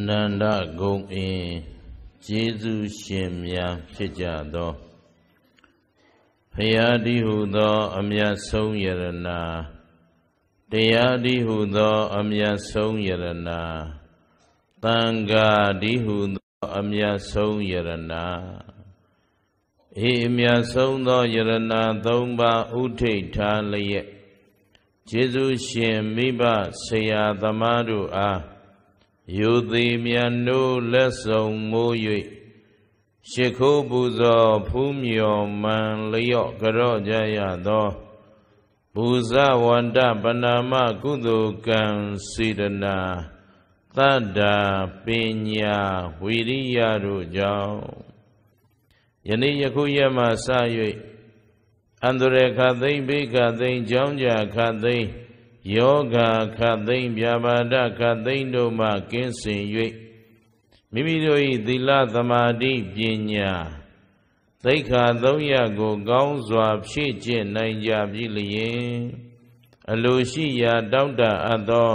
အနန္တဂုံအင်းကျေးဇူးရှင်များဖြစ်ကြသောဖရာတိဟုသောအမြတ်ဆုံးယရနာတရားတိဟုသောအမြတ်ဆုံးယရနာသံဃာတိဟုသောအမြတ်ဆုံးယရနာဤအမြတ်ဆုံးသောယရနာသုံးပါးဥထိတ်ထားလျက်ကျေးဇူးရှင်မိဘဆရာသမားတို့အားယူသည်မြတ်တို့လက်ဆောင်မိုး၍ရှ िख ိုးပူဇော်ဖူးမြော်မှန်လျော့ကြော့ကြရသောပူဇဝန္တပနာမကုသိုလ်ကံစေတနာတတ္တာပညာဝိရိယတို့ကြောင့်ယနေ့ယခုရက်မှစ၍အန္တရခသိမ့်ဘိခသိမ့်ကြောင်းကြခသိမ့်ယောဂခတ်သိမ့်ပြပါဒခတ်သိမ့်တို့မှကင်းစင်၍မိမိတို့၏သီလသမာဓိပညာသိက္ခာသုံးရပ်ကိုကောင်းစွာဖြည့်ကျင့်နိုင်ကြပြီလျင် အလိုရှိရာတောင့်တအပ်သော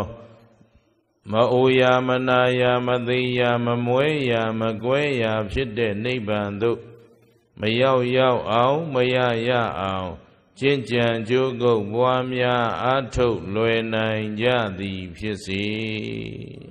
မအိုရာမနာရာမသိရာမမွဲရာမကွဲရာဖြစ်တဲ့နိဗ္ဗာန်သို့မရောက်ရောက်အောင်မရရအောင်ကျင့်ကြံကြိုးကုပ်ပွားများအားထုတ်လွယ်နိုင်ကြသည်ဖြစ်စေ။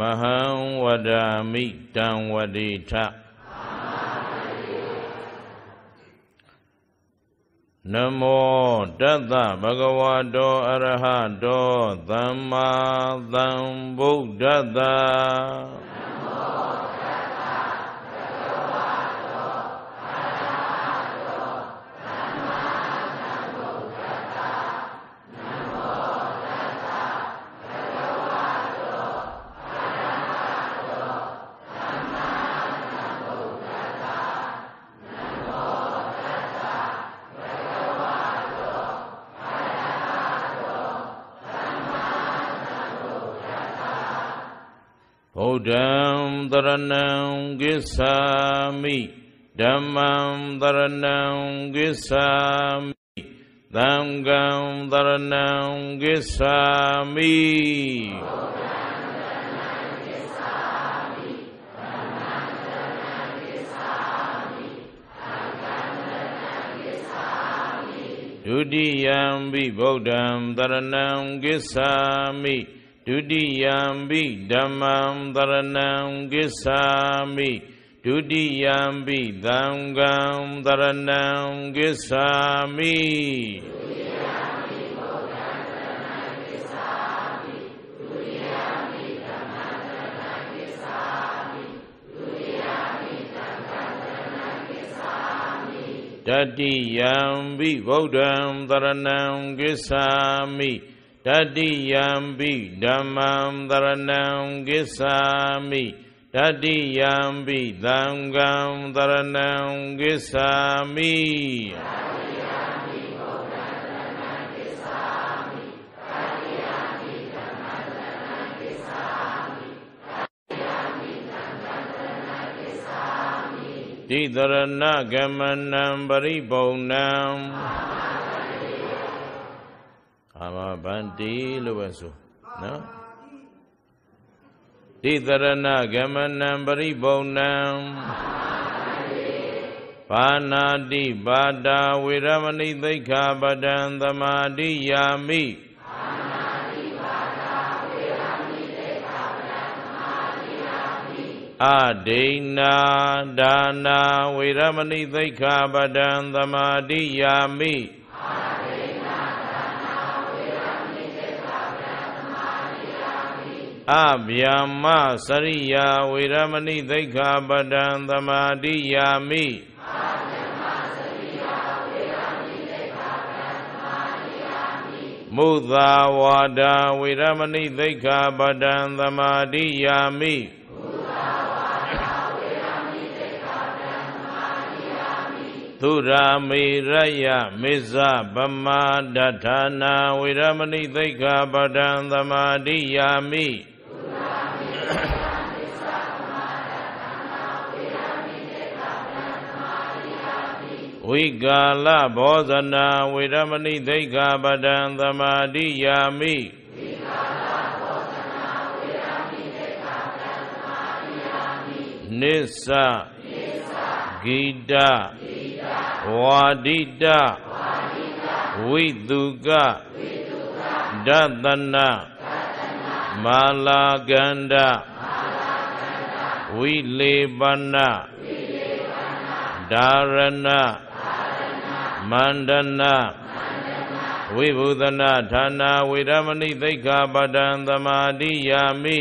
မဟံဝဒာမိတံဝတိထနမောတတ္တဗဂဝတောအရဟတောသမ္မာသမ္ဗုဒ္ဓတ္တ Dhammam dharanam gisami Dhammam dharanam gisami Dudiyam bi bodham dharanam gisami Dudiyam bi dhammam dharanam gisami ဒုတိယံပိသံဃံသရဏံကိစ္ဆာမိတတိယံပိဗုဒ္ဓံသရဏံကိစ္ဆာမိတတိယံပိဓမ္မံသရဏံကိစ္ဆာမိတတိယံပိသံဃံတရဏံကိသာမိတိတရဏဂမနံပရိပုံဏံအာမဗန္တိလို့ပဲဆိုနော်တိတရဏဂမနံပရိဘုံနံပါဏာတိပါတာဝေရမဏိသိက္ခာပဒံသမာတိယာမိအဒိဏာဒါနာဝေရမဏိသိက္ခာပဒံသမာတိယာမိအဒိဏာဒါနာဝေရမဏိသိက္ခာပဒံသမာတိယာမိအဗျာမစရိယာဝေရမဏိသိက္ခာပဒံသမာတိယာမိမုသာဝါဒာဝေရမဏိသိက္ခာပဒံသမာတိယာမိသုရာမေရယမေဇဗမာဒဋ္ဌာနာဝေရမဏိသိက္ခာပဒံသမာတိယာမိဝိကာလဘောဇနာဝေရမဏိသိက္ခာပဒံသမာတိယာမိဝိကာလဘောဇနာဝေရမဏိသိက္ခာပဒံသမာတိယာမိနိစ္စနိစ္စဂိတဂိတဝါဒိတဝါဒိတဝိတုကဝိတုကဒသနဒသနမာလာကန္တမာလာကန္တဝိလေပနဝိလေပန धारणा မန္တနာဝိဘုဒနာဌာနာဝေရမဏိသိက္ခာပဒံသမာဓိယာမိ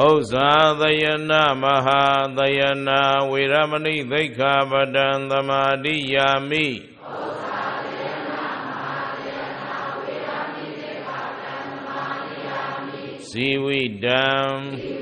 ဥစ္စာသယနာမဟာသယနာဝေရမဏိသိက္ခာပဒံသမာဓိယာမိစီဝိတံစီဝိတံ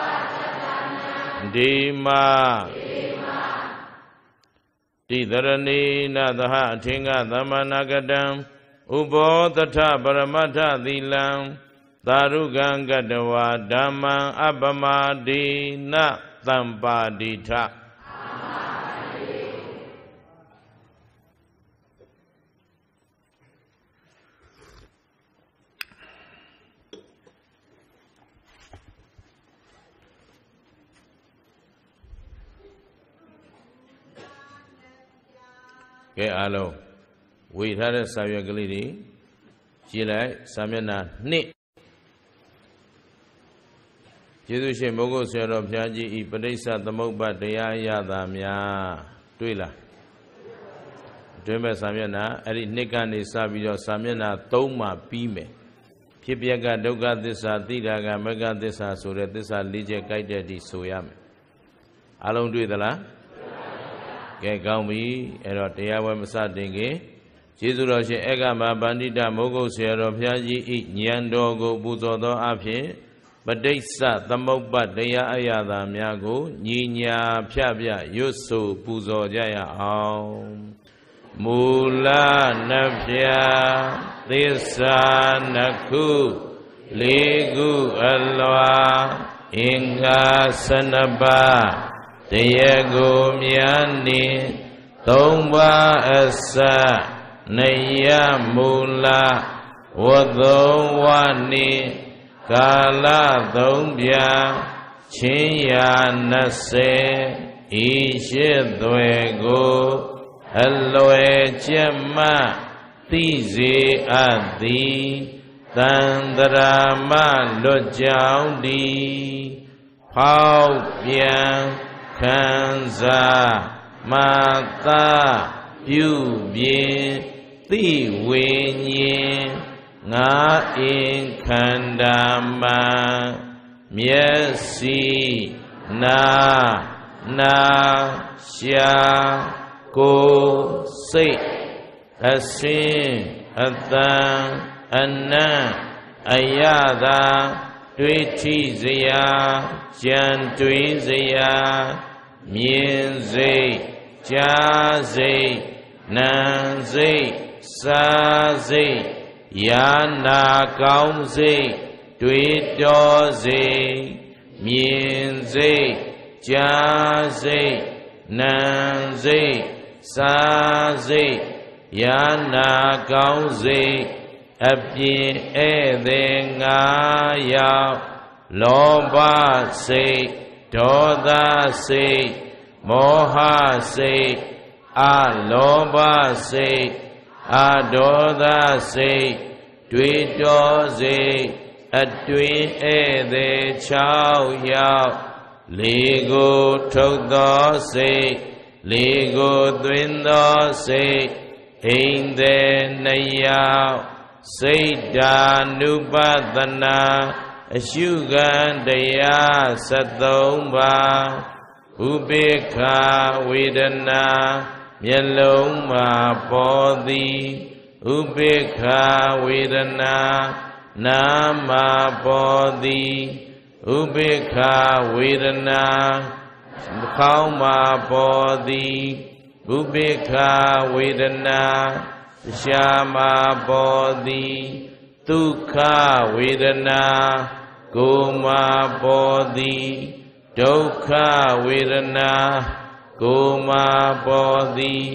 ဒီမာတိတရဏီနာသဟအထင်္ဂသမနာကတံဥဘောတထပရမထသီလံသာရုကံကတဝါဓမ္မံအပမဒိနတံပါတိထဲအားလုံးဝေထားတဲ့စာရွက်ကလေးတွေကြည့်လိုက်စာမျက်နှာနှစ်ကျေးဇူးရှင်ဘုဂုတ်ဆရာတော်ဘုရားကြီးဤပဋိစ္စသမုပ္ပါတရားရတာများတွေ့လားတွင်းမဲ့စာမျက်နှာအဲ့ဒီနှစ်ကနေစပြီးတော့စာမျက်နှာ၃မှာပြီးမယ်ဖြစ်ပျက်ကဒုက္ခသစ္စာသိတာကမဂ္ဂသစ္စာဆိုတဲ့သစ္စာ၄ချက်ကြိုက်တဲ့ဒီဆိုရမယ်အလုံးတွေ့သလားကဲကောင်းပြီအဲ့တော့တရားဝဲမစတင်ခင်ကျေးဇူးတော်ရှင်အေကမဗန္ဓိတမိုးကုတ်ဆရာတော်ဘုရားကြီးဤဉာဏ်တော်ကိုပူဇော်သောအဖြစ်ပဋိစ္စသမုပ္ပတရားအရာသာများကိုညီညာဖြပြရွတ်ဆိုပူဇော်ကြရအောင်မူလနဖြာသစ္စာနှခုလေးခုအလွာအင်္ဂါ၁၂ပါးတရကိုမြာနေသုံးပါအစနေရမူလဝသုံးဝနေကာလသုံးပြချင်းရာ20ဤရှိသွေကိုအလွယ်ကျက်မှသိစေအပ်သည်တန်တရာမလွတ်ကြောင်းသည်ဖောက်ပြန်ထံစာမာတာပြုပြင်သိဝိညာဉ်ငါအင်ခန္ဓာမံမျက်စိနာနာရှာကိုစိတ်အစင်အတန်အနံ့အယတာတွေးထိစရာကြံတွေးစရာ miên gì cha gì nàng gì sa gì ya na công gì truy cho gì miên gì cha gì nàng gì sa gì ya na công gì အပြင်ဧည့်သည်ငါရောက်လောဘစိတ် dhodha se, moha se, aloba se, adhodha se, dvito se, adhvi e de chao yao, ligo thugdha se, ligo dvindha se, inde na yao, siddha nubadhana, အရှုခံတရား73ပါးဥပေက္ခဝေဒနာမျက်လုံးမှာပေါ်သည်ဥပေက္ခဝေဒနာနာမှာပေါ်သည်ဥပေက္ခဝေဒနာခေါင်းမှာပေါ်သည်ဥပေက္ခဝေဒနာရှာမှာပေါ်သည်ဒုက္ခဝေဒနာကိုမာပေါ်သည်ဒုက္ခဝေဒနာကိုမာပေါ်သည်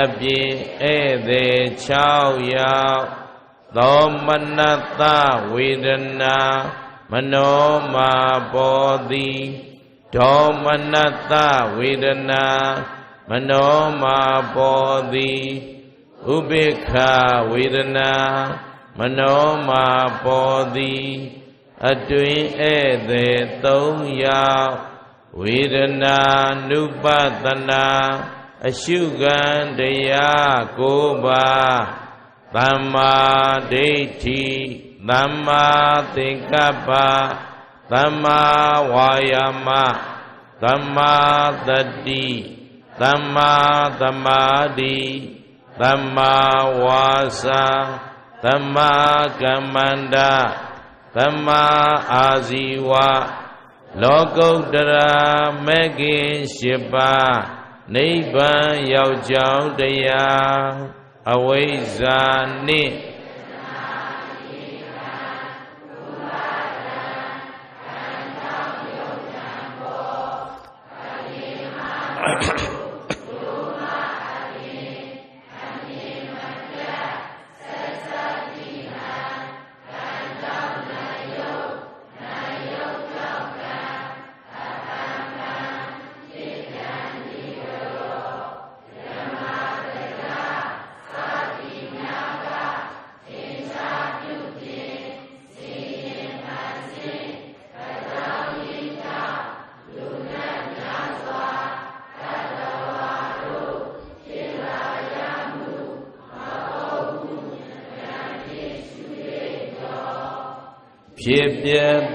အပြည့်ဧည့်သည်6ရောက်သောမနတ္တဝေဒနာမနောမာပေါ်သည်ဒေါမနတ္တဝေဒနာမနောမာပေါ်သည်ဥပေက္ခဝေဒနာမနောမာပေါ်သည်အတွင်ဧည့်သည်၃ယောက်ဝေဒနာနုပသနာအရှုခံတရား၉ပါးသမ္မာဒိဋ္ဌိသမ္မာသင်္ကပ္ပသမ္မာဝါယာမသမ္မာတတိသမ္မာသမာဓိသမ္မာဝါစာသမ္မာကမ္မန္တသမ္မာအာဇီဝလောကုတ္တရာမဂ္ဂင်၈ပါးနိဗ္ဗာန်ရောက်ကြောင်းတရားအဝိဇ္ဇာနှင့်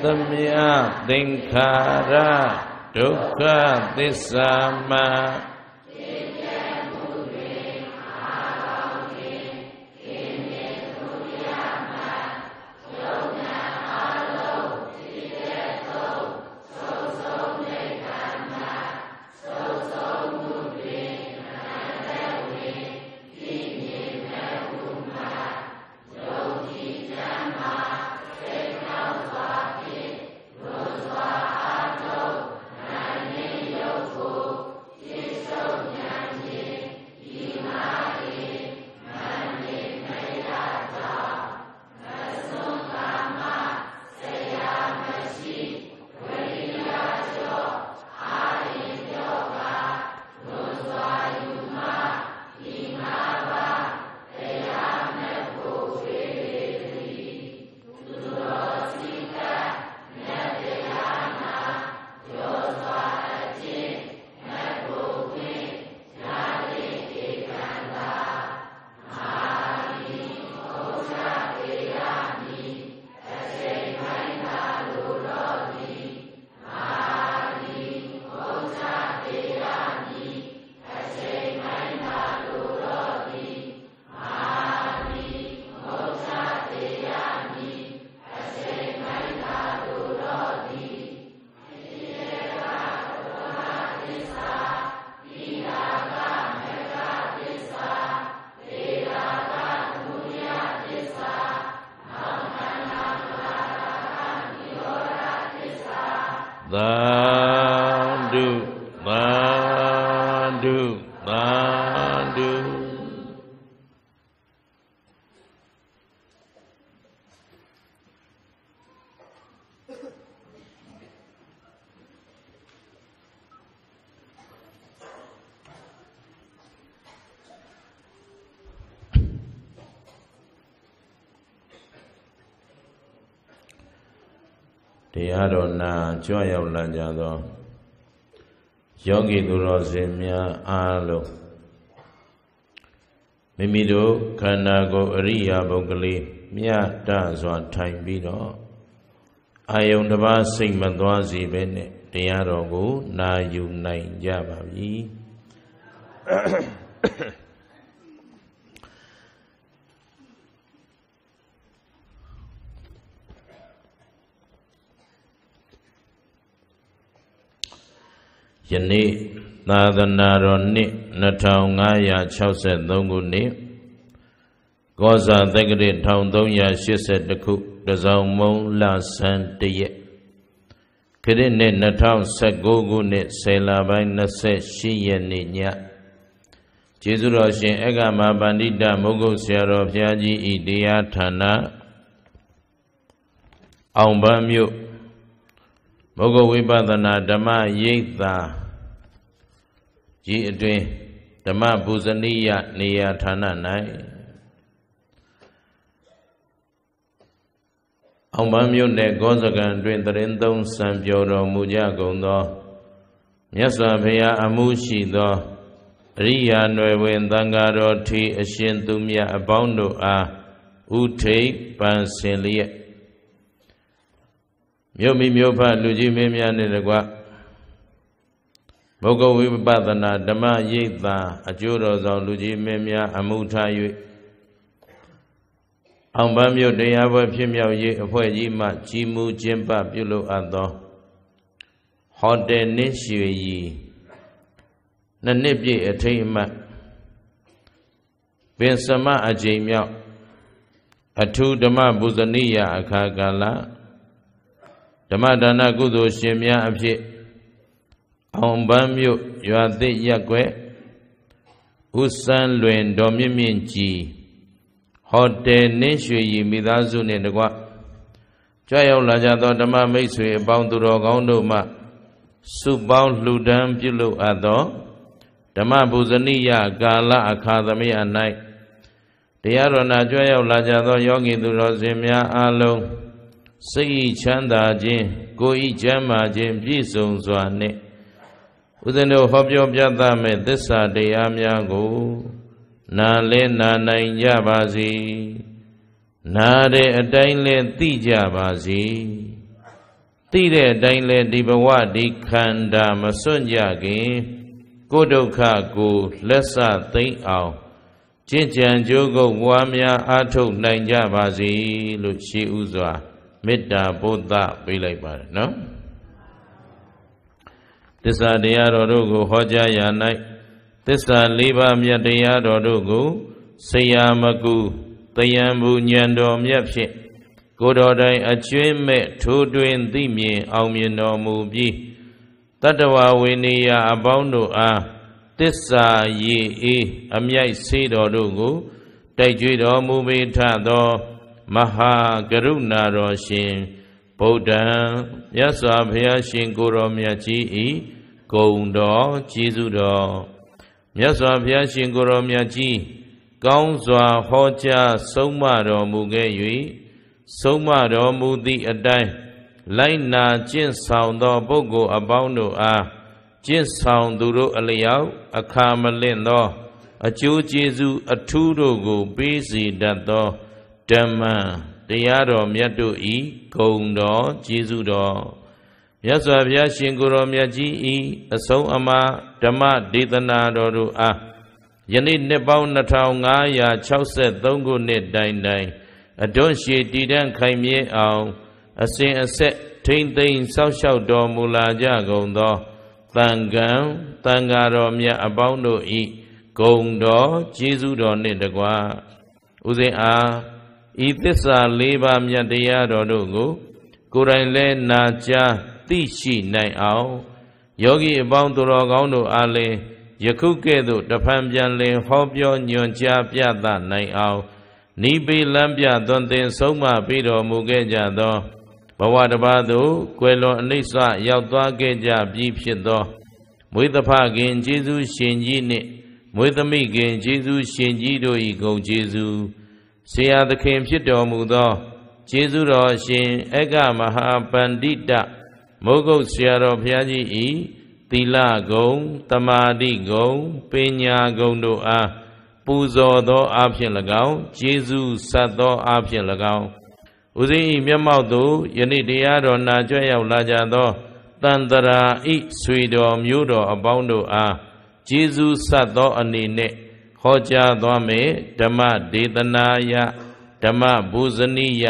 သမျှသင်္ခါရဒုက္ခသစ္စာမတရားတော်နာကြွရောက်လာကြသောယောဂီသူတော်စင်များအားလုံးမိမိတို့ခန္ဓာကိုယ်အရိယာပုဂ္ဂလိမြတ်တစွာထိုင်ပြီးတော့အာယုန်တစ်ပါးစိတ်မသွားစေဘဲနဲ့တရားတော်ကိုနာယူနိုင်ကြပါပြီ။ယနေ့သာသနာတော်နှစ်2563ခုနှစ်ကောဇာသက္ကရာ1382ခုတစောင်းမုံလဆန်းတရက်ခရစ်နှစ်2019ခုနှစ်ဆယ်လပိုင်း28ရက်နေ့ညကျေးဇူးတော်ရှင်အဂ္ဂမပန္တိတမုဂုတ်ဆရာတော်ဘုရားကြီးဤတရားဌာနအောင်ပန်းမြို့မုဂုတ်ဝိပဿနာဓမ္မရိပ်သာရေအတွင်းဓမ္မဘူဇနိယနေရာဌာန၌အောင်ပန်းမြို့နယ်ဂောဇကံတွင်တရင်သုံးစံပြောတော်မူကြကုန်သောမြတ်စွာဘုရားအမှုရှိသောအရိယာနွယ်ဝင်သံဃာတော်ထီအရှင်သူမြတ်အပေါင်းတို့အားဥထိတ်ပန်စင်လျက်မြို့မိမြို့ဖလူကြီးမင်းများနှင့်တကွဘုဂဝိပဒနာဓမ္မရိပ်သာအကျိုးတော်ဆောင်လူကြီးမင်းများအမှုထား၍အောင်ပန်းမြို့တရားပွဲဖြစ်မြောက်ရေးအဖွဲ့ကြီးမှကြီးမှုကျင်းပပြုလုပ်အပ်သောဟိုတယ်နှင်းရွှေရီနှစ်နှစ်ပြည့်အထိမ်းအမှတ်ပင်စမအကြိမ်မြောက်အထူးဓမ္မပုဇဏိယအခါကာလဓမ္မဒါနကုသိုလ်ရှင်များအဖြစ်အောင်ပန်းမြို့ရွာသစ်ရက်ွက်ဥစံလွင်ဒေါ်မြင့်မြင့်ကြည်ဟိုတယ်နှင်းရွှေရီမိသားစုနှင့်တကွကြွရောက်လာကြသောဓမ္မမိတ်ဆွေအပေါင်းသူတော်ကောင်းတို့မှစုပေါင်းလှူဒန်းပြုလုပ်အပ်သောဓမ္မပူဇဏိယကာလအခါသမယ၌တရားတော်နာကြွရောက်လာကြသောယောဂီသူတော်စင်များအားလုံးစိတ်ဤချမ်းသာခြင်းကိုယ်ဤချမ်းသာခြင်းပြည့်စုံစွာနှင့်ဦးဇင်းတို့ဟောပြောပြသမဲ့သစ္စာတရားများကိုနားလဲနာနိုင်ကြပါစေနားတဲ့အတိုင်းလဲသိကြပါစေသိတဲ့အတိုင်းလဲဒီဘဝဒီခန္ဓာမစွန့်ကြခင်ကိုယ်ဒုက္ခကိုလက်စသိမ့်အောင်ကျင့်ကြံကြိုးကုပ်ပွားများအားထုတ်နိုင်ကြပါစေလို့ရှိဥစွာမေတ္တာပို့သပေးလိုက်ပါတယ်နော်သစ္စာတရားတော်တို့ကိုဟောကြားရာ၌သစ္စာလေးပါးမြတ်တရားတော်တို့ကိုဆရာမကူတယံဘူးညံတော်မြတ်ဖြင့်ကိုတော်တိုင်အကျွင်းမဲ့ထိုးတွင်သိမြင်အောင်မြင်တော်မူပြီးတတဝဝိနေယအပေါင်းတို့အားတစ္ဆာရေအေးအမြိုက်ဆေးတော်တို့ကို တိုက်ကြွတော်မူပေထသော မဟာကရုဏာတော်ရှင်ဗုဒ္ဓံမြတ်စွာဘုရားရှင်ကိုရောမြတ်ကြီးဤဂုံတော်ကျေးဇူးတော်မြတ်စွာဘုရားရှင်ကိုရောမြတ်ကြီးကောင်းစွာဟောကြားဆုံးမတော်မူခဲ့၍ဆုံးမတော်မူသည့်အတိုင်းလိုက်နာကျင့်ဆောင်သောပုဂ္ဂိုလ်အပေါင်းတို့အားကျင့်ဆောင်သူတို့အလျောက်အခါမလင့်သောအကျိုးကျေးဇူးအထူးတို့ကိုပေးစေတတ်သောဓမ္မတရားတော်မြတ်တို့ဤဂုံတော်ကျေးဇူးတော်မြတ်စွာဘုရားရှင်ကိုယ်တော်မြတ်ကြီးဤအဆုံးအမဓမ္မဒေသနာတော်တို့အားယနေ့နှစ်ပေါင်း2563ခုနှစ်တိုင်တိုင် အတွန့်ရှည်တည်တံ့ခိုင်မြဲအောင် အစဉ်အဆက်ထိမ့်သိမ့်စောင့်ရှောက်တော်မူလာကြကုန်သောတန်ကံတန်ဃာတော်မြတ်အပေါင်းတို့ဤဂုံတော်ကျေးဇူးတော်နှင့်တကားဥစဉ်အားဤသစ္စာ၄ပါးမြတ်တရားတော်တို့ကို ကိုယ်တိုင်လည်းနာကြားသိရှိနိုင်အောင်ယောဂီအပေါင်းသူတော်ကောင်းတို့အားလည်းယခုကဲ့သို့ တဖန်ပြန်လည်ဟောပြောညွှန်ကြားပြသနိုင်အောင်နိဗ္ဗလံပြသွန်သင်ဆုံးမပြီးတော်မူခဲ့ကြသောဘဝတပါသို့ကွယ်လွန်အနိစ္စရောက်သွားခဲ့ကြပြီးဖြစ်သောမွေသဖခင်ကျေးဇူးရှင်ကြီးနှင့်မွေသမီးခင်ကျေးဇူးရှင်ကြီးတို့၏ဂုဏ်ကျေးဇူးဆရာသခင်ဖြစ်တော်မူသောကျေးဇူးတော်ရှင်အကမဟာပန္တိတမိုးကုတ်ဆရာတော်ဘုရားကြီးဤသီလဂုံတမာတိဂုံပညာဂုံတို့အားပူဇော်သောအဖြစ်၎င်းကျေးဇူးဆတ်သောအဖြစ်၎င်းဦးဇင်းဤမျက်မှောက်သို့ယနေ့တရားတော်နာကြွရောက်လာကြသောတန်တရာဤဆွေတော်မျိုးတော်အပေါင်းတို့အားကျေးဇူးဆတ်သောအနေနဲ့ဟောကြားသွားမေဓမ္မဒေသနာယဓမ္မဘူဇနိယ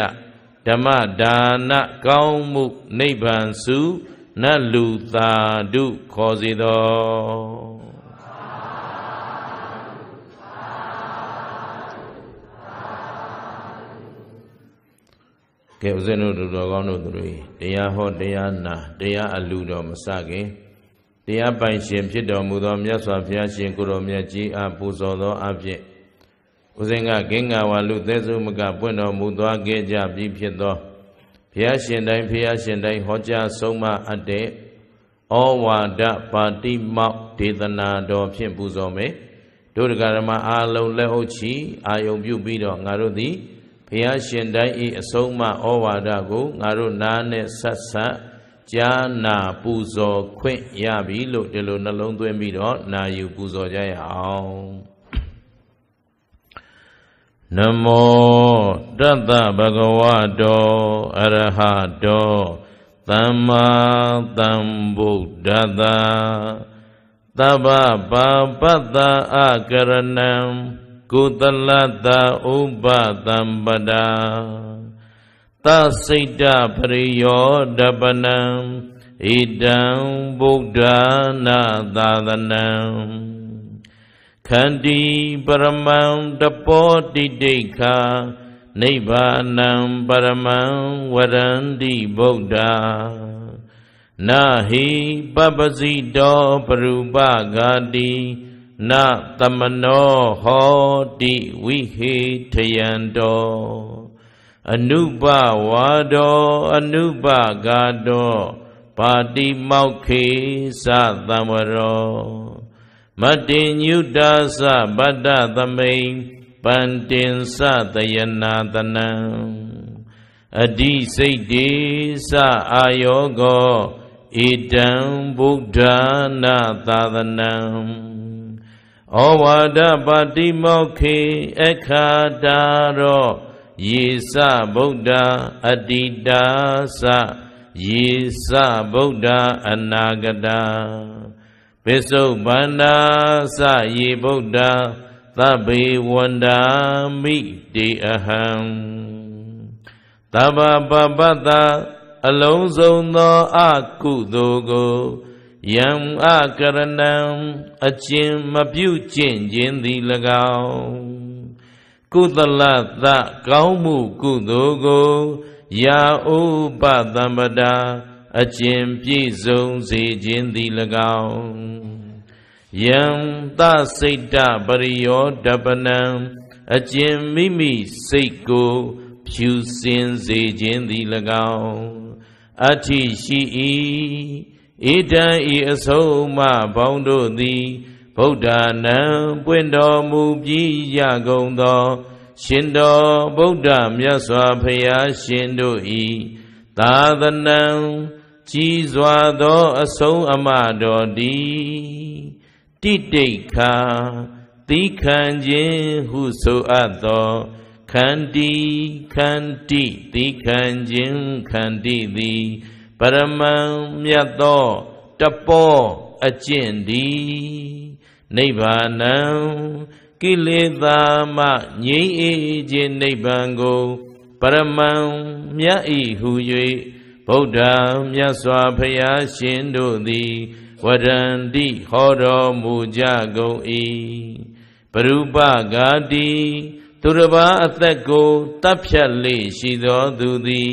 ဓမ္မဒါနကောင်းမှုနိဗ္ဗာန်စုနတ်လူသာဓုခေါ်စေတော်ကဲဦးဇင်းတို့တို့တော်ကောင်းတို့တို့တရားဟောတရားနာတရားအလူတော်မစခင်တရားပိုင်ရှင်ဖြစ်တော်မူသောမြတ်စွာဘုရားရှင်ကိုရောမြတ်ကြီးအားပူဇော်သောအဖြစ်ဦးစင်ကဂင်္ဂဝါလူသဲစုမကပွင့်တော်မူသွားခဲ့ကြပြီးဖြစ်သောဘုရားရှင်တိုင်းဘုရားရှင်တိုင်းဟောကြားဆုံးမအပ်တဲ့ဩဝါဒပါတိမောက်ဒေသနာတော်ဖြင့်ပူဇော်မယ်တို့တက္ကရာမအာလုံးလက်အုပ်ချီအာယုံပြုပြီးတော့ငါတို့သည်ဘုရားရှင်တိုင်းဤအဆုံးမဩဝါဒကိုငါတို့နားနဲ့ဆက်ဆက်ကြားနာပူဇော်ခွင့်ရပြီလို့ဒီလိုနှလုံးသွင်းပြီးတော့နာယူပူဇော်ကြရအောင်နမောတတ္တဗဂဝတောအရဟတောသမ္မာသမ္ဗုဒ္ဓတာတဗ္ဗပါပတ္တအကရဏံကုသလတ္တဥပသမ္ပဒါသစိတ်တပရိယောတပနံဣဒံဗုဒ္ဓနာသာသနံခန္တီပရမံတပောတိဒိဋ္ဌာနိဗ္ဗာနံပရမံဝရန္တိဗုဒ္ဓနာဟိပပစီတောပရူပဂာတိနသမနောဟောတိဝိဟေထယံတောអនុបវါដោអនុបកាដោបាតិមោខេសသမ္វរោមតិញុតាសបដតមិញបន្តិនសតយនាតនံអឌិសិទ្ធិសអាយោគោဣဒံဘုဒ္ဓနာသာသနံဩဝါဒပါတိမောခေအခါတာရောရေစဗုဒ္ဓအတ္တိတာစရေစဗုဒ္ဓအနာဂတာပိစုပန္နာစရေဗုဒ္ဓသဗ္ဗေဝန္တာမိတေအဟံသဗ္ဗပပတ္တအလုံးစုံသောအကုသိုလ်ကိုယံအကရဏံအကျင်မပြုကျင့်ခြင်းသည်၎င်းကုသလသကောင်းမှုကုသိုလ်ကိုယာဥပသမ္ပတာအကျင့်ပြည့်စုံစေခြင်းသည်၎င်းယံသစိတ်တပရိယောတပနံအကျင့်မိမိစိတ်ကိုဖြူစင်စေခြင်းသည်၎င်းအဋ္ဌိရှိ၏ဣဒံဤအဆုံးမဘောင်းတို့သည်ဗုဒ္ဓနံပွင့်တော်မူပြီးရကုန်သော ရှင်တော်ဗုဒ္ဓမြတ်စွာဘုရားရှင်တို့ဤသာသနံကြီးစွာသော အဆုံးအမတော်သည်တိတိတ်ခာသီခံခြင်းဟုဆိုအပ်သောခန္တီခန္တီသီခံခြင်းခန္တီသည်ပရမံမြတ်သောတပောအကျင့်သည်နိဗ္ဗာနံကိလေသာမငြိမ်းအေးခြင်းနိဗ္ဗာန်ကိုပရမံမြတ်ဤဟူ၍ဗုဒ္ဓမြတ်စွာဘုရားရှင်တို့သည်ဝရန္တိဟောတော်မူကြကုန်၏ပရုပဂာတိသူတစ်ပါးအသက်ကိုတပ်ဖြတ်လေရှိသောသူသည်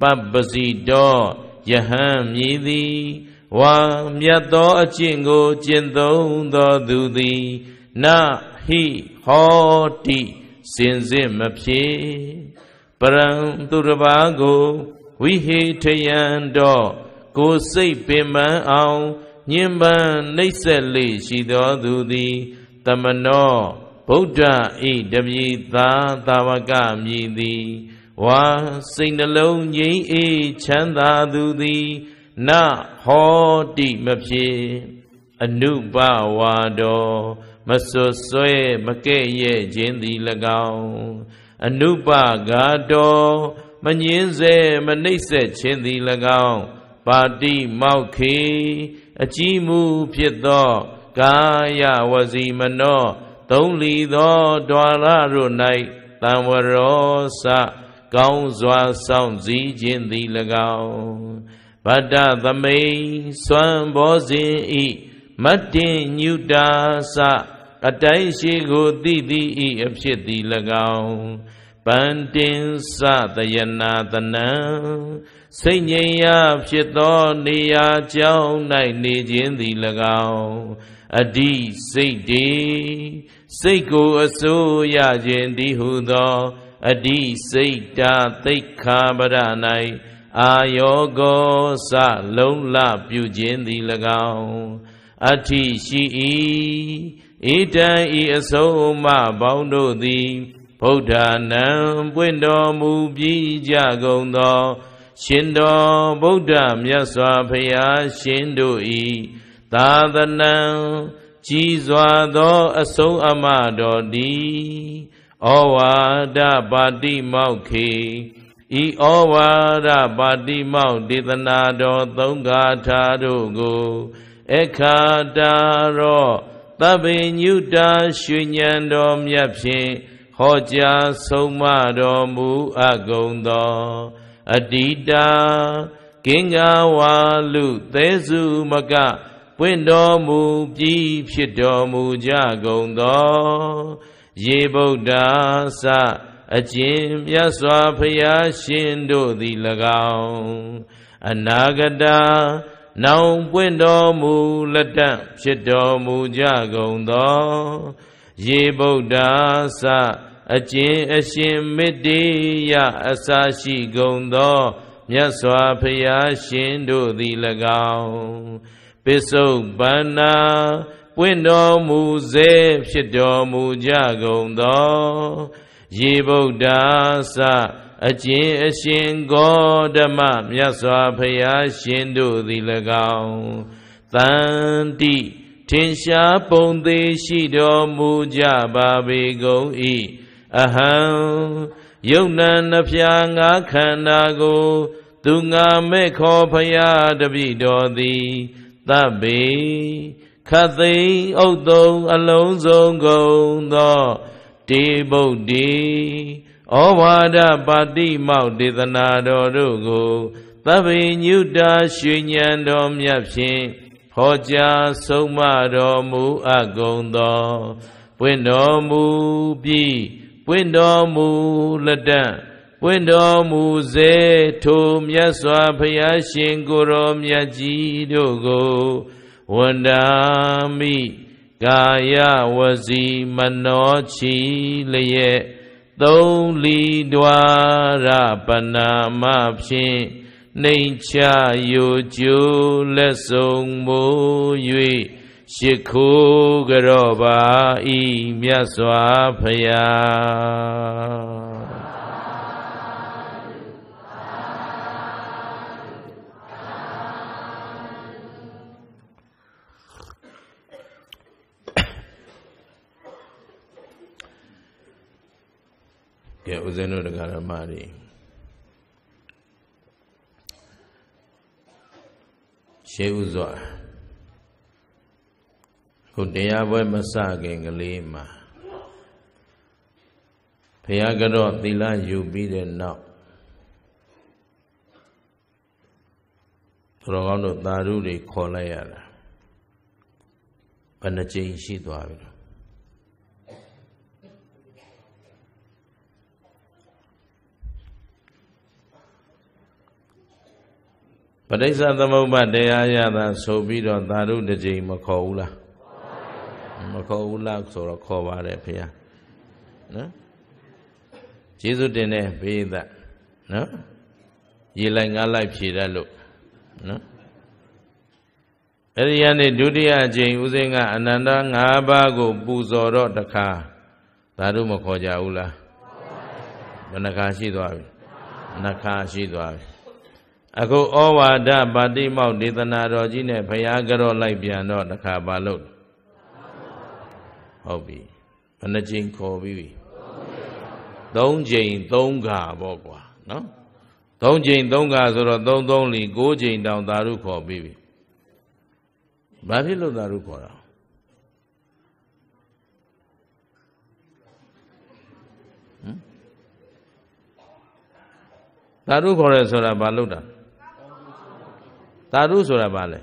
ပပ္ပစီတော်ယဟန်မြည်သည်ဝါမြတ်သောအကျင့်ကိုကျင့်သုံးသောသူသည်နဟိဟောတိ စင်စစ်မဖြစ်ပရံသူတစ်ပါးကိုဝိဟေထယံတော့ကိုစိတ်ပင်ပန်းအောင်ညင်ပန်းနှိမ့်ဆက်လေရှိသောသူသည်တမနောဗုဒ္ဓဤတပိသာသာဝကမြည်သည်ဝါစိတ်နှလုံးငြိမ်းအေးချမ်းသာသူသည်နဟောတိမဖြစ်အနုပဝါတော်မဆွဆွဲမကဲ့ရဲ့ခြင်းသည်၎င်းအနုပဂါတော်မငင်းစေမနှိမ့်ဆက်ခြင်းသည်၎င်းပါတိမောက်ခေအကြီးမှုဖြစ်သောကာယဝစီမနောသုံးလီသောဒွာရတို့၌တံဝရောစကောင်းစွာစောင့်စည်းခြင်းသည်၎င်းဗတ္တသမိန်စွမ်းဘောဇင်ဤမတ္တင်ညုတာစအတိုင်းရှိကိုသိသည်ဤအဖြစ်သည်၎င်းပန္တင်စတယနာတနံစိတ်ငြိမ်ရာဖြစ်သောနေရာကြောင်း၌နေခြင်းသည်၎င်းအဓိစိတ်တေစိတ်ကိုအစိုးရခြင်းသည်ဟုသောအဓိစိတ်တာသိခာပရ၌အာယောကောစလုံးလပြုခြင်းသည်၎င်းအဋ္ဌိရှိ၏ဣတံဤအဆုံးမပေါင်းတို့သည်ဗုဒ္ဓနံပွင့်တော်မူပြီးကြကုန်သောရှင်တော်ဗုဒ္ဓမြတ်စွာဘုရားရှင်တို့ဤသာသနံကြီးစွာသောအဆုံးအမတော်သည်ဩဝါဒပါတိမောက်ခေဤဩဝါဒပါတိမောက်ဒေသနာတော်သုံးဂါထာတို့ကိုအခါတာရောသဗ္ဗညုတာရွှေဉဏ်တော်မြတ်ဖြင့်ဟောကြားဆုံးမတော်မူအကုန်သောအတိတာကင်္ဂဝါလူသဲစုမကပွင့်တော်မူပြီးဖြစ်တော်မူကြကုန်သောရေဗုဒ္ဓသာအကျင့်မြတ်စွာဘုရားရှင်တို့သည်၎င်းအနာဂတနောင်ပွင့်တော်မူလက်တန့်ဖြစ်တော်မူကြကုန်သောယေဗုဒ္ဓသအကျင့်အရှင်မေတ္တေယအစာရှိကုန်သောမြတ်စွာဘုရားရှင်တို့သည်၎င်းပစ္စုပန်နာပွင့်တော်မူစေဖြစ်တော်မူကြကုန်သောရေဗုဒ္ဓသအကျဉ်အရှင်ဂေါတမမြတ်စွာဘုရားရှင်တို့သည်၎င်းတန်တိထင်ရှားပုံသေးရှိတော်မူကြပါပေကုန်၏အဟံယုံနံနှဖျားငါခန္ဓာကိုသူငါမဲ့ခေါ်ဖရာတပိတော်သည်တပ်ပေခတ်သိဥတ်သုံအလုံးစုံကုန်သောတေဗုဒ္ဓေဩဝါဒပါတိမောက်ဒေသနာတော်တို့ကိုသဗ္ဗညုတာရွှေဉဏ်တော်မြတ်ဖြင့်ဟောကြားဆုံးမတော်မူအကုန်သောပွင့်တော်မူပြီးပွင့်တော်မူလက်တံပွင့်တော်မူစေထိုမြတ်စွာဘုရားရှင်ကိုရောမြတ်ကြီးတို့ကိုဝန္တာမိကာယဝစီမနောချီလျက်သုံးလီဒွာရပနာမဖြင့်နှိမ်ချယိုကျိုးလက်ဆုံးမိုး၍ရှ िख ိုးကြောပါဤမြတ်စွာဘုရားကဲဦးဇင်းတို့တရားဓမ္မတွေရှေးဥစွာခုတရားပွဲမစခင်ကလေးမှာဘုရားကတော့သီလယူပြီးတဲ့နောက်တော်ကောင်းတို့သာဓုတွေခေါ်လိုက်ရတာဘယ်နှကြိမ်ရှိသွားပြီပဋိစ္စသမုပ္ပါတရားရတာဆိုပြီးတော့သာဓုတစ်ကြိမ်မခေါ်ဘူးလားမခေါ်ဘူးလားဆိုတော့ခေါ်ပါတယ်ဖေဟာနော်ကျေးဇူးတင်တဲ့ဘေးသက်နော်ရေလိုက်ငါလိုက်ဖြေတတ်လို့နော်အဲဒီကနေဒုတိယအကြိမ်ဦးစင်းကအနန္တ၅ပါးကိုပူဇော်တော့တခါသာဓုမခေါ်ကြဘူးလားဘယ်နှခါရှိသွားပြီနှခါရှိသွားပြီအခုဩဝါဒပါတိမောက်ဒေသနာတော်ကြီးနဲ့ဘုရားကြောလိုက်ပြန်တော့တခါပါလို့ဟုတ်ပြီဘယ်နှကြိမ်ခေါ်ပြီးပြီ၃ကြိမ်၃ခါပေါ့ကွာ နော်၃ကြိမ်၃ခါဆိုတော့၃၃လီ၉ကြိမ်တောင်သာဓုခေါ်ပြီးပြီဘာဖြစ်လို့သာဓုခေါ်တာသာဓုခေါ်ရဲဆိုတာဘာလို့တာလဲသာဓုဆိုတာဘာလဲ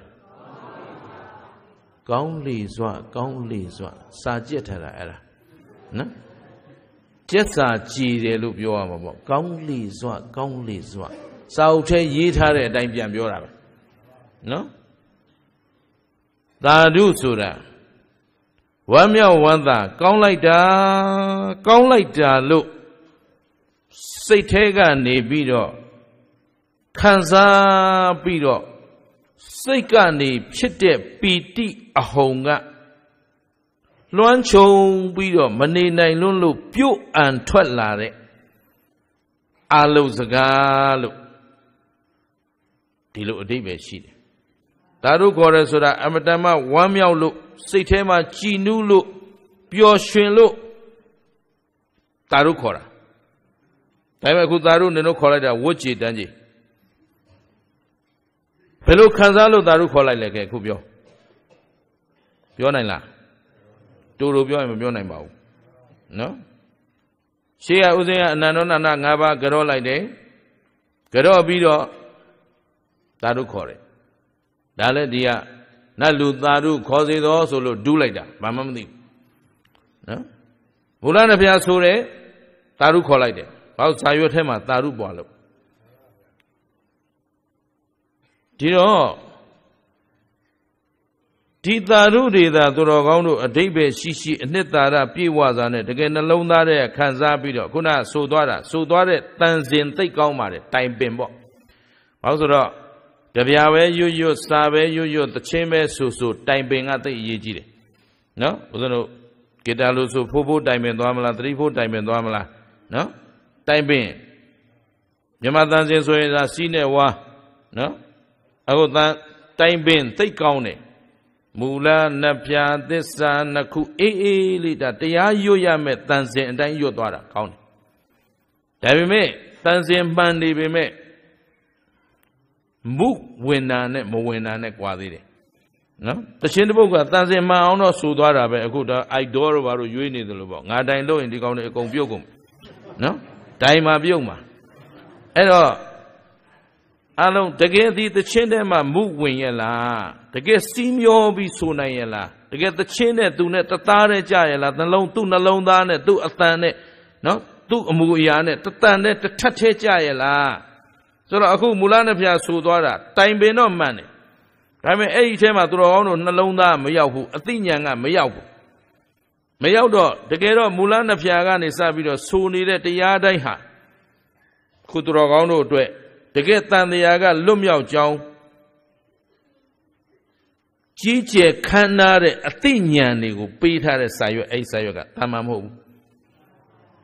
ကောင်းလေစွာကောင်းလေစွာစာကြက်ထတာအဲ့ဒါနော်ကျက်စာကြည်တယ်လို့ပြောရမှာပေါ့ကောင်းလေစွာကောင်းလေစွာစာအုပ်ထဲရေးထားတဲ့အတိုင်းပြန်ပြောတာပဲနော်သာဓုဆိုတာဝမ်းမြောက်ဝမ်းသာ ကောင်းလိုက်တာကောင်းလိုက်တာလို့စိတ်ထဲကနေပြီးတော့ခံစားပြီးတော့စိတ်ကနေဖြစ်တဲ့ပီတိအဟုန်ကလွှမ်းခြုံပြီးတော့မနေနိုင်လွန်းလို့ပြုတ်အံထွက်လာတဲ့အလုစကားလို့ဒီလိုအဓိပ္ပာယ်ရှိတယ်။ဒါတို့ခေါ်ရဲဆိုတာအမတန်မှဝမ်းမြောက်လို့စိတ်ထဲမှာကြည်နူးလို့ပျော်ရွှင်လို့ဒါတို့ခေါ်တာ။ဒါပေမဲ့အခုဒါတို့နင်တို့ခေါ်လိုက်တာဝတ်ကြည်တန်းကြီး။ဘယ်လိုခံစားလို့သာဓုခေါ်လိုက်လဲခဲ့အခုပြောပြောနိုင်လားတူတူပြောရင်မပြောနိုင်ပါဘူးနော်ရှေးကဥစဉ်ကအနန္တနာနာ၅ပါးကြောလိုက်တယ်ကြောပြီးတော့သာဓုခေါ်တယ်ဒါလည်းဒီကနတ်လူသာဓုခေါ်စေသောဆိုလို့ဒူးလိုက်တာဘာမှမသိဘူးနော်ဘုရားနဖျားဆိုတယ်သာဓုခေါ်လိုက်တယ်ဘာလို့ဇာရွက်ထဲမှာသာဓုပွားလို့ဒီတော့ဒီသာရုတွေသာသူတော်ကောင်းတို့အတိတ်ပဲရှိရှိအနှစ်သာရပြည့်ဝစွာနဲ့တကယ်နှလုံးသားထဲခံစားပြီးတော့ခုနဆိုသွားတာဆိုသွားတဲ့တန်စင်သိပ်ကောင်းပါတယ်တိုင်ပင်ပေါ့။ဘာလို့ဆိုတော့ကြပြာပဲရွတ်ရွတ်စာပဲရွတ်ရွတ်တခြင်းပဲဆိုဆိုတိုင်ပင်ကသိအရေးကြီးတယ်။နော်ဦးဇင်းတို့ဂီတာလို့ဆိုဖိုးဖိုးတိုင်ပင်သွားမလားသတိဖိုးတိုင်ပင်သွားမလားနော်တိုင်ပင်မြမတန်စင်ဆိုရင်ဒါစီးနဲ့ဝါနော်အခုတန်တိုင်ပင် သိကောင်းတယ်မူလနပြသစ္စာနှစ်ခုအေးအေးလေးဒါတရားရွတ်ရမယ်တန်စင်အတိုင်းရွတ်သွားတာကောင်းတယ်ဒါပေမဲ့တန်စင်မှန်နေပေမဲ့မုဝင်တာနဲ့မဝင်တာနဲ့ကြွာသေးတယ်နော်တခြင်းတစ်ပုတ်ကတန်စင်မှန်အောင်တော့ဆိုသွားတာပဲအခုတော့ idol တို့ဘာလို့ရွေးနေတယ်လို့ပေါ့ငါတိုင်လို့ရင်ဒီကောင်တွေအကုန်ပြုတ်ကုန်နော်တိုင်မှာပြုတ်မှာအဲ့တော့အလုံးတကယ်ဒီသချင်းထဲမှာမုဝင်ရလားတကယ်စီးမျောပြီးဆိုနိုင်ရလားတကယ်သချင်းနဲ့သူနဲ့တသားတည်းကြရလားနှလုံးသူ့နှလုံးသားနဲ့သူ့အသံနဲ့နော်သူ့အမူအရာနဲ့တသံနဲ့တထက်ထဲကြရလားဆိုတော့အခုမူလနဲ့ဖျားဆိုသွားတာတိုင်ပင်တော့မှန်တယ်ဒါပေမဲ့အဲ့ဒီထဲမှာသူတော်ကောင်းတို့နှလုံးသားမရောက်ဘူးအသိဉာဏ်ကမရောက်ဘူးမရောက်တော့တကယ်တော့မူလနဲ့ဖျားကနေစပြီးတော့ဆိုနေတဲ့တရားတိုင်းဟာခုသူတော်ကောင်းတို့အတွက်တကယ်တန်တရားကလွတ်မြောက်ကြောင်းကြီးကျယ်ခမ်းနားတဲ့အသိဉာဏ်တွေကိုပေးထားတဲ့စာရွက်အဲဒီစာရွက်ကတာမန်မဟုတ်ဘူး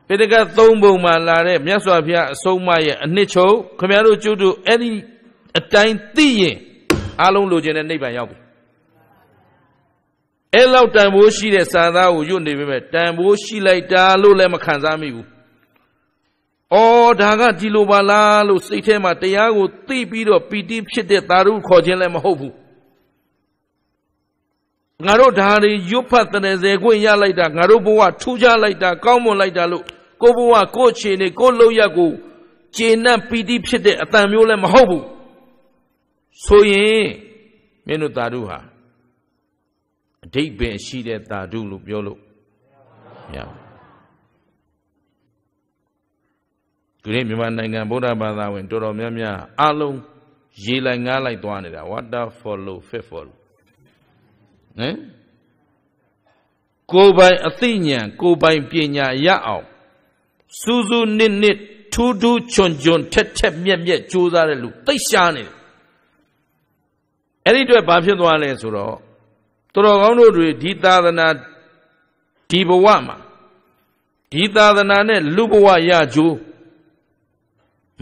ပိဋကသုံးပုံမှာလာတဲ့မြတ်စွာဘုရားအဆုံးအမရဲ့အနှစ်ချုပ်ခမရတို့ကျုပ်တို့အဲ့ဒီအတိုင်းသိရင်အလုံးလိုချင်တဲ့နိဗ္ဗာန်ရောက်ပြီအဲ့လောက်တန်ဖိုးရှိတဲ့စာသားကိုရွတ်နေပေမဲ့တန်ဖိုးရှိလိုက်တာလို့လည်းမခံစားမိဘူးအော်ဒါကဒီလိုပါလားလို့စိတ်ထဲမှာတရားကိုသိပြီးတော့ပီတိဖြစ်တဲ့သာရုခေါ်ခြင်းလည်းမဟုတ်ဘူးငါတို့ဒါတွေရွတ်ဖတ်တဲ့ဇေခွင့်ရလိုက်တာငါတို့ဘဝထူးခြားလိုက်တာကောင်းမွန်လိုက်တာလို့ကိုဘဝကိုခြေနေကိုလောက်ရကိုကျေနပ်ပီတိဖြစ်တဲ့အတန်မျိုးလည်းမဟုတ်ဘူးဆိုရင်မင်းတို့သာဓုဟာအဓိပ္ပာယ်ရှိတဲ့သာဓုလို့ပြောလို့မရဘူးဒီနေ့မြန်မာနိုင်ငံဗုဒ္ဓဘာသာဝင်တော်တော်များများအလုံးရေလိုက်ငားလိုက်သွားနေတာ water follow fit follow ဟမ်ကိုယ်ပိုင်အသိဉာဏ်ကိုယ်ပိုင်ပညာရအောင်စူးစူးနစ်နစ်ထူးထူးချွန်ချွန်ထက်ထက်မြက်မြက်ကြိုးစားတဲ့လူသိရှားနေတယ်အဲ့ဒီအတွက်ဘာဖြစ်သွားလဲဆိုတော့တော်တော်ကောင်းတို့တွေဒီသာသနာဒီဘဝမှာဒီသာသနာနဲ့လူဘဝရကြိုး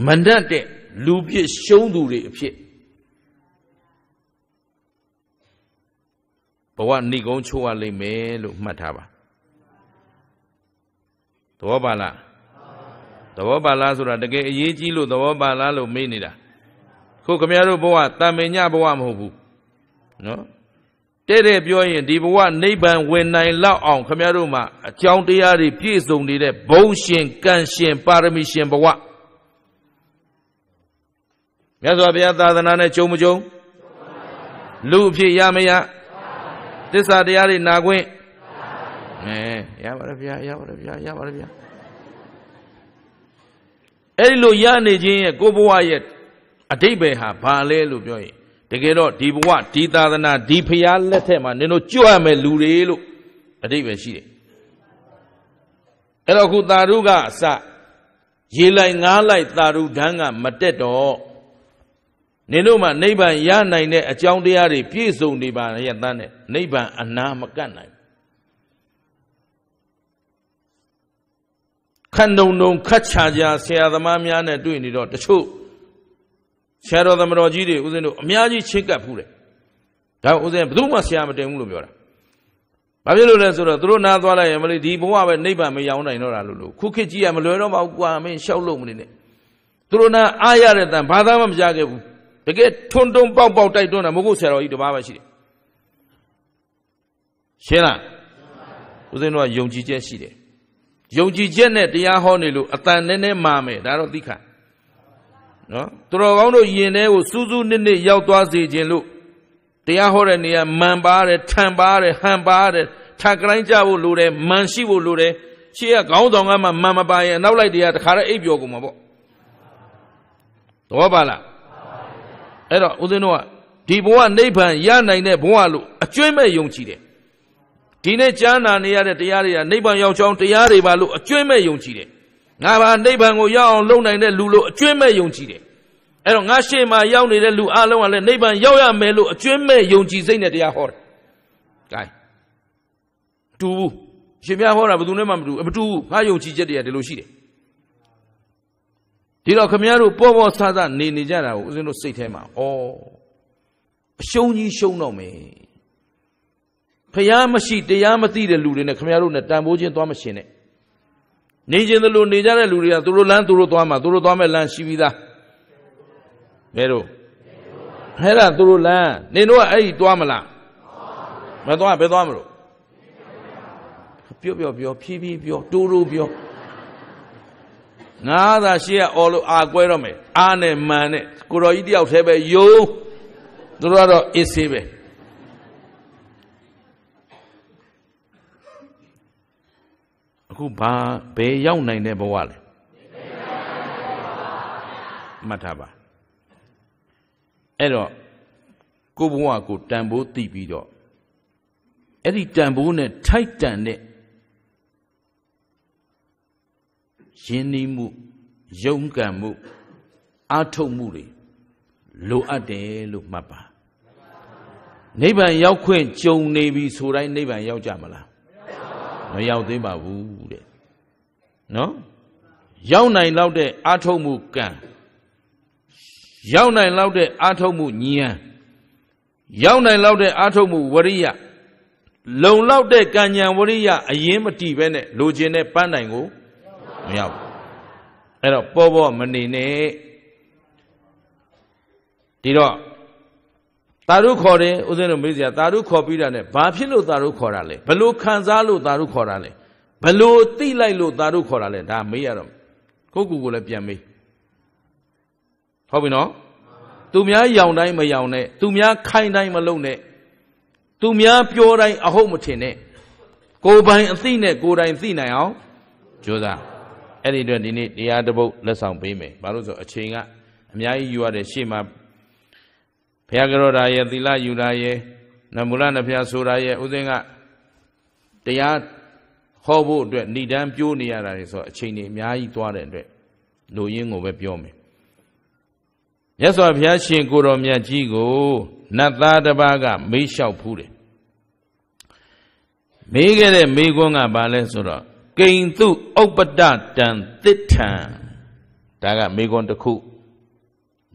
မနှက်တဲ့လူပြစ် ရှုံးသူတွေအဖြစ်ဘဝဏိကုံချိုးရလိမ့်မယ်လို့မှတ်ထားပါသဘောပါလားသဘောပါလားဆိုတာတကယ်အရေးကြီးလို့သဘောပါလားလို့မေးနေတာခုခမရတို့ဘဝတမင်ညဘဝမဟုတ်ဘူးနော်တဲ့တဲ့ပြောရင်ဒီဘဝနိဗ္ဗာန်ဝင်နိုင် လောက်အောင်ခမရတို့မှာအကြောင်းတရားတွေပြည့်စုံနေတဲ့ဘုံရှင်ကံရှင်ပါရမီရှင်ဘဝမြတ်စွာဘုရားသာသနာနဲ့ကြုံမကြုံလူအဖြစ်ရမရသစ္စာတရားတွေနာခွင့်အဲရပါတယ်ဗျာရပါတယ်ဗျာရပါတယ်ဗျာအဲ့လိုရနေခြင်းရဲ့ကိုဘဝရဲ့အတိဘယ်ဟာဘာလဲလို့ပြောရင်တကယ်တော့ဒီဘဝဒီသာသနာဒီဖရားလက်ထက်မှာနင်တို့ကြွရမယ်လူတွေလို့အတိဘယ်ရှိတယ်အဲ့တော့ခုသာဓုကအစရေလိုက်ငားလိုက်သာဓုဒန်းကမတက်တော့နင်တို့မှာနိဗ္ဗာန်ရနိုင်တဲ့အကြောင်းတရားတွေပြည့်စုံနေပါရဲ့တန်းနဲ့နိဗ္ဗာန်အနာမကတ်နိုင်ခန္ဓုံုံခတ်ချာချာဆရာသမားများနဲ့တွေ့နေတော့တချို့ဆရာတော်သမတော်ကြီးတွေဦးဇင်းတို့အများကြီးချစ်ကပ်ဖူးတယ်ဒါဦးဇင်းဘယ်သူမှဆရာမတင်ဘူးလို့ပြောတာဘာဖြစ်လို့လဲဆိုတော့သူတို့နားသွားလိုက်ရင်မလေးဒီဘဝပဲနိဗ္ဗာန်မရောက်နိုင်တော့တာလို့လို့ခုခေတ်ကြီးကမလွယ်တော့ပါဘူးကွာမင်းရှောက်လို့မနေနဲ့သူတို့နားအားရတဲ့တန်ဘာသာမှမကြားခဲ့ဘူးတကယ်ထွန်းထွန်းပေါက်ပေါက်တိုက်တွန်းတာမဟုတ်ဆရာတော်ကြီးတပါးပဲရှိတယ်ရှင်းလားဦးဇင်းတို့ကယုံကြည်ချက်ရှိတယ်ယုံကြည်ချက်နဲ့တရားဟောနေလို့အတန်နဲ့နဲ့မာမယ်ဒါတော့သိခါနော်သူတော်ကောင်းတို့ယင်ထဲကိုစူးစူးနစ်နစ်ရောက်သွားစေခြင်းလို့တရားဟောတဲ့နေရာမန်ပါတယ်ထန်ပါတယ်ဟန်ပါတယ်ထန်ကလိုင်းကြဖို့လိုတယ်မန်ရှိဖို့လိုတယ်ရှေ့ကခေါင်းဆောင်ကမှမန်မပါရင်နောက်လိုက်တရားတခါတော့အိပ်ပျော်ကုန်မှာပေါ့သဘောပါလားအဲ့တော့ဦးဇင်းတို့ကဒီဘဝနိဗ္ဗာန်ရနိုင်တဲ့ဘဝလို့အကျွင့်မဲ့ယုံကြည်တယ်ဒီနေ့ကြားနာနေရတဲ့တရားတွေကနိဗ္ဗာန်ရောက်ချောင်းတရားတွေပါလို့အကျွင့်မဲ့ယုံကြည်တယ်ငါပါနိဗ္ဗာန်ကိုရောက်အောင်လုပ်နိုင်တဲ့လူလို့အကျွင့်မဲ့ယုံကြည်တယ်အဲ့တော့ငါရှေ့မှာရောက်နေတဲ့လူအလုံးကလည်းနိဗ္ဗာန်ရောက်ရမယ်လို့အကျွင့်မဲ့ယုံကြည်စိတ်နဲ့တရားဟောတယ်။ကဲတူဘူးရှင်ပြဟောတာဘယ်သူနဲ့မှမတူဘူးမတူဘူးငါယုံကြည်ချက်တည်းကဒီလိုရှိတယ်ဒီတော့ခမည်းတော်ပေါ်ပေါ်ဆဆနေနေကြတာကိုဦးဇင်းတို့စိတ်ထဲမှာဩအရှုံးကြီးရှုံးတော့မယ်ဖះမရှိတရားမသိတဲ့လူတွေနဲ့ခမည်းတော်နဲ့တန်ဖိုးခြင်းသွားမရှင်နဲ့နေခြင်းသလိုနေကြတဲ့လူတွေကသူတို့လမ်းသူတို့သွားမှာသူတို့သွားမဲ့လမ်းရှိပြီးသားဘယ်လိုအဲ့ဒါသူတို့လမ်းနေတော့အဲ့ဒီသွားမလားမသွားဘယ်သွားမလို့ပြောပြောပြောဖြည်းဖြည်းပြောတိုးတိုးပြောငါသာရှေ့ကအော်လို့အာကွဲတော့မယ်အာနဲ့မန်နဲ့ကိုတော်ကြီးတယောက်တည်းပဲယုံသူတို့ကတော့အစ်စေးပဲအခုဘာဘယ်ရောက်နိုင်တဲ့ဘဝလဲမှတ်ထားပါအဲ့တော့ကိုဘဝကိုတန်ဖိုးသိပြီးတော့အဲ့ဒီတန်ဖိုးနဲ့ထိုက်တန်တဲ့ရင်းနှီးမှုယုံကံမှုအာထုတ်မှုတွေလိုအပ်တယ်လို့မှတ်ပါနိဗ္ဗာန်ရောက်ခွင့်ကြုံနေပြီဆိုတိုင်းနိဗ္ဗာန်ရောက်ကြမလားမရောက်သေးပါဘူးတဲ့နော်ရောက်နိုင်လောက်တဲ့အာထုတ်မှုကံရောက်နိုင်လောက်တဲ့အာထုတ်မှုဉာဏ်ရောက်နိုင်လောက်တဲ့အာထုတ်မှုဝရိယလုံလောက်တဲ့ကံဉဏ်ဝရိယအရင် မတီးပဲနဲ့လိုချင်တဲ့ပန်းတိုင်ကိုမရဘူးအဲ့တော့ပေါ်ပေါ်မနေနဲ့ဒီတော့သာဓုခေါ်တယ်ဦးဇင်းတို့မေးစရာသာဓုခေါ်ပြီးတာ ਨੇ ဘာဖြစ်လို့သာဓုခေါ်တာလဲဘလို့ခံစားလို့သာဓုခေါ်တာလဲဘလို့သိလိုက်လို့သာဓုခေါ်တာလဲဒါမေးရတော့ကိုကူကိုလည်းပြန်မေးဟုတ်ပြီနော်သူများရောင်တိုင်းမရောင်နဲ့သူများခိုင်တိုင်းမလုံနဲ့သူများပြောတိုင်းအဟုတ်မထင်နဲ့ကိုယ်ပိုင်အသိနဲ့ကိုယ်တိုင်သိနိုင်အောင်ကြိုးစားအဲ့ဒီအတွက်ဒီနေ့တရားတစ်ပုဒ်လက်ဆောင်ပေးမယ်ဘာလို့ဆိုအချိန်ကအများကြီးယူရတဲ့ရှေ့မှာဘုရားကရောတာရဲ့သီလယူတာရဲ့နမူလနဖျားဆိုတာရဲ့ဥစဉ်ကတရားဟောဖို့အတွက်ဏိဒန်းပြိုးနေရတာလေဆိုတော့အချိန်တွေအများကြီးသွားတဲ့အတွက်လူရင်းကိုပဲပြောမယ်မြတ်စွာဘုရားရှင်ကိုတော်မြတ်ကြီးကိုနတ်သားတစ်ပါးကမေးလျှောက်ဖူးတယ်မေးခဲ့တဲ့မေးခွန်းကဘာလဲဆိုတော့ကိန်သူဥပဒတံသစ်ထံဒါကမိကွန်တစ်ခု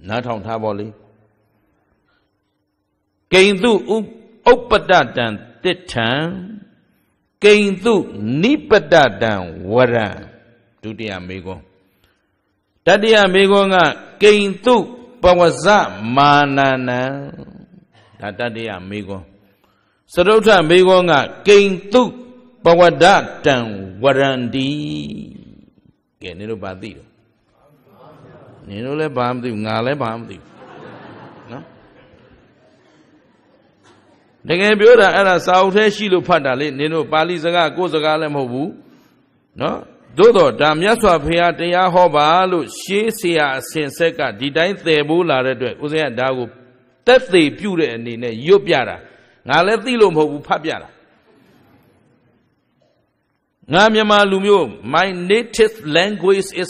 နားထောင်ထားပါလေကိန်သူဥပဒတံသစ်ထံကိန်သူနိပဒတံဝရံဒုတိယမိကွန်တတိယမိကွန်ကကိန်သူပဝဇမာနနံဒါတတိယမိကွန်စရုဋ္ဌမိကွန်ကကိန်သူပဝဒတံဝရန္တိကဲနင်တို့ဘာသိတော့နင်တို့လည်းဘာမသိဘူးငါလည်းဘာမသိဘူးနော်တကယ်ပြောတာအဲ့ဒါစာအုပ်ထဲရှိလို့ဖတ်တာလေနင်တို့ပါဠိစကားကိုယ်စကားလည်းမဟုတ်ဘူးနော်သို့တော့ဒါမြတ်စွာဘုရားတရားဟောပါလို့ရှေးဆရာအစဉ်ဆက်ကဒီတိုင်းသယ်ပိုးလာတဲ့အတွက်ဦးဇင်းကဒါကိုတက်သေးပြုတဲ့အနေနဲ့ရွတ်ပြတာငါလည်းသိလို့မဟုတ်ဘူးဖတ်ပြတာငါမြန်မာလူမျိုး my native language is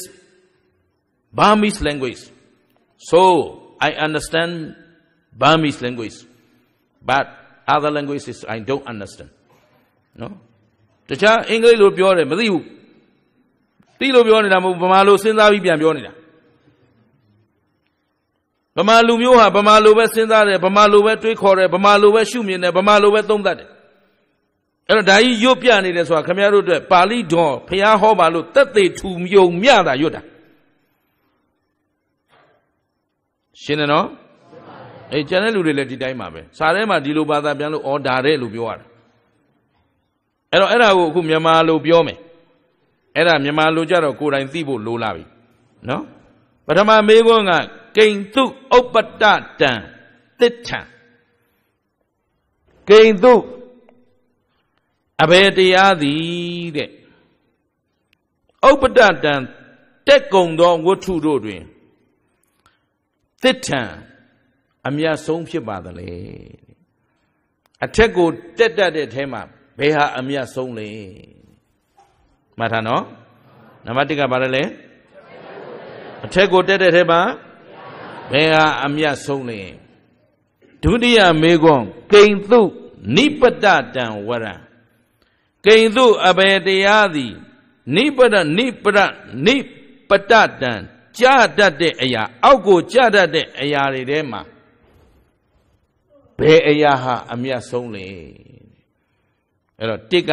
Burmese language so I understand Burmese language but other languages I don't understand No, English ha. နော်တခြားအင်္ဂလိပ်လိုပြောတယ်မသိဘူးသိလို့ပြောနေတာမဟုတ်ဗမာလိုစဉ်းစားပြီးပြန်ပြောနေတာဗမာလူမျိုးဟာဗမာလိုပဲစဉ်းစားတယ်ဗမာလိုပဲတွေးခေါ်တယ်ဗမာလိုပဲရှုမြင်တယ်ဗမာလိုပဲသုံးသပ်တယ်အဲ့တော့ဒါကြီးရွတ်ပြနေတယ်ဆိုတာခမရတို့အတွက်ပါဠိတော်ဖျားဟောပါလို့တက်သေးထူမြုံမြတာရွတ်တာရှင်းတယ်နော်အေးကျန်တဲ့လူတွေလည်းဒီတိုင်းပါပဲစာထဲမှာဒီလိုဘာသာပြန်လို့အော်ဒါတဲ့လို့ပြောရတာအဲ့တော့အဲ့ဒါကိုအခုမြန်မာလိုပြောမယ်အဲ့ဒါမြန်မာလိုကြတော့ကိုယ်တိုင်သိဖို့လိုလာပြီနော်ပထမမေးခွန်းကကိန်တုဥပ္ပတတံတစ်ထံကိန်တုအဘယ်တရားသည်တဲ့ဥပဒတံတက်ကုံသောဝတ္ထုတို့တွင်သစ်ထံအမြတ်ဆုံးဖြစ်ပါသလဲအထက်ကိုတက်တတ်တဲ့အဲမှာဘယ်ဟာအမြတ်ဆုံးလဲမှတ်ထားနော်နံပါတ်1ကဘာလဲလဲအထက်ကိုတက်တဲ့အဲမှာဘယ်ဟာအမြတ်ဆုံးလဲဒုတိယမေကွန်ကိန်သုနိပတတံဝရံကိန်သူအဘေတရားသည်နိပဒနိပဒနိပတတံကြတတ်တဲ့အရာအောက်ကိုကြတတ်တဲ့အရာတွေထဲမှာဘယ်အရာဟာအမြတ်ဆုံးလဲအဲ့တော့တစ်က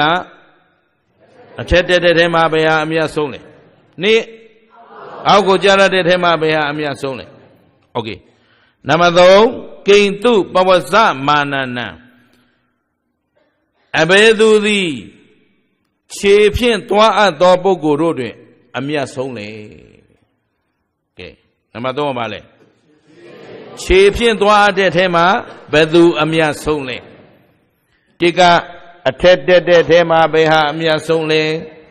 အထက်တက်တဲ့ထဲမှာဘယ်ဟာအမြတ်ဆုံးလဲနိအောက်ကိုကြတတ်တဲ့ထဲမှာဘယ်ဟာအမြတ်ဆုံးလဲโอเคနံပါတ်3ကိန်တုပဝဇမာနနံအဘယ်သူသည်ခြေဖြင့်သွားအပ်သောပုဂ္ဂိုလ်တို့တွင် အမြတ်ဆုံးလေ။ကဲနံပါတ်3ပါလေ။ခြေဖြင့်သွားတဲ့ထဲမှာဘယ်သူအမြတ်ဆုံးလဲ။တိကအထက်တက်တဲ့ထဲမှာဘယ်ဟာအမြတ်ဆုံးလဲ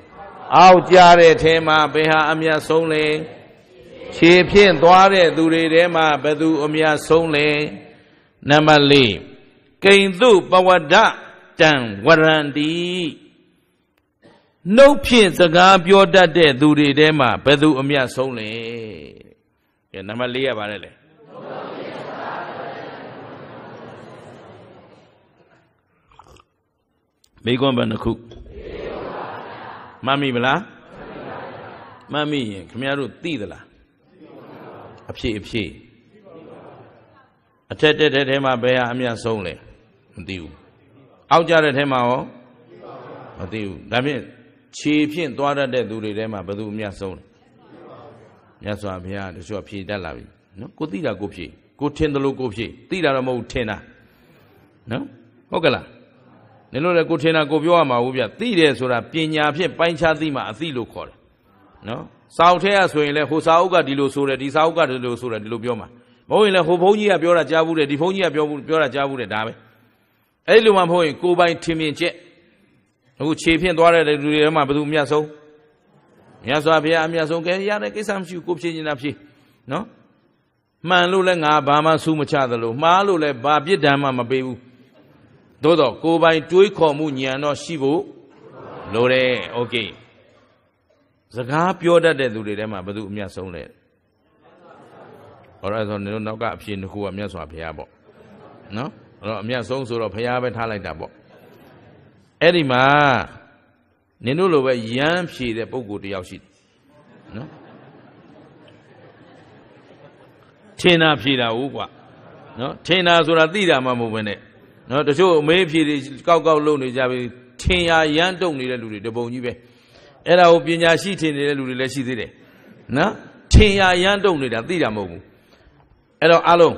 ။အောက်ကျတဲ့ထဲမှာဘယ်ဟာ အမြတ်ဆုံးလဲ။ခြေဖြင့်သွားတဲ့သူတွေထဲမှာဘယ်သူအမြတ်ဆုံးလဲ။နံပါတ်4ကိန္တုပဝဒတံဝရန္တိနှုတ်ဖြင့်စကားပြောတတ်တဲ့သူတွေထဲမှာဘယ်သူအမြတ်ဆုံးလဲ။ကဲနံပါတ်၄ရပါတယ်လေ။မိကွန်ဘယ်နှခုမမီမလားမမီရင်ခင်ဗျားတို့သိသလားအဖြစ်အဖြစ်အထက်တက်တဲ့ထဲမှာဘယ်ဟာအမြတ်ဆုံးလဲမသိဘူးအောက်ကြတဲ့ထဲမှာရောမသိဘူးဒါဖြင့်ခြေဖြင့်သွားတတ်တဲ့သူတွေထဲမှာဘယ်သူအများဆုံးလဲမြတ်စွာဘုရားတချို့ဖြေတတ်လာပြီနော်ကိုသိတာကိုဖြေကိုထင်တယ်လို့ကိုဖြေသိတာတော့မဟုတ်ထင်တာနော်ဟုတ်ကလားနင်တို့လည်းကိုထင်တာကိုပြောရမှာဘူးဗျသိတယ်ဆိုတာပညာဖြင့်ပိုင်းခြားသိမှအသိလို့ခေါ်တယ်နော်စာအုပ်ထဲကဆိုရင်လည်းဟိုစာအုပ်ကဒီလိုဆိုတယ်ဒီစာအုပ်ကဒီလိုဆိုတယ်ဒီလိုပြောမှာမဟုတ်ရင်လည်းဟိုဘုန်းကြီးကပြောတာကြားဘူးတယ်ဒီဘုန်းကြီးကပြောဘူးပြောတာကြားဘူးတယ်ဒါပဲအဲ့လိုမှမဟုတ်ရင်ကိုပိုင်ထင်မြင်ချက်အခုခြေဖြင့်သွားတဲ့လူတွေမှာဘယ်သူအမြတ်ဆုံးမြတ်စွာဘုရားအမြတ်ဆုံးကဲရတဲ့ကိစ္စမရှိဘူးကိုဖြေနေတာဖြေနော်မှန်လို့လည်းငါဘာမှစူးမချသလိုမှားလို့လည်းဘာပြစ်ဒဏ်မှမပေးဘူးသို့တော့ကိုပိုင် တွေးခေါ်မှုဉာဏ်တော့ရှိဖို့လိုတယ်โอเคစကားပြောတတ်တဲ့သူတွေထဲမှာဘယ်သူအမြတ်ဆုံးလဲဟောရဆိုနေတော့နောက်ကအဖြစ်တစ်ခုကမြတ်စွာဘုရားပေါ့နော်အဲ့တော့အမြတ်ဆုံးဆိုတော့ဘုရားပဲထားလိုက်တာပေါ့အဲ့ဒီမှာနင်တို့လိုပဲရမ်းဖြည့်တဲ့ပုံကိုတယောက်ရှိတယ်နော်ထင်တာဖြည့်တာဟုတ်ကွာနော်ထင်တာဆိုတာသိတာမှမဟုတ်ဘဲနဲ့နော်တချို့အမေးဖြည့်တွေကောက်ကောက်လုပ်နေကြပြီထင်ရရမ်းတုံနေတဲ့လူတွေတပုံကြီးပဲအဲ့ဒါကိုပညာရှိထင်နေတဲ့လူတွေလည်းရှိသေးတယ်နော်ထင်ရရမ်းတုံနေတာသိတာမဟုတ်ဘူးအဲ့တော့အလုံး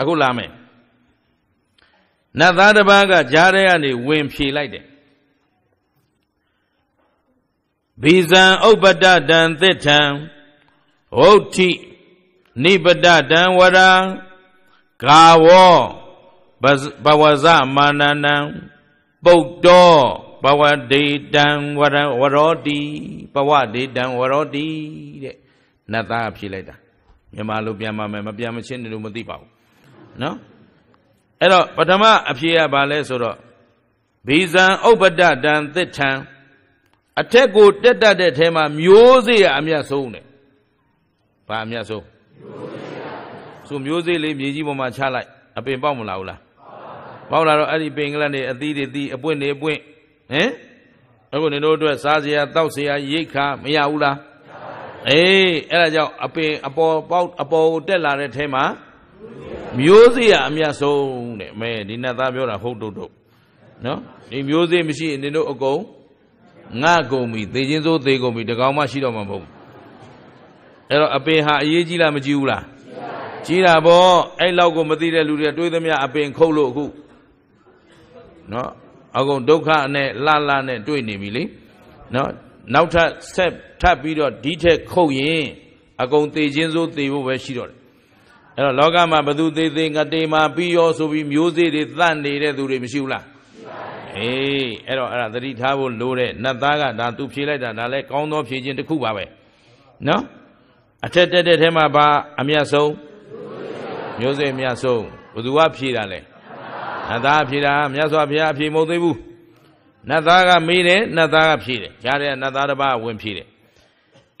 အခုလာမယ်နတ်သားတစ်ပါးကကြားထဲကနေဝင်ဖြေလိုက်တယ်ဘီဇံဥပတတံသစ်ထံဝုဋ္ဌိနိပတတံဝရံကာဝောဘဝဇမာနနံပုတ်တော်ဘဝဒေတံဝရဝရောတိဘဝဒေတံဝရောတိတဲ့နတ်သားဖြေလိုက်တာမြန်မာလိုပြန်ပါမယ်မပြန်မချင်းနေလို့မသိပါဘူးနော်အဲ့တော့ပထမအဖြေကဘာလဲဆိုတော့ဘီဇံဥပဒတံသစ္ထံအထက်ကိုတက်တတ်တဲ့ထဲမှာမျိုးစေ့အမြတ်ဆုံးတယ်။ဘာအမြတ်ဆုံး။ဆိုမျိုးစေ့လေးမြေကြီးပေါ်မှာချလိုက် အပင်ပေါက်မလာဘူးလား။ပေါက်လာတော့အဲ့ဒီပင်ကလနဲ့အသီးတွေသီးအပွင့်တွေအပွင့်ဟင်အခုနေတို့အတွက်စားစရာတောက်စရာရိတ်ခါမရဘူးလား။အေးအဲ့ဒါကြောင့်အပင်အပေါ်ပေါက်အပေါ်တက်လာတဲ့ထဲမှာမျိုးစေ့ရအမြတ်ဆုံးတဲ့မဲဒီနတ်သားပြောတာဟုတ်တုတ်တုတ်နော်ဒီမျိုးစေ့မရှိရင်တို့အကုန်ငါကုန်ပြီသေခြင်းစိုးသေကုန်ပြီတကောင်မှရှိတော့မှာမဟုတ်ဘူးအဲ့တော့အပင်ဟာအရေးကြီးလားမကြီးဘူးလားကြီးတာပေါ့အဲ့လောက်ကိုမသိတဲ့လူတွေတွေးသမျှအပင်ခုတ်လို့အခုနော်အကုန်ဒုက္ခနဲ့လှလှနဲ့တွေ့နေပြီလေနော်နောက်ထပ်ဆက်ထပ်ပြီးတော့ဒီထက်ခုတ်ရင်အကုန်သေခြင်းစိုးသေဖို့ပဲရှိတော့တယ်အဲ့တော့လောကမှာဘသူသေးသေးငတေမှာပြီးရောဆိုပြီးမျိုးစေ့တွေသန့်နေတဲ့သူတွေမရှိဘူးလားအေးအဲ့တော့အဲ့ဒါသတိထားဖို့လိုတဲ့နတ်သားကဒါသူဖြေလိုက်တာဒါလည်းကောင်းသောဖြေခြင်းတစ်ခုပါပဲနော်အထက်တက်တဲ့ထဲမှာဘာအမြတ်ဆုံးမျိုးစေ့အမြတ်ဆုံးဘသူကဖြေတာလဲနတ်သားဖြေတာမြတ်စွာဘုရားဖြေမဟုတ်သေးဘူးနတ်သားကမေးတယ်နတ်သားကဖြေတယ်ကြားတဲ့နတ်သားတစ်ပါးဝင်ဖြေတယ်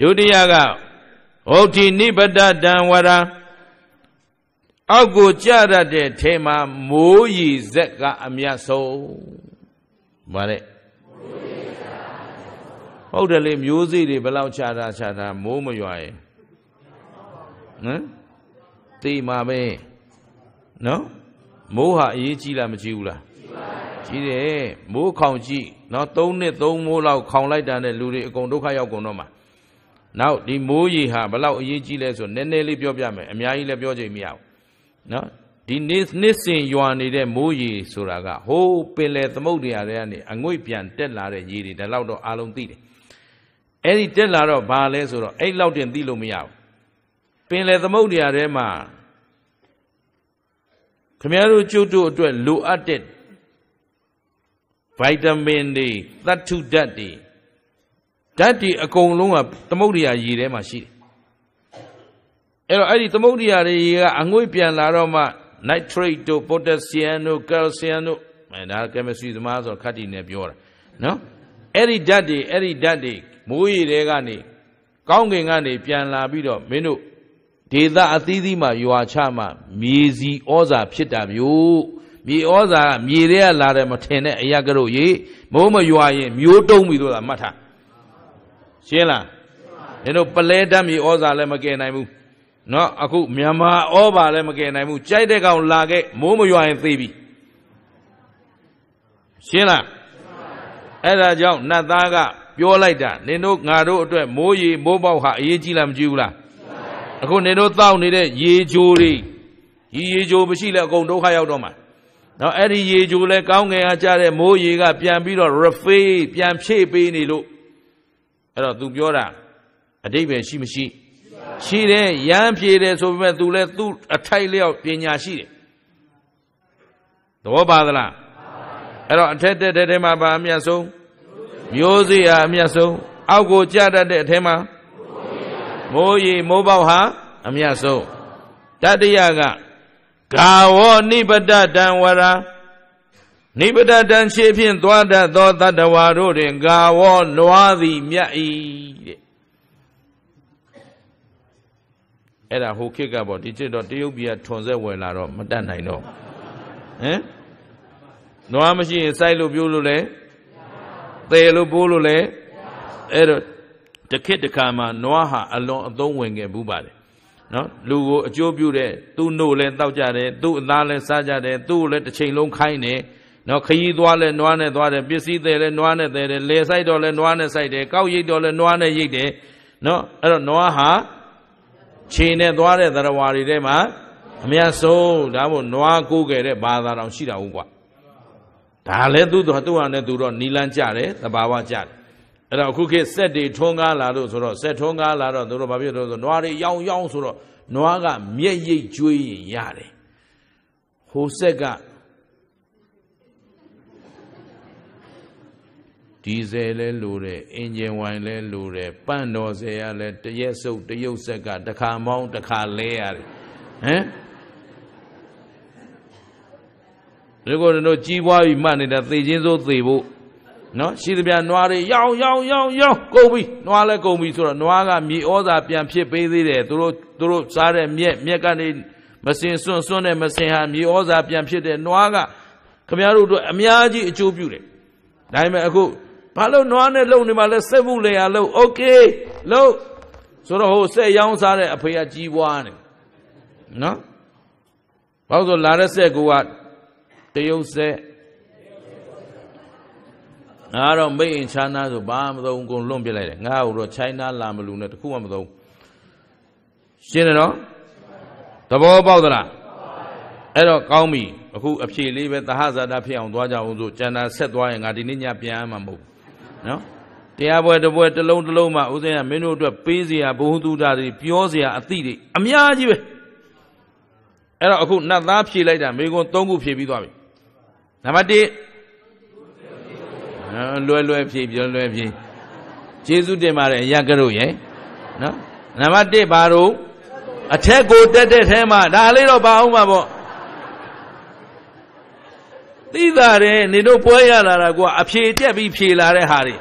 ဒုတိယကဩဋ္ဌိနိဗ္ဗတတံဝရံအောက်ကိုကြရတဲ့ထဲမှာမိုးရီဇက်ကအမြတ်ဆုံးဗါတဲ့ဟုတ်တယ်လေမျိုးစေ့တွေဘလောက်ခြားတာခြားတာမိုးမရွာရင်ဟမ်သိမှာပဲနော်မိုးဟာအရေးကြီးလားမကြီးဘူးလားကြီးတယ်မိုးခေါင်ကြည့်နော်၃နှစ်၃မိုးလောက်ခေါင်လိုက်တာနဲ့လူတွေအကုန်ဒုက္ခရောက်ကုန်တော့မှာနောက်ဒီမိုးရေဟာဘလောက်အရေးကြီးလဲဆိုနည်းနည်းလေးပြောပြမယ်အများကြီးလည်းပြောချိန်မရဘူးနော်ဒီနေ့နှစ်စဉ်ရွာနေတဲ့မိုးရေဆိုတာကဟိုးပင်လယ်သမုတ်တွေအရကနေအငွေ့ပြန်တက်လာတဲ့ရေတွေဒါလောက်တော့အလုံးသိတယ်အဲ့ဒီတက်လာတော့ဘာလဲဆိုတော့အဲ့လောက်တင်သိလို့မရဘူးပင်လယ်သမုတ်တွေအထဲမှာခမရတို့ကျုပ်တို့အတွက်လိုအပ်တဲ့ဗိုက်တာမင်တွေသတ္ထုဓာတ်တွေဓာတ်တွေအကုန်လုံးကသမုတ်တွေရေထဲမှာရှိတယ်အဲ့တော့အဲ့ဒီသမုဒ္ဒရာတွေကအငွေ့ပြန်လာတော့မှ nitrate တို့ potassium တို့ calcium တို့အဲဒါ chemistry သမားဆိုခတ်တီနဲ့ပြောတာနော်အဲ့ဒီဓာတ်တွေအဲ့ဒီဓာတ်တွေမိုးရေတွေကနေကောင်းကင်ကနေပြန်လာပြီးတော့မင်းတို့ဒေသအသီးသီးမှာရွာချမှာမြေစီဩဇာဖြစ်တာမျိုး မြေဩဇာကမြေတွေကလာတယ်မထင်တဲ့အရာကတို့ရေမိုးမရွာရင်မျိုးတုံးပြီဆိုတာမှတ်ထားရှင်းလားမင်းတို့ပလဲဓာတ်မြေဩဇာလည်းမကယ်နိုင်ဘူးနော်အခုမြန်မာဩဘာလည်းမကယ်နိုင်ဘူးကြိုက်တဲ့ကောင်လာခဲ့မိုးမရွာရင်သေပြီရှင်းလားအဲ့ဒါကြောင့်နတ်သားကပြောလိုက်တာနင်တို့ငါတို့အတွက်မိုးရေမိုးပေါက်ဟာအရေးကြီးလားမကြီးဘူးလားအခုနင်တို့တောက်နေတဲ့ရေဂျိုးတွေဒီရေဂျိုးမရှိလဲအကုန်ဒုက္ခရောက်တော့မှာနော်အဲ့ဒီရေဂျိုးလဲကောင်းငင်အားကြတဲ့မိုးရေကပြန်ပြီးတော့ refill ပြန်ဖြည့်ပေးနေလို့အဲ့တော့ तू ပြောတာ အတိတ်ပဲရှိမရှိရှိတယ်ရမ်းဖြေတယ်ဆိုပေမဲ့ तू လည်းသူ့အထိုက်လျောက်ပညာရှိတယ်သဘောပါသလားအဲ့တော့အထက်တက်တဲ့ထဲမှာပါအမြတ်ဆုံးမျိုးစေ့ဟာအမြတ်ဆုံးအောက်ကိုကြတတ်တဲ့အထဲမှာမိုးရီမိုးပေါက်ဟာအမြတ်ဆုံးတတ္တယကဂါဝောနိပတတံဝရာနိပတတံခြေဖြင့်သွားတတ်သောတတ္တဝါတို့တွင်ဂါဝောလွားသည်မြတ်၏တဲ့အဲ့ဒါဟိုခေတ်ကပေါ့ဒီခေတ်တော့တရုတ်ပြည်ကထွန်ဆက်ဝယ်လာတော့မတတ်နိုင်တော့ဟမ်နွားမရှိရင်စိုက်လို့ပြိုးလို့လဲသေလို့ပိုးလို့လဲအဲ့တော့တခက်တခါမှာနွားဟာအလွန်အသုံးဝင်ခဲ့ဘူးပါတယ်နော်လူကိုအကျိုးပြုတဲ့သူ့နှုတ်လဲတောက်ကြတယ်သူ့အသားလဲစားကြတယ်သူ့လဲတစ်ချိန်လုံးခိုင်းတယ်နော်ခရီးသွားလဲနွားနဲ့သွားတယ်ပစ္စည်းသေးလဲနွားနဲ့သေးတယ်လေဆိုင်တော့လဲနွားနဲ့ဆိုင်တယ်ကောက်ရိတ်တော့လဲနွားနဲ့ရိတ်တယ်နော်အဲ့တော့နွားဟာခြေနဲ့သွားတဲ့သရဝါတွေထဲမှာအမြတ်ဆုံးဒါမို့နွားကိုးကြတဲ့ဘာသာတော်ရှိတာဟုတ်ကွာဒါလည်းသူ့တော်သူ့ဟာနဲ့သူတော့နီလန်းကြတယ်သဘာဝကြတယ်အဲ့တော့ခုခေတ်စက်တွေထွန်းကားလာလို့ဆိုတော့စက်ထွန်းကားလာတော့သူတို့ဘာဖြစ်လို့ဆိုနွားတွေရောင်ရောင်ဆိုတော့နွားကမျက်ရိပ်ကျွေးရင်ရတယ်ဟိုဆက်ကဒီဇယ်လဲလိုတယ်အင်ဂျင်ဝိုင်လဲလိုတယ်ပန့်တော်ဇယ်ရလဲတရက်စုပ်တရုပ်ဆက်ကတစ်ခါမောင်းတစ်ခါလဲရတယ်ဟမ်ဒီကိုတို့ကြီးပွားပြီးမှတ်နေတာသေချင်းစိုးသေဖို့နော်ရှိသမျှနွားတွေရောင်ရောင်ရောင်ရောင်ကုန်ပြီနွားလည်းကုန်ပြီဆိုတော့နွားကမြေဩဇာပြန်ဖြစ်ပေးသေးတယ်သူတို့သူတို့စားတဲ့မြက်မြက်ကနေမစင်စွန့်စွန့်တဲ့မစင်ဟာမြေဩဇာပြန်ဖြစ်တဲ့နွားကခမရတို့တို့အများကြီးအကျိုးပြုတယ်ဒါပေမဲ့အခုဘာလို့နွားနဲ့လုံနေမှာလဲစက်မှုလေရလုံโอเคလုံဆိုတော့ဟိုစက်ရောင်းစားတဲ့အဖေကကြီးပွားနေနော်ဘာလို့ဆိုလာတဲ့စက်ကူကတရုတ်စက်ငါတော့မိတ်အင်ချာနာဆိုဘာမသုံးကုန်လွန့်ပြလိုက်တယ်ငါ့ကိုတော့ချိုင်းနာလာမလူနဲ့တခုမှမသုံးရှင်းတယ်နော်သဘောပေါက်သလားအဲ့တော့ကောင်းပြီအခုအဖြေလေးပဲသဟဇာတာဖြစ်အောင်သွားကြအောင်ဆိုကျန်တာဆက်သွားရင်ငါဒီနေ့ညပြန်ရမှာမဟုတ်နော်တရားပွဲတပွဲတစ်လုံးတစ်လုံးမှဥစဉ်ကမင်းတို့အတွက်ပေးเสียဘုဟုတုဒ္ဒတွေပြောเสียအသည့်တွေအများကြီးပဲအဲ့တော့အခုနတ်သားဖြေလိုက်တာမိကွန်း၃ခုဖြေပြီးသွားပြီနံပါတ်1လွယ်လွယ်ဖြေပြောလွယ်ဖြေကျေးဇူးတင်ပါတယ်အရကရုရဲ့နော်နံပါတ်1ဘာလို့အထက်ကိုတက်တဲ့ထဲမှာဒါလေးတော့ပါအောင်ပါပေါ့သိတာတယ်နေတို့ပွဲရလာတာကအဖြေတက်ပြီးဖြေလာတဲ့ဟာတွေ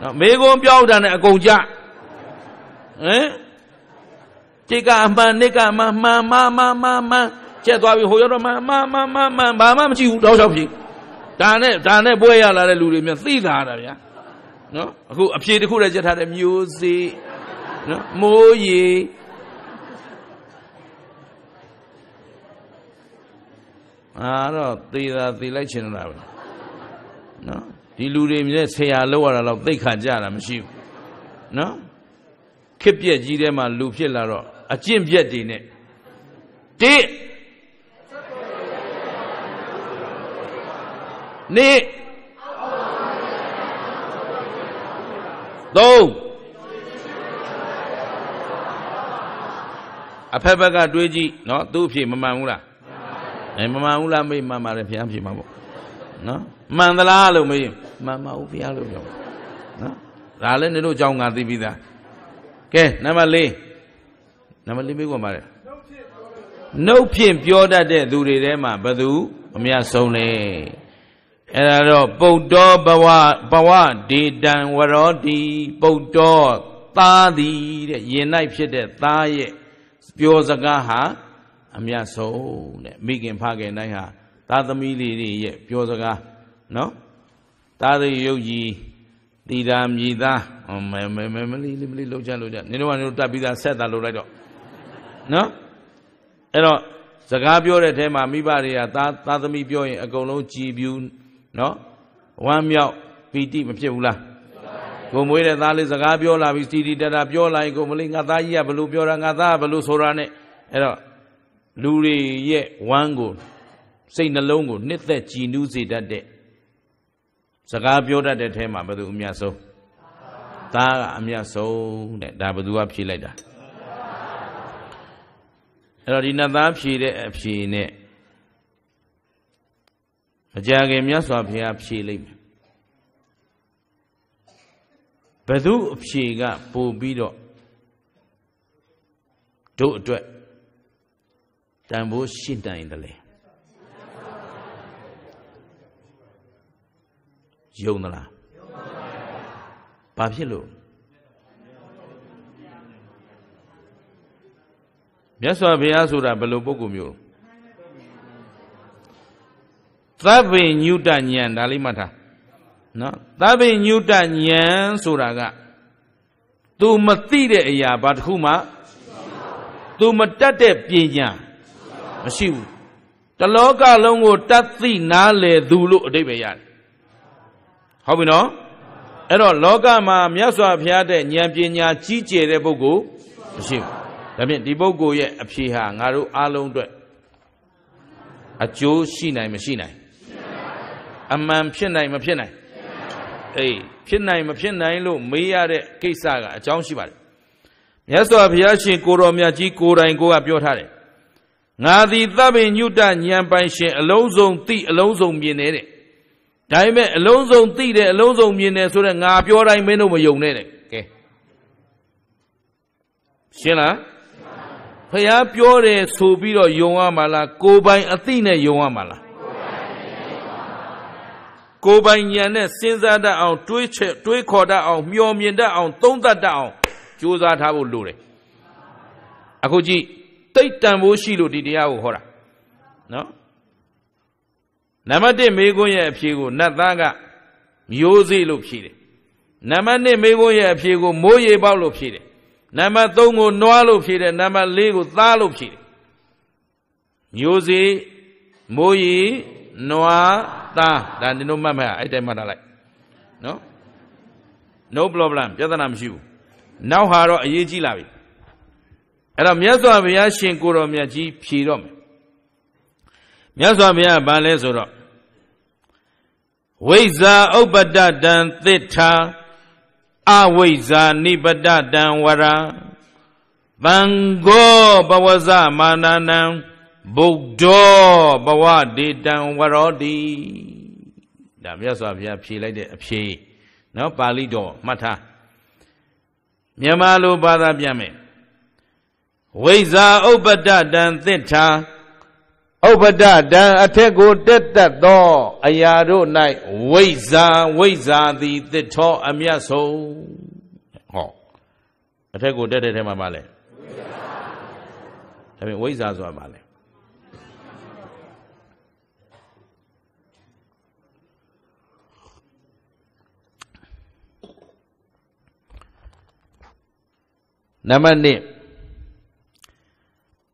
နော်မေကွန်ပြောက်တာနဲ့အကုန်ကြဟမ်တိကအမှန်နိကအမှန်မှန်မှန်မှန်မှန်မှန်ကျက်သွားပြီဟိုရောက်တော့မှန်မှန်မှန်မှန်မှန်ဘာမှမရှိဘူးတောက်လျှောက်ဖြေဒါနဲ့ဒါနဲ့ပွဲရလာတဲ့လူတွေမြန်သိတာတာဗျာနော်အခုအဖြေတစ်ခုတည်းချက်ထားတဲ့မျိုးစေးနော်မိုးရီအာတော့သေတာသေလိုက်ခြင်းတာပဲနော်ဒီလူတွေမြဲဆရာလောက်ရတာတော့သိခါကြတာမရှိဘူးနော်ခစ်ပြက်ကြီးထဲမှာလူဖြစ်လာတော့အကျင့်ပြက်တွေနဲ့တိနေသုံးအဖက်ဘက်ကတွေးကြည့်နော်သူ့အဖြစ်မမှန်ဘူးလားအဲမမှန်ဘူးလားမေးမှန်ပါတယ်ဘုရားဖြေမှာပေါ့နော်မှန်သလားလို့မေးမှန်ပါဦးဘုရားလို့ပြောနော်ဒါလည်းနေတို့အကြောင်းငါသိပြီးသားကဲနံပါတ်၄နံပါတ်၄မေးခွန်းပါတယ်နှုတ်ဖြင့်ပြောတတ်တဲ့သူတွေထဲမှာဘသူအများဆုံးလဲအဲ့ဒါတော့ပုတ်တော်ဘဝဘဝဒေတံဝရောတိပုတ်တော်သားသည်တဲ့ရင်၌ဖြစ်တဲ့သားရဲ့ပြောစကားဟာအမြတ်ဆုံးတဲ့မိခင်ဖခင်တိုင်းဟာသာသမီလေးတွေရဲ့ပြောစကားနော်သားတွေရုပ်ကြီးတီတာမြည်သားမမမမလီမလီလှုပ်ချလှုပ်ချနင်တို့ကနင်တို့တတ်ပြီးသားဆက်တာလှုပ်လိုက်တော့နော်အဲ့တော့စကားပြောတဲ့အထဲမှာမိဘတွေကသားသားသမီးပြောရင်အကုန်လုံးကြည်ပြူနော်ဝမ်းမြောက်ပီတိမဖြစ်ဘူးလားကိုမွေးတဲ့သားလေးစကားပြောလာပြီးစီတီတတာပြောလာရင်ကိုမလေးငါသားကြီးကဘလို့ပြောတာငါသားကဘလို့ဆိုတာနဲ့အဲ့တော့လူတွေရဲ့ဝမ်းကိုစိတ်နှလုံးကိုနှစ်သက် ကြည်နူးစေတတ်တဲ့စကားပြောတတ်တဲ့ထဲမှာဘယ်သူအများဆုံးသားကအများဆုံးတဲ့ဒါဘယ်သူကဖြေလိုက်တာအဲ့တော့ဒီနှစ်သားဖြေတဲ့အဖြေနဲ့မကြခင်မြတ်စွာဘုရားဖြေလိုက်မယ်ဘယ်သူအဖြေကပို့ပြီးတော့တို့အတွက်တန်ဖိုးရှိနိုင်တယ်လေယုံသလားဘာဖြစ်လို့မြတ်စွာဘုရားဆိုတာဘယ်လိုပုဂ္ဂိုလ်မျိုးသဗ္ဗညုတဉာဏ်ဒါလေးမှတ်ထားနော်သဗ္ဗညုတဉာဏ်ဆိုတာက तू မသိတဲ့အရာဘာတစ်ခုမှ तू မတတ်တဲ့ပညာမရှိဘူးတလောကလုံးကိုတတ်သိနားလေသူလို့အဓိပ္ပာယ်ရတယ်ဟုတ်ပြီနော်အဲ့တော့လောကမှာမြတ်စွာဘုရားတဲ့ဉာဏ်ပညာကြီးကျယ်တဲ့ပုဂ္ဂိုလ်မရှိဘူးဒါဖြင့်ဒီပုဂ္ဂိုလ်ရဲ့အဖြေဟာငါတို့အားလုံးအတွက်အကျိုးရှိနိုင်မရှိနိုင်အမှန်ဖြစ်နိုင် မဖြစ်နိုင်အေးဖြစ်နိုင်မဖြစ်နိုင်လို့မေးရတဲ့ကိစ္စက အကြောင်းရှိပါတယ်မြတ်စွာဘုရားရှင်ကိုတော်မြတ်ကြီးကိုယ်တိုင်ကိုကပြောထားတယ်ငါသည်သဗ္ဗညုတဉာဏ်ပိုင်ရှင်အလုံးစုံသိအလုံးစုံမြင်နေတဲ့ဒါပေမဲ့အလုံးစုံသိတယ်အလုံးစုံမြင်တယ်ဆိုတော့ငါပြောတိုင်းမင်းတို့မယုံနဲ့တဲ့ကဲရှင်းလားဖះပြောတယ်ဆိုပြီးတော့ယုံရမှာလားကိုယ်ပိုင်အသိနဲ့ယုံရမှာလားကိုယ်ပိုင်ဉာဏ်နဲ့စဉ်းစားတတ်အောင်တွေးချက်တွေးခေါ်တတ်အောင်မျှော်မြင်တတ်အောင်သုံးသပ်တတ်အောင်ကြိုးစားထားဖို့လိုတယ်အခုကြည့်တိတ်တန်ဖို့ရှိလို့ဒီတရားကိုဟောတာနော်နံပါတ်1မိခွန်းရဲ့အဖြေကိုနတ်သားကမျိုးစေ့လို့ဖြေတယ်နံပါတ်2မိခွန်းရဲ့အဖြေကိုမိုးရေပေါက်လို့ဖြေတယ်နံပါတ်3ကိုနွားလို့ဖြေတယ်နံပါတ်4ကိုသားလို့ဖြေတယ်မျိုးစေ့မိုးရေနွားသားဒါနင်တို့မှတ်မှာအဲ့တိုင်မှတ်ထားလိုက်နော် no problem ပြဿနာမရှိဘူးနောက်ဟာတော့အရေးကြီးလာပြီအဲ့တော့မြတ်စွာဘုရားရှင်ကိုတော်မြတ်ကြီးဖြေတော့မယ်မြတ်စွာဘုရားဘာလဲဆိုတော့ဝိဇာဥပတတံသစ္ထာအဝိဇာနိပတတံဝရသံဃောဘဝဇမာနနံဗုဒ္ဓောဘဝဒေတံဝရောတိဒါမြတ်စွာဘုရားဖြေလိုက်တဲ့အဖြေနော်ပါဠိတော်မှတ်ထားမြန်မာလိုဘာသာပြန်မယ်ဝိဇာဥပဒတံသစ္ထာဥပဒတံအထက်ကိုတက်တတ်သော အရာတို့၌ဝိဇာဝိဇာသည်သစ္ထောအမျက်ဆုံးဟောအထက်ကိုတက်တဲ့ထဲမှာပါလဲဒါပေမဲ့ဝိဇာဆိုတာပါလဲနံပါတ်1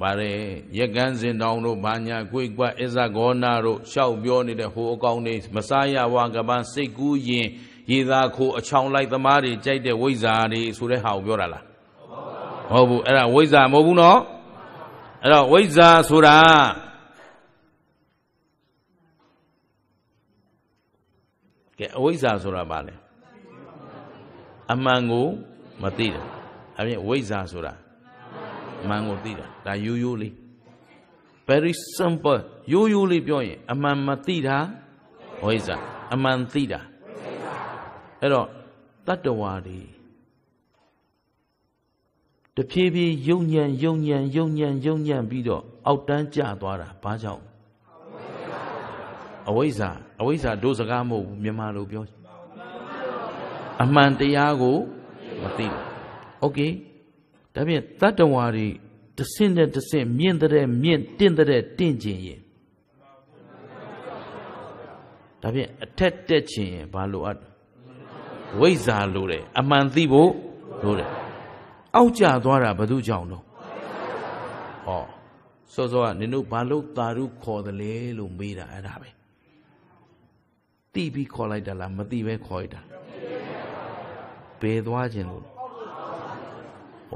ပါတယ်ရက်ကန်းစင်တောင်တို့ဘာညာကိုယ်ကွက်အစ္ဆဂောနာတို့ရှောက်ပြောနေတဲ့ဟိုအကောင်တွေမစားရဝါကပန်းစိတ်ကူးရင် ရေသာခိုအချောင်လိုက်သမားတွေကြိုက်တဲ့ဝိဇ္ဇာတွေဆိုတဲ့ဟာကိုပြောတာလားဟုတ်ဘူးအဲ့ဒါဝိဇ္ဇာမဟုတ်ဘူးနော်အဲ့တော့ဝိဇ္ဇာဆိုတာကဲအဝိဇ္ဇာဆိုတာဘာလဲအမှန်ကိုမသိတာအပြင်ဝိဇ္ဇာဆိုတာမှန်ကိုသိတာဒါရိုးရိုးလေး very simple ရိုးရိုးလေးပြောရင် အမှန်မသိတာဝိဇ္ဇာအမှန်သိတာအဲ့တော့တတ္တဝါတွေတဖြည်းဖြည်းယုံညံယုံညံယုံညံယုံညံပြီးတော့အောက်တန်းကျသွားတာဘာကြောင့်အဝိဇ္ဇာအဝိဇ္ဇာတို့စကားမဟုတ်ဘူးမြန်မာလိုပြော အမှန်တရားကိုမသိဘူးโอเคဒါဖြင့်တတ္တဝါတွေတဆင့်နဲ့တဆင့်မြင့်တဲ့မြင့်တင့်တဲ့တင့်ခြင်းရင်ဒါဖြင့်အထက်တက်ခြင်းရင်ဘာလိုအပ်ဝိဇ္ဇာလိုတယ်အမှန်သိဖို့လိုတယ်အောက်ကျသွားတာဘယ်သူကြောင့်တော့ဟောစောစောကနင်တို့ဘာလို့တာရုခေါ်တယ်လဲလို့မေးတာအဲ့ဒါပဲတိပြီးခေါ်လိုက်တာလားမတိပဲခေါ်လိုက်တာဘယ်သွားခြင်းလို့ဩ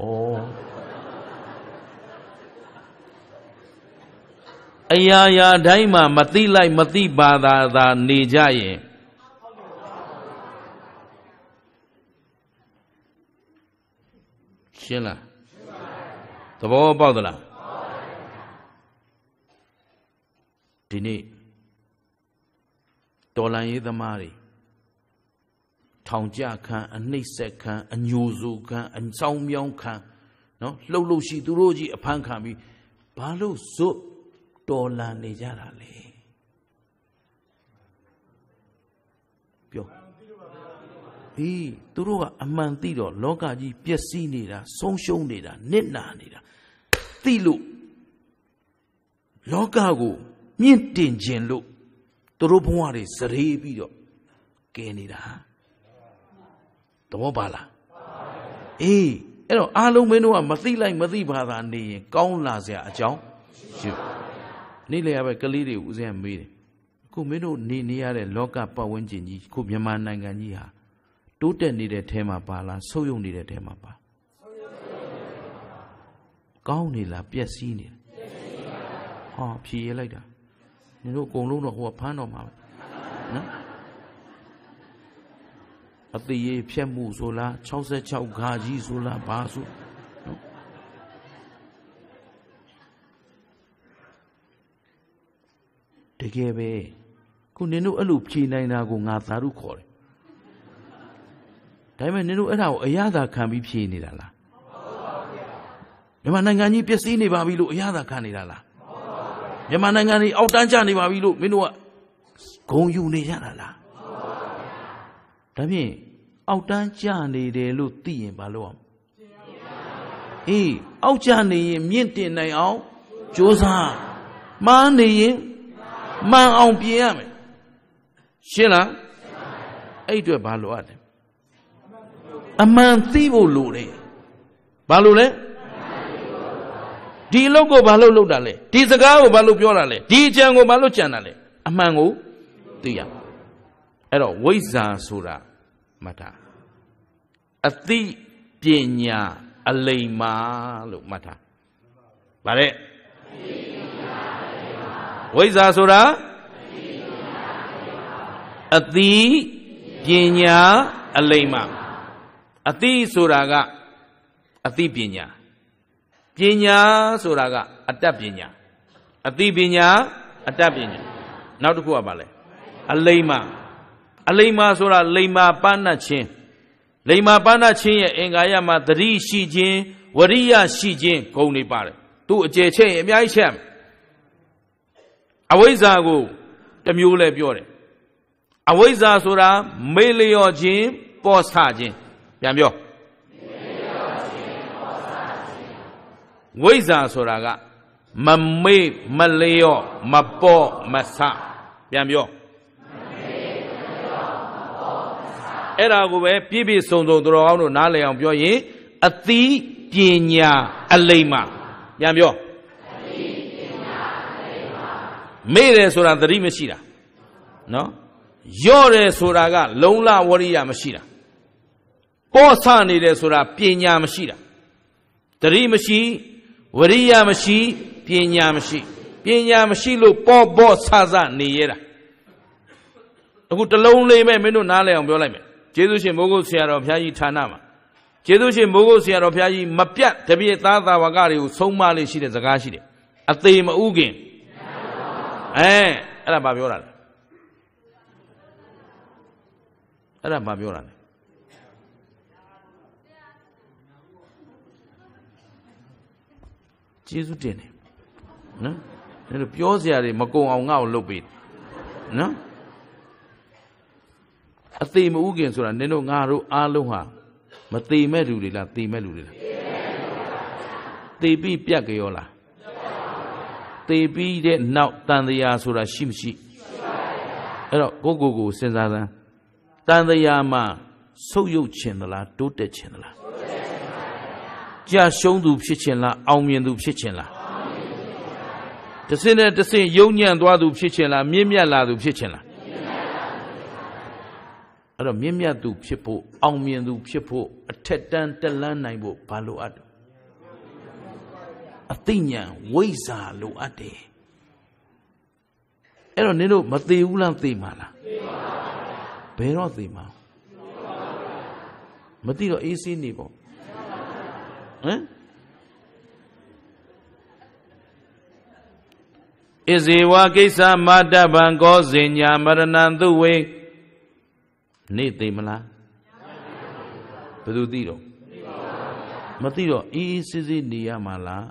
အရာရာတိုင်းမှာမသိလိုက်မသိပါသာသာနေကြရင်ရှင်းလားသဘောပေါက်သလားဒီနေ့တော်လန်ရေးသမားတွေထောင်ကျခံအနှိမ့်ဆက်ခံအညိုဆိုခံအဆောင်မြောင်းခံနော်လှုပ်လှုပ်ရှိ သူတို့ကြီးအဖမ်းခံပြီးဘာလို့ဇွတ်တော်လန်နေကြတာလဲပြောဒီသူတို့ကအမှန်သိတော့လောကကြီးပျက်စီးနေတာ ဆုံးရှုံးနေတာနစ်နာနေတာသိလို့လောကကို မြင့်တင်ခြင်းလို့သူတို့ဘဝတွေစရေပြီးတော့ကဲနေတာသဘောပါလားအေးအဲ့တော့အားလုံးမင်းတို့ကမသိလိုက်မသိဘာသာနေရင်ကောင်းလာစရာအကြောင်းရှိနေ့လေရပဲကလေးတွေဦးစင်းမေးတယ်အခုမင်းတို့နေနေရတဲ့လောကပတ်ဝန်းကျင်ကြီးခုမြန်မာနိုင်ငံကြီးဟာတိုးတက်နေတဲ့ထဲမှာပါလားဆုတ်ယုတ်နေတဲ့ထဲမှာပါကောင်းနေလားပျက်စီးနေလားဟောဖြည်ရလိုက်တာညီတို့အကုန်လုံးတော့ဟိုကဖမ်းတော့မှာပဲနော်အသေးရေဖြတ်မှုဆိုလား66ဂါကြီးဆိုလားဘာဆိုတကယ်ပဲခုနင်တို့အဲ့လိုဖြေနိုင်တာကိုငါသာဓုခေါ်တယ်ဒါပေမဲ့နင်တို့အဲ့ဒါကိုအရသာခံပြီးဖြေနေတာလားမြန်မာနိုင်ငံကြီးပျက်စီးနေပါပြီလို့အရသာခံနေတာလားမြန်မာနိုင်ငံကြီးအောက်တန်းကျနေပါပြီလို့မင်းတို့ကဂုံယူနေကြတာလားဒါဖြင့်အောက်တန်းကျနေတယ်လို့သိရင်ဘာလုပ်အောင်အေးအောက်ကျနေရင် မြင့်တင်နိုင်အောင်ကြိုးစားမှားနေရင်မှန်အောင်ပြင်ရမယ်ရှင်းလားအဲ့အတွက်ဘာလိုအပ်လဲအမှန်သိဖို့လိုတယ်ဘာလိုလဲဒီအလုပ်ကိုဘာလို့လုပ်တာလဲဒီစကားကိုဘာလို့ပြောတာလဲဒီအကြံကိုဘာလို့ကြံတာလဲအမှန်ကိုသိရအဲ့တော့ဝိဇ္ဇာဆိုတာမှတ်ထားအသိပညာအလိမ္မာလို့မှတ်ထားဗါတဲ့ဝိဇ္ဇာဆိုတာအသိပညာအလိမ္မာအသိဆိုတာကအသိပညာပညာဆိုတာကအတတ်ပညာအသိပညာအတတ်ပညာနောက်တစ်ခုကပါလဲအလိမ္မာအလိမ္မာဆိုတာလိမ္မာပန်းနှခြင်းလိမ္မာပန်းနှခြင်းရဲ့အင်္ဂါရမှာသတိရှိခြင်းဝရိယရှိခြင်းဂုဏ်တွေပါတယ်သူ့အကျယ်ချက်ရင်အများကြီးချက်အဝိဇ္ဇာကိုတမျိုးလဲပြောတယ်အဝိဇ္ဇာဆိုတာမေ့လျော့ခြင်းပေါ်ဆခြင်းပြန်ပြောဝိဇ္ဇာဆိုတာကမမေ့မလျော့မပေါ်မဆပြန်ပြောအဲ့ဒါကိုပဲပြည့်ပြည့်စုံစုံသူတော်ကောင်းတို့နားလည်အောင်ပြောရင်အသီးပညာအလိမ္မာပြန်ပြောမေ့တယ်ဆိုတာသတိမရှိတာနော်ယော့တယ်ဆိုတာက လုံလဝရိယမရှိတာပေါ်ဆနေတယ်ဆိုတာပညာမရှိတာသတိမရှိဝရိယမရှိပညာမရှိပညာမရှိလို့ပေါ်ပေါ်ဆဆနေရတာအခုတလုံးလေးပဲမင်းတို့နားလည်အောင်ပြောလိုက်မယ်ကျေးဇူးရှင်မိုးကုတ်ဆရာတော်ဘုရားကြီးဌာနမှာကျေးဇူးရှင်မိုးကုတ်ဆရာတော်ဘုရားကြီးမပြတ်တပြည့်သားသာဝကတွေကိုဆုံးမလေးရှိတဲ့ဇကားရှိတယ်အသေးမဥခင်အဲအဲ့ဒါဘာပြောတာလဲအဲ့ဒါဘာပြောတာလဲကျေးဇူးတင်တယ်နော်ဒါလို့ပြောစရာတွေမကုံအောင်ငါ့ကိုလုပ်ပေးနော်အသေးမဥခင်ဆိုတာနင်တို့ငါတို့အားလုံးဟာမသေးမဲ့လူတွေလားသေမဲ့လူတွေလားသေပြီးပြတ်ကြောလားသေပြီးတဲ့နောက်တန်တရားဆိုတာရှိမရှိအဲ့တော့ကိုကိုကိုစဉ်းစားစမ်းတန်တရားမှာ ဆုတ်ယုတ်ခြင်းသလားတိုးတက်ခြင်းသလားကြာရှုံးသူ ဖြစ်ခြင်းလားအောင်မြင်သူဖြစ်ခြင်းလားတစင်းနဲ့တစင်းယုံညံ့သွားသူဖြစ်ခြင်းလားမြင့်မြတ်လာသူဖြစ်ခြင်းလားအဲ့တော့မြင့်မြတ်သူဖြစ်ဖို့အောင်မြင်သူဖြစ်ဖို့အထက်တန်းတက်လန်းနိုင်ဖို့ဘာလိုအပ်တယ်အသိဉာဏ်ဝိဇ္ဇာလိုအပ်တယ်အဲ့တော့နင်တို့ မသေးဘူးလားသေမှာလားသေပါဘူးဘယ်တော့သေမှာမသိတော့အေးဆေးနေပေါ့ဟမ်ဣဇေဝကိစ္စမာတ္တဗံကောဇင်ညာမရဏံသူဝေနေသေးမလားဘယ်သူသိတော့မသိတော့အေးအေးဆေးဆေးနေရမှာလား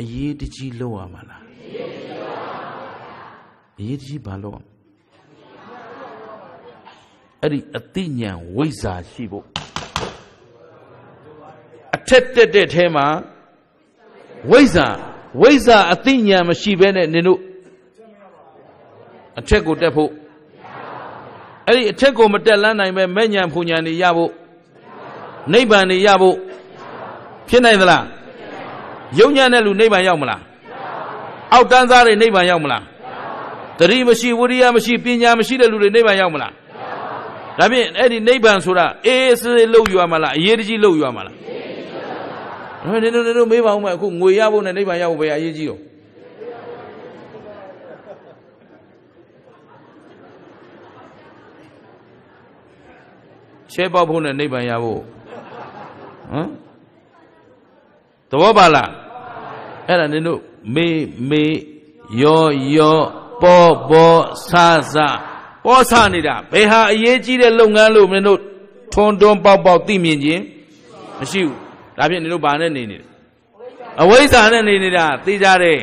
အရေးတကြီးလောက်ရမှာလားအရေးတကြီးဘာလို့အဲ့ဒီအတိညာဝိဇ္ဇာရှိဖို့အထက်တက်တဲ့အဲမှာဝိဇ္ဇာဝိဇ္ဇာအတိညာမရှိဘဲနဲ့နင်တို့အထက်ကိုတက်ဖို့အဲ့ဒီအထက်ကိုမတက်လန်းနိုင်ပဲမဲ့ညံဖူညံနေရဖို့နိဗ္ဗာန်နေရဖို့ဖြစ်နိုင်သလားယုံညံ့တဲ့လူနိဗ္ဗာန်ရောက်မလားအောက်တန်းစားတွေနိဗ္ဗာန်ရောက်မလားတတိမရှိဝိရိယမရှိပညာမရှိတဲ့လူတွေနိဗ္ဗာန်ရောက်မလားဒါဖြင့်အဲ့ဒီနိဗ္ဗာန်ဆိုတာအေးအေးဆေးဆေးလှုပ်ယူရမှာလားအရေးတကြီးလှုပ်ယူရမှာလားဒါပေမဲ့နင်တို့နင်တို့မေးပါဦးမယ်အခုငွေရဖို့နဲ့နိဗ္ဗာန်ရဖို့ဘယ်အရေးကြီးတော့ရှဲပေါက်ဖို့နဲ့နိဗ္ဗာန်ရဖို့ဟမ်သဘောပါလားအဲ့ဒါနင်တို့မေမေယောယောပေါ်ပေါ်ဆဆပေါ်ဆနေတာဘယ်ဟာအရေးကြီးတဲ့လုပ်ငန်းလို့မင်းတို့ထွန်းတွန်းပေါက်ပေါက်သိမြင်ခြင်းမရှိဘူးဒါဖြင့်နင်တို့ဘာနဲ့နေနေလဲအဝိဇ္ဇာနဲ့နေနေတာသိကြတယ်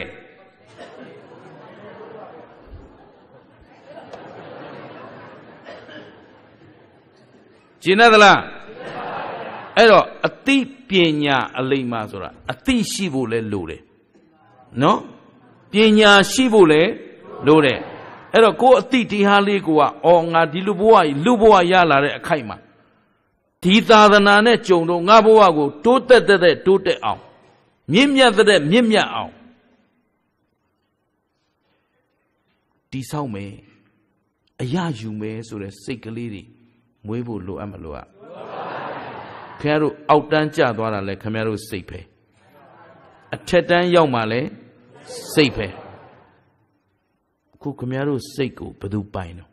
ရှင်းတတ်သလားအဲ့တော့အသိပညာအလိမ္မာဆိုတာအသိရှိဖို့လဲလိုတယ်နော်ပညာရှိဖို့လဲလိုတယ်အဲ့တော့ကိုယ်အသိဒီဟာလေးကိုကအော်ငါဒီလူဘဝကြီးလူဘဝရလာတဲ့အခိုက်မှာဒီသာသနာနဲ့ကြုံတော့ငါဘဝကို တိုးတက်တဲ့တိုးတက်အောင်မြင့်မြတ်တဲ့မြင့်မြတ်အောင်တိဆောက်မယ်အရယူမယ်ဆိုတဲ့စိတ်ကလေးတွေမွေးဖို့လိုအပ်မလိုအပ်ခင်ဗျားတို့အောက်တန်းကျသွားတာလဲခင်ဗျားတို့စိတ်ပဲအထက်တန်းရောက်မှလဲစိတ်ပဲအခုခင်ဗျားတို့စိတ်ကိုဘယ်သူပိုင်တော့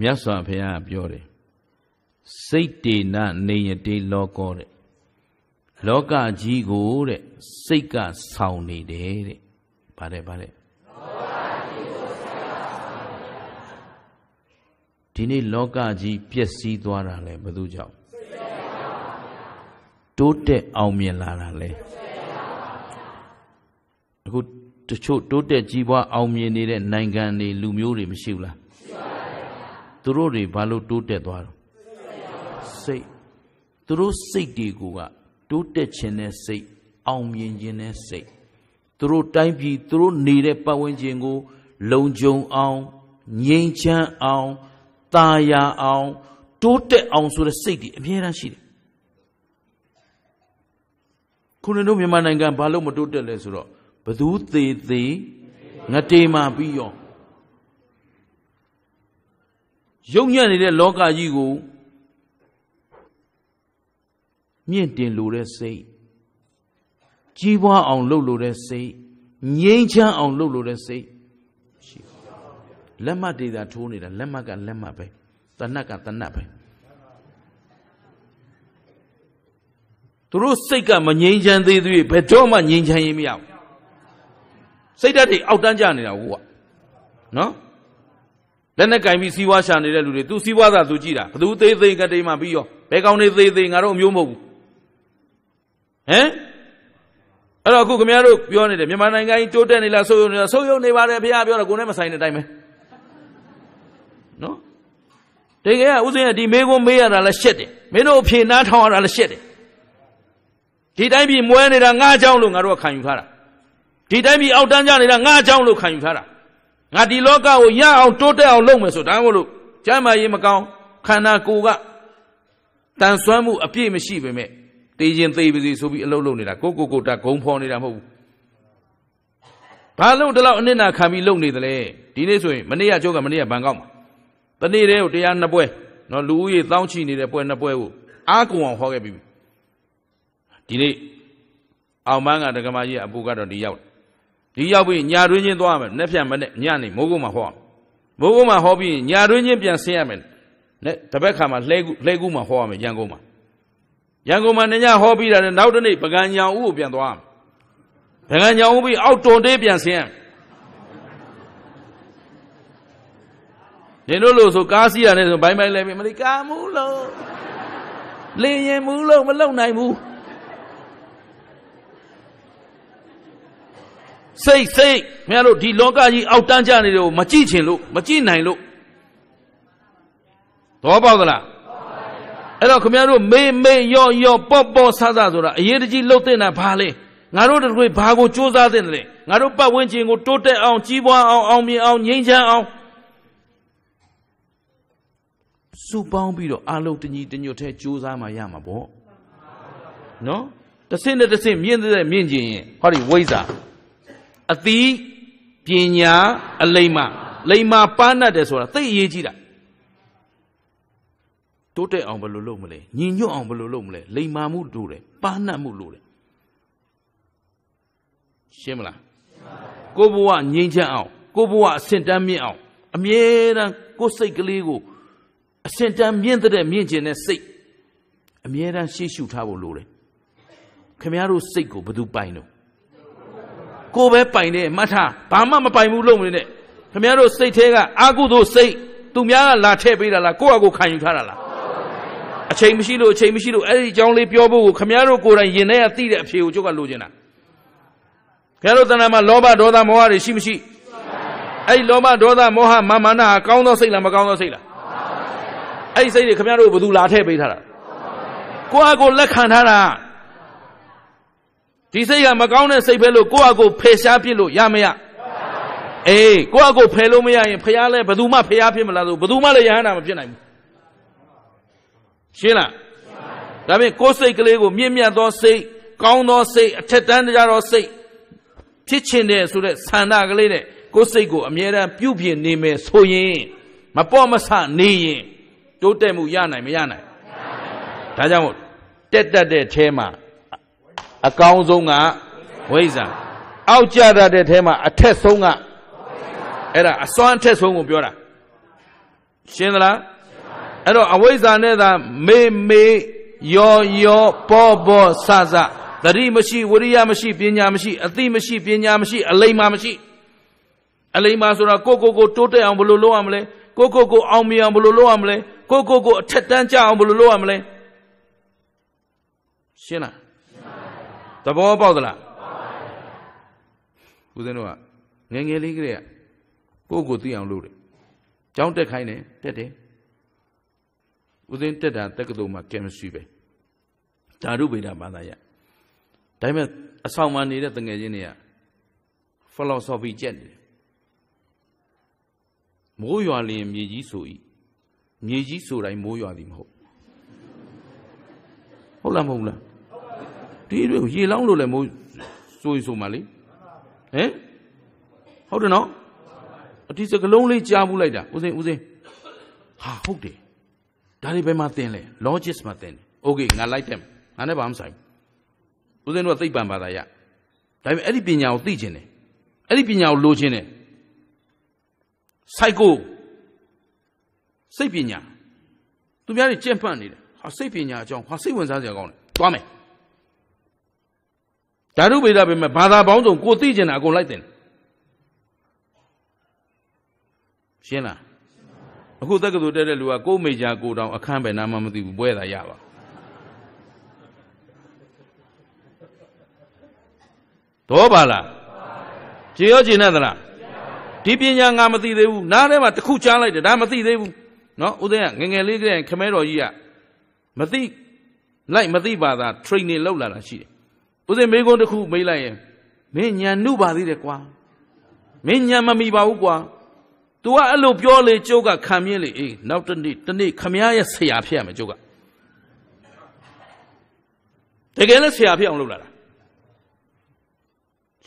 မြတ်စွာဘုရား ပြောတယ်စိတ်တေနနေယတေလောကောတဲ့လောကကြီးကိုတဲ့စိတ်ကဆောင်နေတယ်တဲ့ဗါတယ်ဗါတယ်ဒီနေ့လောကကြီးပျက်စီးသွားတာလဲဘယ်သူကြောင့်တိုးတက်အောင်မြင်လာတာလဲအခုတချို့တိုးတက်ကြီးပွားအောင်မြင်နေတဲ့နိုင်ငံတွေလူမျိုးတွေမရှိဘူးလားရှိပါတယ်ဗျာသူတို့တွေဘာလို့တိုးတက်သွားတော့စိတ်သူတို့စိတ်တွေကိုကတိုးတက်ခြင်းနဲ့စိတ်အောင်မြင်ခြင်းနဲ့စိတ်သူတို့တိုင်းပြည်သူတို့နေတဲ့ပတ်ဝန်းကျင်ကို လုံခြုံအောင်ငြိမ်းချမ်းအောင်တာယာအောင် တိုးတက်အောင်ဆိုတဲ့စိတ်တွေအများအားရှိတယ်ခုနှစ်တို့မြန်မာနိုင်ငံဘာလို့မတိုးတက်လဲဆိုတော့ဘသူသေးသေးငတေမာပြီးရောယုံညံ့နေတဲ့လောကကြီးကိုမြင့်တင်လိုတဲ့စိတ်ကြီးပွားအောင်လုပ်လိုတဲ့စိတ်ငြိမ်းချမ်းအောင်လုပ်လိုတဲ့စိတ်ရှိလက်မှတ်တွေသာထိုးနေတာလက်မှတ်ကလက်မှတ်ပဲတဏှတ်ကတဏှတ်ပဲသူတို့စိတ်ကမငြိမ်းချမ်းသေးသေးဘယ်တော့မှငြိမ်းချမ်းရင်မရဘူးစိတ်ဓာတ်တွေအောက်တန်းကျနေတာကိုကနော်လက်နဲ့ကင်ပြီးစီးပွားရှာနေတဲ့လူတွေသူစီးပွားသာသူကြည့်တာဘသူသေးသေးကတိမ်မှပြီးရောဘယ်ကောင်နေသေးသေးငါတို့အမျိုးမဟုတ်ဘူးဟမ်အဲ့တော့အခုခင်ဗျားတို့ပြောနေတယ်မြန်မာနိုင်ငံကြီးတိုးတက်နေလားဆိုးရုံနေလားဆိုးရုံနေပါတယ်ဖေဟာပြောတော့ကိုယ်နဲ့မဆိုင်တဲ့အတိုင်းပဲနော်တကယ်ကဥစဉ်ကဒီမေးခွန်းမေးရတာလည်းရှက်တယ်မင်းတို့ဖြေနားထောင်ရတာလည်းရှက်တယ်ဒီတိုင်းပြည်မွဲနေတာငါအကြောင်းလို့ငါတို့ကခံယူထားတာဒီတိုင်းပြည်အောက်တန်းကြနေတာငါအကြောင်းလို့ခံယူထားတာငါဒီလောကကိုရအောင် တိုးတက်အောင်လုပ်မယ်ဆိုဒါမှမဟုတ်ကျမ်းမာရေးမကောင်းခန္ဓာကိုယ်ကတန်ဆွမ်းမှုအပြည့်မရှိပေမဲ့တေးချင်းသိပါစီဆိုပြီးအလုပ်လုပ်နေတာကိုကိုကိုတာဂုံဖော်နေတာမဟုတ်ဘူးဘာလို့ဒီလောက်အနစ်နာခံပြီးလုပ်နေသလဲဒီနေ့ဆိုရင်မနေ့ကကျောက်ကမနေ့ကဘန်ကောက်မှာတနေ့တည်းကိုတရားနှစ်ပွဲနော်လူဦးရေတောင်းချီနေတဲ့ပွဲနှစ်ပွဲကိုအားကုန်အောင်ဟောခဲ့ပြီဒီနေ့အောင်မန်းကဒကမကြီးအပူကတော့ဒီရောက်ဒီရောက်ပြီးညာတွင်းချင်းသွားမယ်နှက်ဖြန်မနဲ့ညနေမိုးကုတ်မှာဟောမိုးကုတ်မှာဟောပြီးညာတွင်းချင်းပြန်ဆင်းရမယ်နဲ့တပတ်ခါမှာလှဲကူလှဲကူမှာဟောရမယ်ရန်ကုန်မှာရန်ကုန်မှာနေညဟောပြီးတာနဲ့နောက်တစ်နေ့ပကံညောင်ဦးကိုပြန်သွားပကံညောင်ဦးပြီးအောက်တွန်တေးပြန်ဆင်းနေတို့လို့ဆိုကားစီးရတယ်ဆိုဘိုင်းဘိုင်းလဲပြီးမလီကာမူးလို့လင်းရင်မူးလို့မလုံနိုင်ဘူးစိတ်စိတ်မင်းတို့ဒီလောကကြီးအောက်တန်းကြနေတယ်ကိုမကြည့်ချင်လို့မကြည့်နိုင်လို့သောပေါက်သလားအဲ့တော့ခင်ဗျားတို့မေးမေးရော့ရော့ပေါ့ပေါ့ဆဆဆိုတာအရေးတကြီးလှုပ်တင်တာဘာလဲငါတို့တွေဘာကိုစူးစမ်းတင်လဲငါတို့ပတ်ဝန်းကျင်ကိုတိုးတက်အောင်ကြီးပွားအောင်အောင်မြင်အောင်ငြိမ်းချမ်းအောင်စုပေါင်းပြီးတော့အလုံးတညီတညွတ်ထဲစူးစမ်းမှရမှာပေါ့နော်တဆင့်နဲ့တဆင့်မြင့်တဲ့မြင့်ခြင်းရင်ဟောဒီဝိဇ္ဇာအသီးပညာအလိမ္မာလိမ္မာပါဏတ်တယ်ဆိုတာသိအရေးကြီးတာတိုးတက်အောင်ဘယ်လိုလုပ်မလဲညီညွတ်အောင်ဘယ်လိုလုပ်မလဲလိမ္မာမှုတို့တယ်ပါနှတ်မှုလို့တယ်ရှင်းမလားကိုဘဝငြိမ်းချမ်းအောင် ကိုဘဝအဆင့်တန်းမြင့်အောင် အမြဲတမ်းကိုစိတ်ကလေးကိုအဆင့်တန်းမြင့်တဲ့မြင့်ကျင်တဲ့စိတ်အမြဲတမ်းရှေ့ရှုထားဖို့လိုတယ်ခင်ဗျားတို့စိတ်ကိုဘယ်သူပိုင်တော့ကိုပဲပိုင်တယ်မှတ်ထားဘာမှမပိုင်ဘူးလို့မနေနဲ့ခင်ဗျားတို့စိတ်ထဲကအာကုသို့စိတ်သူများကလာထည့်ပေးတာလားကိုယ့်အကိုခံယူထားတာလားအချိန်မရှိလို့အချိန်မရှိလို့အဲ့ဒီအကြောင်းလေးပြောဖို့ကိုခမည်းတော်ကိုယ်တိုင်ယင်ထဲကသိတဲ့အဖြေကိုကျွန်တော်ကလိုချင်တာခမည်းတော်တဏ္ဍာမှာလောဘဒေါသမောဟတွေရှိမရှိအဲ့ဒီလောဘဒေါသမောဟမာမာနဟာကောင်းသောစိတ်လားမကောင်းသောစိတ်လားအဲ့ဒီစိတ်တွေခမည်းတော်ဘယ်သူလာထည့်ပေးထားတာကိုယ့်အကိုလက်ခံထားတာဒီစိတ်ကမကောင်းတဲ့စိတ်ပဲလို့ကိုယ့်အကိုဖယ်ရှားပစ်လို့ရမရအေးကိုယ့်အကိုဖယ်လို့မရရင်ဖះလဲဘယ်သူမှဖះဖြစ်မလားဆိုဘယ်သူမှလည်းယဟန္တာမဖြစ်နိုင်ဘူးရှင်းလားဒါဖြင့်ကိုယ်စိတ်ကလေးကို မြင့်မြတ်သောစိတ်ကောင်းသောစိတ်အထက်တန်းကြသောစိတ်ဖြစ်ချင်တဲ့ဆိုတဲ့ဆန္ဒကလေးနဲ့ကိုယ်စိတ်ကိုအမြဲတမ်းပြုပြင်နေမယ်ဆိုရင်မပေါ့မဆနေရင်တိုးတက်မှုရနိုင်မရနိုင်ဒါကြောင့်တက်တတ်တဲ့အဲမှာအကောင်းဆုံးကဝိဇ္ဇာအောက်ကျတတ်တဲ့အဲမှာအထက်ဆုံးကအဲ့ဒါအစွမ်းအထက်ဆုံးကိုပြောတာရှင်းသလားအဲ့တော့အဝိဇ္ဇာနဲ့သာမေမေယောယောပေါ်ပေါ်ဆဆသတိမရှိဝရိယမရှိပညာမရှိအသိမရှိပညာမရှိအလိမ္မာမရှိအလိမ္မာဆိုတာကိုကိုကိုတိုးတက်အောင်ဘယ်လိုလုပ်ရမလဲကိုကိုကိုအောင်မြင်အောင်ဘယ်လိုလုပ်ရမလဲကိုကိုကိုအထက်တန်းကျအောင်ဘယ်လိုလုပ်ရမလဲရှင်းလားသဘောပေါက်သလားဦးဇင်းတို့ကငငယ်လေးကလေးကကိုကိုသိအောင်လုပ်တယ်ကြောင်းတက်ခိုင်းတယ်တက်တယ်ဦးသိန်းတက်တာတက္ကသိုလ်မှာ chemistry ပဲဓာတုဗေဒဘာသာရဒါပေမဲ့အဆောင်မှာနေတဲ့တငယ်ချင်းတွေက philosophy ကျက်နေတယ်မိုးရွာလျင်မြေကြီးဆိုဤမြေကြီးဆိုတိုင်းမိုးရွာသည်မဟုတ်ဟုတ်လားမဟုတ်လားဒီတွေကိုရေလောင်းလို့လည်းမိုးဆိုရင်ဆိုမှလေဟမ်ဟုတ်တယ်နော်အဒီစကလုံးလေးကြားဘူးလိုက်တာဦးစင်ဦးစင်ဟာဟုတ်တယ်ဒါတွေဘယ်မှာသင်လဲ logic မှာသင်တယ် okay ငါလိုက်တယ်ငါနဲ့ဘာမှဆိုင်ဘူးဦးဇင်းတို့ကသိပ္ပံဘာသာရဒါပေမဲ့အဲ့ဒီပညာကိုသိခြင်းတယ်အဲ့ဒီပညာကိုလိုခြင်းတယ် psycho စိတ်ပညာသူများတွေကြင့်ပန့်နေတယ်ဟာစိတ်ပညာအကြောင်းဟာစိတ်ဝင်စားစရာကောင်းတယ်သွားမယ်ဓာတုဗေဒပဲမဲ့ဘာသာပေါင်းစုံကိုသိကျင်တာအကုန်လိုက်တင်ရှင်းလားအခုတက္ကသိုလ်တက်တဲ့လူကကိုယ်မိကြကိုတောင်အခန်းပဲနားမမသိဘူးပွဲသာရပါတော့ပါလားကျေရောကျေနဲ့သလားဒီပညာငါမသိသေးဘူးနားထဲမှာတစ်ခုချားလိုက်တယ်ဒါမသိသေးဘူးနော်ဦးသိန်းကငငယ်လေးကခမဲတော်ကြီးကမသိလိုက်မသိပါသာ training လောက်လာတာရှိတယ်ဦးသိန်းမိကုန်းတစ်ခုမေးလိုက်ရင်မင်းညာနှုတ်ပါသေးတယ်ကွာမင်းညာမမိပါဘူးကွာ။ तू ကအဲ့လိုပြောလေကျုပ်ကခံမြင်လေအေးနောက်တစ်နေ့တစ်နေ့ခမရရဲ့ဆရာဖြစ်ရမယ်ကျုပ်က။တကယ်လည်းဆရာဖြစ်အောင်လုပ်လာတာ။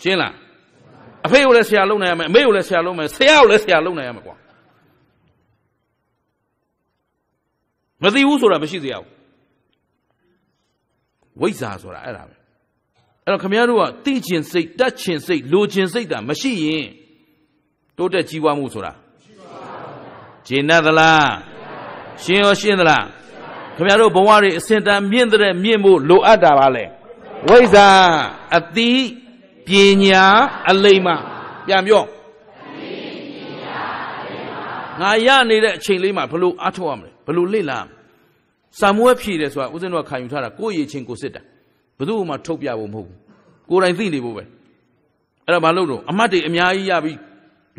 ရှင်းလား။အဖေကိုလည်းဆရာလုပ်နိုင်ရမယ်အမေကိုလည်းဆရာလုပ်မယ်ဆရာကိုလည်းဆရာလုပ်နိုင်ရမယ်ကွာ။မသိဘူးဆိုတာမရှိသေးဘူး။ဝိဇ္ဇာဆိုတာအဲ့ဒါပဲ။အဲ့တော့ခမရတို့ကတိကျင်စိတ်တတ်ကျင်စိတ်လိုကျင်စိတ်တာမရှိရင်တိုးတက်ကြီးပွားမှုဆိုတာဂျေနတ်သလားရှင်းရောရှင်းသလားခင်ဗျားတို့ဘဝတွေအစင်တန်မြင့်တဲ့မြင့်ဖို့လိုအပ်တာပါလေဝိဇ္ဇာအတိပညာအလိမ္မာပြန်ပြောငါရနေတဲ့အချိန်လေးမှာဘလို့အထောက်ရမလဲဘလို့လေ့လာစာမွေးဖြည့်တယ်ဆိုတာဦးဇင်းတို့ကခံယူထားတာကိုယ့်ရည်ချင်းကိုစစ်တာဘယ်သူမှထုတ်ပြဖို့မဟုတ်ဘူးကိုယ်တိုင်သိနေဖို့ပဲအဲ့ဒါမလုပ်တော့အမတ်တွေအများကြီးရပြီး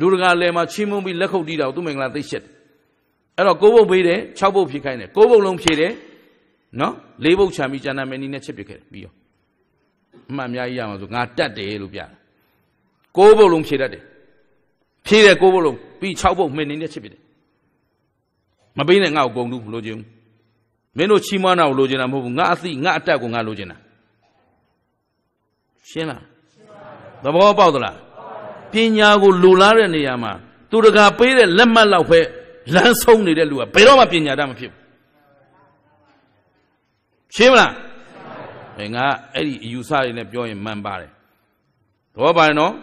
လူတကာလယ်မှာချင်းမုံပြီးလက်ခုပ်တီးတာကိုသူမင်္ဂလာသိရှက်တယ်အဲ့တော့ကိုးပုတ်ပေးတယ်6ပုတ်ဖြည့်ခိုင်းတယ်ကိုးပုတ်လုံးဖြည့်တယ်နော်၄ပုတ်ချာပြီးကျန်တာမယ်နီးနဲ့ချက်ပစ်ခဲ့တယ်ပြီးရောအမှန်အများကြီးရမှာဆိုငါတတ်တယ်လို့ပြတာကိုးပုတ်လုံးဖြည့်တတ်တယ်ဖြည့်တယ်ကိုးပုတ်လုံးပြီး6ပုတ်မယ်နီးနဲ့ချက်ပစ်တယ်မပေးနဲ့ငါ့ကိုဂုံတူးမလို့ခြင်းမင်းတို့ချီးမွမ်းတာကိုလိုချင်တာမဟုတ်ဘူးငါအသိငါအတတ်ကိုငါလိုချင်တာရှင်းလားသဘောပေါက်သလားပညာကိုလိုလားတဲ့နေရာမှာသူတကာပေးတဲ့လက်မှတ်လောက်ပဲလမ်းဆုံးနေတဲ့လူကဘယ်တော့မှပညာတတ်မဖြစ်ဘူးရှင်းမလားအဲငါအဲ့ဒီအယူဆတွေနဲ့ပြောရင်မှန်ပါတယ်သဘောပါတယ်နော်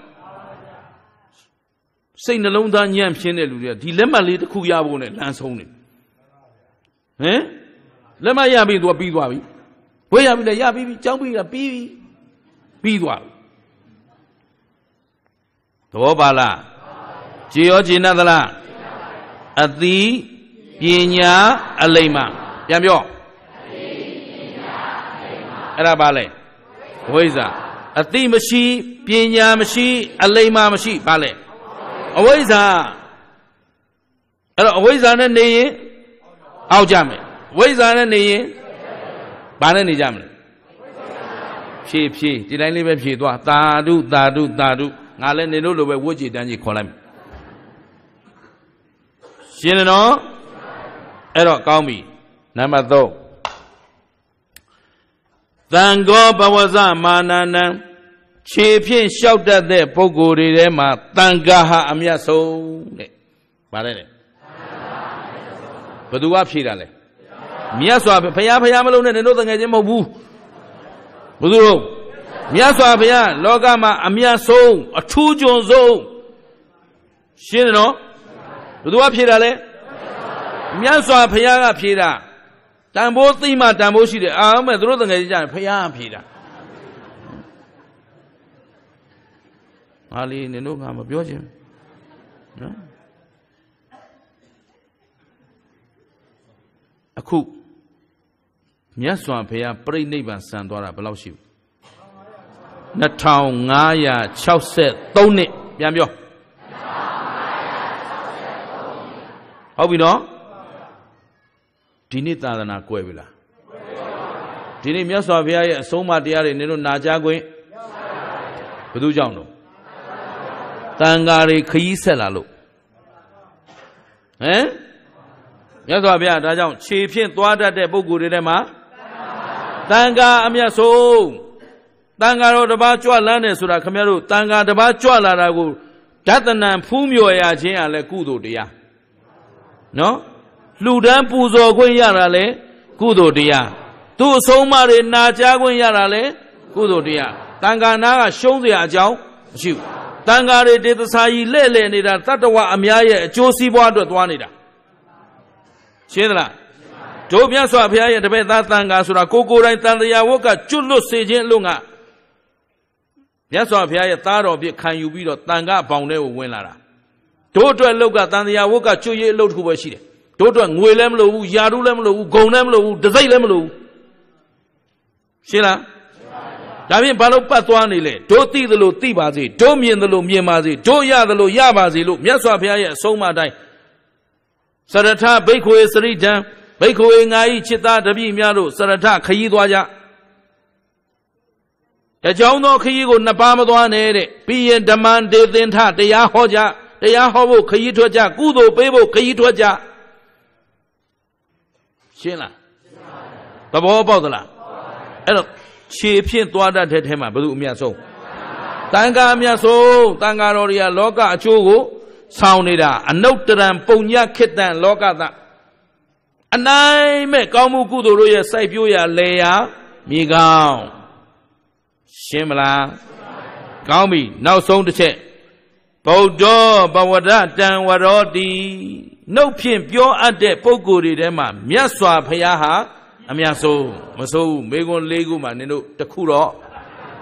စိတ်နှလုံးသားညံ့ဖျင်းတဲ့လူတွေကဒီလက်မှတ်လေးတစ်ခုရဖို့နဲ့လမ်းဆုံးနေဟမ်လက်မှတ်ရပြီသူကပြီးသွားပြီဝေးရပြီလေရပြီပြီကြောင်းပြီလားပြီးပြီပြီးသွားပြီသဘောပါလားကြေရောကျေနပ်သလားအသီးပညာအလိမ္မာပြန်ပြောအဲ့ဒါပါလေဝိဇ္ဇာအသိမရှိပညာမရှိ အလိမ္မာမရှိပါလေအဝိဇ္ဇာအဲ့တော့အဝိဇ္ဇာနဲ့နေရင်အောက်ကြမယ်ဝိဇ္ဇာနဲ့နေရင်ဘာနဲ့နေကြမလဲဖြည်းဖြည်းဒီတိုင်းလေးပဲဖြည်းသွားသာဓုသာဓုသာဓုငါလည်းနေလို့လိုပဲဝတ်ကြည်တန်းကြီးခေါ်လိုက်ရှင်းတယ်နော်အဲ့တော့ကောင်းပြီနံပါတ်3သံဃောဘဝဇမာနန္တံခြေဖြင့်လျှောက်တတ်တဲ့ပုဂ္ဂိုလ်တွေထဲမှာတန်ခါဟာအမြတ်ဆုံးတဲ့ဗါလဲလေဘသူကဖြေတာလဲမြတ်စွာဘုရားဘုရားမလုံးနဲ့နင်တို့တငယ်ချင်းမဟုတ်ဘူးဘသူတို့မြတ်စွာဘုရားလောကမှာအမြတ်ဆုံးအထူးကျွန်ဆုံးရှင်းတယ်နော်ဘယ်သူကဖြေတာလဲမြတ်စွာဘုရားကဖြေတာတန်ဖိုးသိမှတန်ဖိုးရှိတယ်အာမဲ့သူတို့တငယ်ချင်းကြတယ်ဘုရားကဖြေတာငါလေးနင်တို့ကမပြောချင်နော်အခုမြတ်စွာဘုရားပြိဋိဘံဆံသွားတာဘယ်လောက်ရှိ2563နှစ်ပြန်ပြောဟုတ်ပြီနော်ဒီနေ့သာသနာကွဲပြီလားဒီနေ့မြတ်စွာဘုရားရဲ့အဆုံးအမတရားတွေနင်တို့နာကြားခွင့်ဘယ်သူကြောင့်လို့တန်ဃာတွေခྱི་ဆက်လာလို့ဟမ်မြတ်စွာဘုရားဒါကြောင့်ခြေဖြင့်သွားတတ်တဲ့ပုဂ္ဂိုလ်တွေထဲမှာတန်ဃာအမျက်ဆုံးတန်ဃာတော်တစ်ပါးကြွလန်းတယ်ဆိုတာခမရတို့တန်ဃာတစ်ပါးကြွလာတာကိုဓတနံဖူးမြော်ရခြင်းကလည်းကုသိုလ်တရားနော်လှူဒန်းပူဇော်ခွင့်ရတာလေကုသိုလ်တရားသူ့အဆုံးအမတွေနာကြားခွင့်ရတာလေကုသိုလ်တရားတန်ခါနာက ရှုံးเสียအကြောင်းမရှိဘူးတန်ခါတွေဒေသစာကြီးလဲ့လဲ့နေတာတတဝအများရဲ့အကျိုးစီးပွားအတွက်သွားနေတာရှင်းသလားတို့မြတ်စွာဘုရားရဲ့တပည့်သားတန်ခါဆိုတာကိုကိုယ်တိုင်တန်တရားဝတ်ကကျွတ်လွတ်စေခြင်းအလို့ငါမြတ်စွာဘုရားရဲ့သားတော်ဖြစ်ခံယူပြီးတော့တန်ခါဘောင်ထဲကိုဝင်လာတာတို့အတွက်လောက်ကတန်တရားဝတ်ကကျွရည်အလုပ်တစ်ခုပဲရှိတယ်တို့အတွက်ငွေလည်းမလိုဘူးယာတုလည်းမလိုဘူးဂုံလည်းမလိုဘူးဒစိမ့်လည်းမလိုဘူးရှင်းလားဒါဖြင့်ဘာလို့ပတ်သွားနေလဲတို့သိသလိုသိပါစေတို့မြင်သလိုမြင်ပါစေတို့ရသလိုရပါစေလို့မြတ်စွာဘုရားရဲ့အဆုံးအမတိုင်းစရထဘိက္ခွေစရိတံဘိက္ခွေငါဤจิตသားတပည့်များတို့စရထခရီးသွားကြတကြောင်သောခရီးကိုနှစ်ပါးမသွားနဲ့တဲ့ပြီးရင်ဓမ္မံဒေသင်္ထတရားဟောကြတရားဟောဖို့ခရီးထွက်ကြကုသိုလ်ပေးဖို့ခရီးထွက်ကြရှင်းလားသဘောပေါက်သလားအဲ့တော့ခြေဖြင့်သွားတတ်တဲ့ထဲမှာဘယ်သူအမြတ်ဆုံးတန်ခါအမြတ်ဆုံးတန်ခါတော်တွေကလောကအချိုးကိုဆောင်နေတာ အနုတ္တရံပုံညခိတံလောကသအနိုင်မဲ့ကောင်းမှုကုသိုလ်တို့ရဲ့စိုက်ပျိုးရာလေရာမြေကောင်းရှင်းမလားကောင်းပြီနောက်ဆုံးတစ်ချက်ဗုဒ္ဓဘဝရတံဝရောတိနှုတ်ဖြင့်ပြောအပ်တဲ့ပုဂ္ဂိုလ်တွေထဲမှာမြတ်စွာဘုရားဟာအများဆုံးမဆုံးဘူးမေခွန်း၄ခုမှနင်တို့တစ်ခုတော့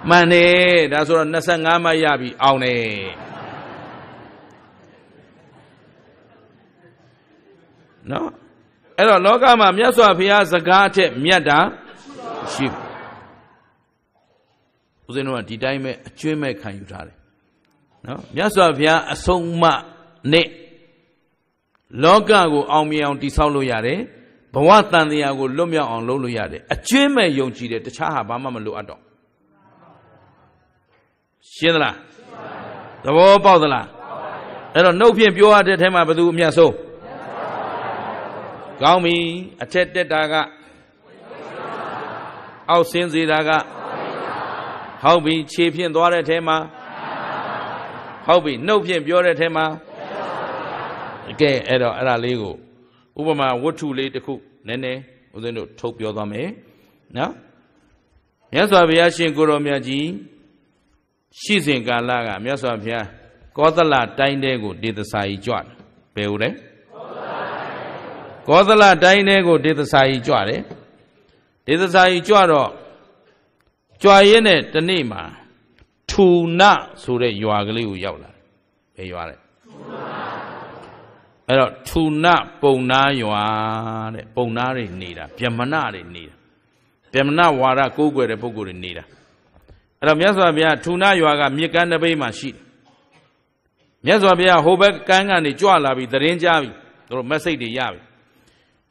မှန်တယ်ဒါဆိုတော့25မှရပြီအောင်တယ်နော်အဲ့တော့လောကမှာမြတ်စွာဘုရားစကားအထက်မြတ်တာရှိဘူးဦးဇင်းတို့ကဒီတိုင်းပဲအကျွင်းမဲ့ခံယူထားတယ်နော်မြတ်စွာဘုရားအဆုံးအမနဲ့လောကကိုအောင်မြင်အောင်တည်ဆောက်လို့ရတယ်ဘဝတန်တရားကိုလွတ်မြောက်အောင်လုပ်လို့ရတယ်အကျွင်းမဲ့ယုံကြည်တယ်တခြားဟာဘာမှမလိုအပ်တော့ရှင်းသလားသဘောပေါက်သလားအဲ့တော့နှုတ်ဖြင့်ပြောရတဲ့ထဲမှာဘယ်သူအမြတ်ဆုံးကောင်းပြီအထက်တက်တာကအောက်ဆင်းစေတာကဟုတ်ပြီခြေဖြင့်သွားတဲ့ထဲမှာဟုတ်ပြီနှုတ်ဖြင့်ပြောတဲ့ထဲမှာကဲအဲ့တော့အဲ့ဒါလေးကိုဥပမာဝတ္ထုလေးတစ်ခုနည်းနည်းဦးဇင်းတို့ထုတ်ပြောသွားမယ်နော်မြတ်စွာဘုရားရှင်ကိုရောမြတ်ကြီးရှိစဉ်ကာလကမြတ်စွာဘုရားကောသလတိုင်းတဲကိုဒေသစာကြီးကြွတယ်ဘယ်ဟုတ်လဲကောသလတိုင်းတဲကိုဒေသစာကြီးကြွတယ်ဒေသစာကြီးကြွတော့ကြွရင်းနဲ့တနေ့မှာထူနဆိုတဲ့ရွာကလေးကိုရောက်လာတယ်ဘယ်ရွာလဲအဲ့တော့ထူနပုံနာရွာတဲ့ပုံနာတွေနေတာဗျမနတွေနေတာဗျမနဝါရကိုးကွယ်တဲ့ပုဂ္ဂိုလ်တွေနေတာအဲ့တော့မြတ်စွာဘုရား ထူနရွာက မြစ်ကမ်းတစ်ပိတ်မှာရှိတယ်မြတ်စွာဘုရားဟိုဘက်ကမ်းကနေကြွလာပြီးသတင်းကြားပြီးတို့မက်စိတ်တွေရပြီ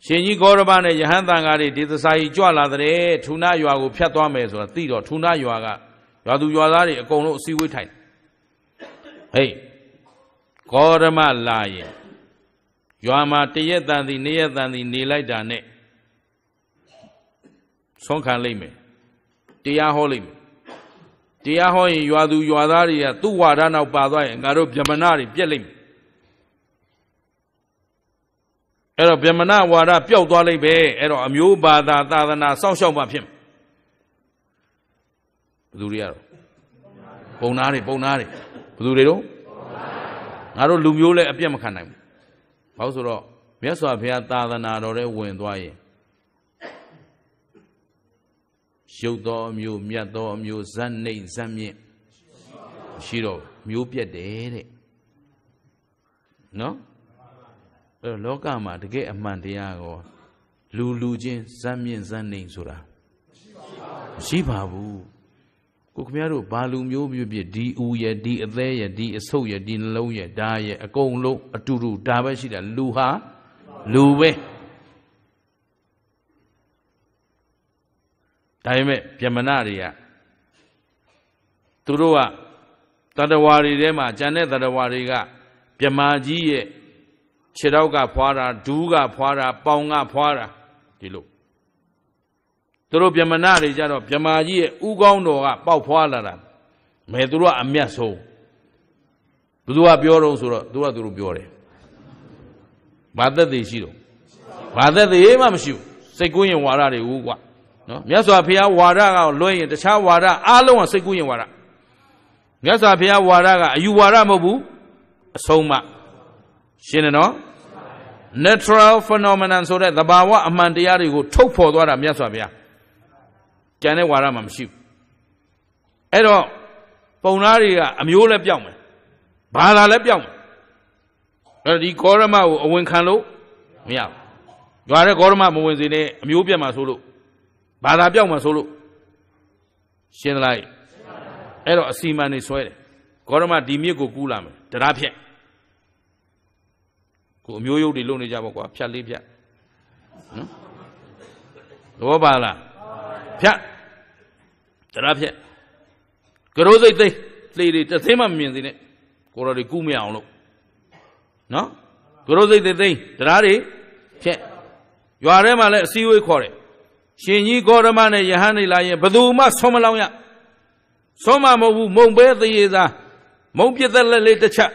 ရှင်ကြီးဂေါရမနဲ့ယဟန်တန်ဃာတွေဒေသစာကြီးကြွလာတဲ့ထူနာရွာကိုဖျက်သွားမယ်ဆိုတာသိတော့ထူနာရွာကရွာသူရွာသားတွေအကုန်လုံးအစည်းဝေးထိုင်ဟေးကောရမလာရင်ရွာမှာတရက်တန်သည် နေရက်တန်သည် နေလိုက်တာနဲ့ဆုံးခံလိုက်မယ်တရားဟောလိုက်မယ်တရားဟောရင်ရွာသူရွာသားတွေကသူ့ဝါဒနောက်ပါသွားရင်ငါတို့ဗျမနာတွေပြက်လိုက်မယ်အဲ့တော့ဗျမနာဝါဒပျောက်သွားလိုက်ပဲအဲ့တော့အမျိုးဘာသာသာသနာစောင့်ရှောက်မှဖြစ်မယ်ဘသူတွေကတော့ပုံနာတွေပုံနာတွေဘသူတွေတော့ငါတို့လူမျိုးလည်းအပြတ်မခံနိုင်ဘူးဘာလို့ဆိုတော့မြတ်စွာဘုရားသာသနာတော်ထဲဝင်သွားရင်ရုပ်တော်အမျိုးမြတ်တော်အမျိုးဇတ်နှိမ့်ဇတ်မြင့်ရှိတော့မျိုးပြက်တယ်တဲ့နော်အဲလောကမှာတကယ်အမှန်တရားကိုလူလူချင်းဇတ်မြင့်ဇတ်နှိမ့်ဆိုတာမရှိပါဘူးကိုခမရတို့ဘာလူမျိုးမျိုးဖြစ်ဒီဦးရဲ့ဒီအသေးရဲ့ဒီအဆုပ်ရဲ့ဒီနှလုံးရဲ့ဒါရဲ့အကုန်လုံးအတူတူဒါပဲရှိတာလူဟာလူပဲဒါပေမဲ့ဗြဟ္မဏတွေကသူတို့ကတတဝါတွေထဲမှာဂျန်တဲ့တတဝါတွေကဗြဟ္မာကြီးရဲ့ခြေထောက်ကဖွာတာဒူးကဖွာတာပေါင်ကဖွာတာဒီလိုသူတို့ဗြဟ္မဏတွေကြတော့ဗြဟ္မာကြီးရဲ့ဥကောင်းတော်ကပေါက်ဖွာလာတာမဲသူတို့ကအမျက်ဆုံးဘသူကပြောတော့ဆိုတော့သူကသူတို့ပြောတယ်ဘာသက်သေးရှိတော့ဘာသက်သေးမှမရှိဘူးစိတ်ကူးရင်ဝါရတွေဦးကွာနော်မြတ်စွာဘုရားဝါဒကလွှဲရင်တခြားဝါဒအားလုံးကစိတ်ကူးရင်ဝါဒမြတ်စွာဘုရားဝါဒကအယူဝါဒမဟုတ်ဘူးအဆုံးမရှင်းတယ်နော် natural phenomenon ဆိုတဲ့သဘာဝအမှန်တရားတွေကိုထုတ်ဖော်သွားတာမြတ်စွာဘုရားကြံတဲ့ဝါရမှာမရှိဘူးအဲ့တော့ပုံသားတွေကအမျိုးလည်းပြောင်းမယ်ဘာသာလည်းပြောင်းမယ်အဲ့ဒီကောရမကိုအဝင်ခံလို့မရဘူးကြွားတဲ့ကောရမမဝင်စေနဲ့အမျိုးပြတ်မှာဆိုလို့ဘာသာပြောင်းမှာဆိုလို့ရှင်းလိုက်အဲ့တော့အစီမံနေဆွဲတယ်ကောရမဒီမြစ်ကိုကူးလာမယ်တရားဖြတ်ကိုအမျိုးယုတ်တွေလုံနေကြပါကွာဖြတ်လေးဖြတ်နော်သဘောပါလားဖြတ်တရားဖြက်ကရိုးစိတ်သိလေတွေတစ်သိမ်းမှမမြင်သေးနဲ့ကိုတော်တွေကူးမရအောင်လို့နော်ကရိုးစိတ်သိသိတရားတွေဖြက်ရွာထဲမှာလည်းအစည်းအဝေးခေါ်တယ်ရှင်ကြီးဂေါရမနဲ့ယဟန်နေလာရင်ဘယ်သူမှဆုံးမလောင်ရဆုံးမမဟုတ်ဘူးမုံပဲသေးရသာမုံပြက်သက်လက်လေးတစ်ချက်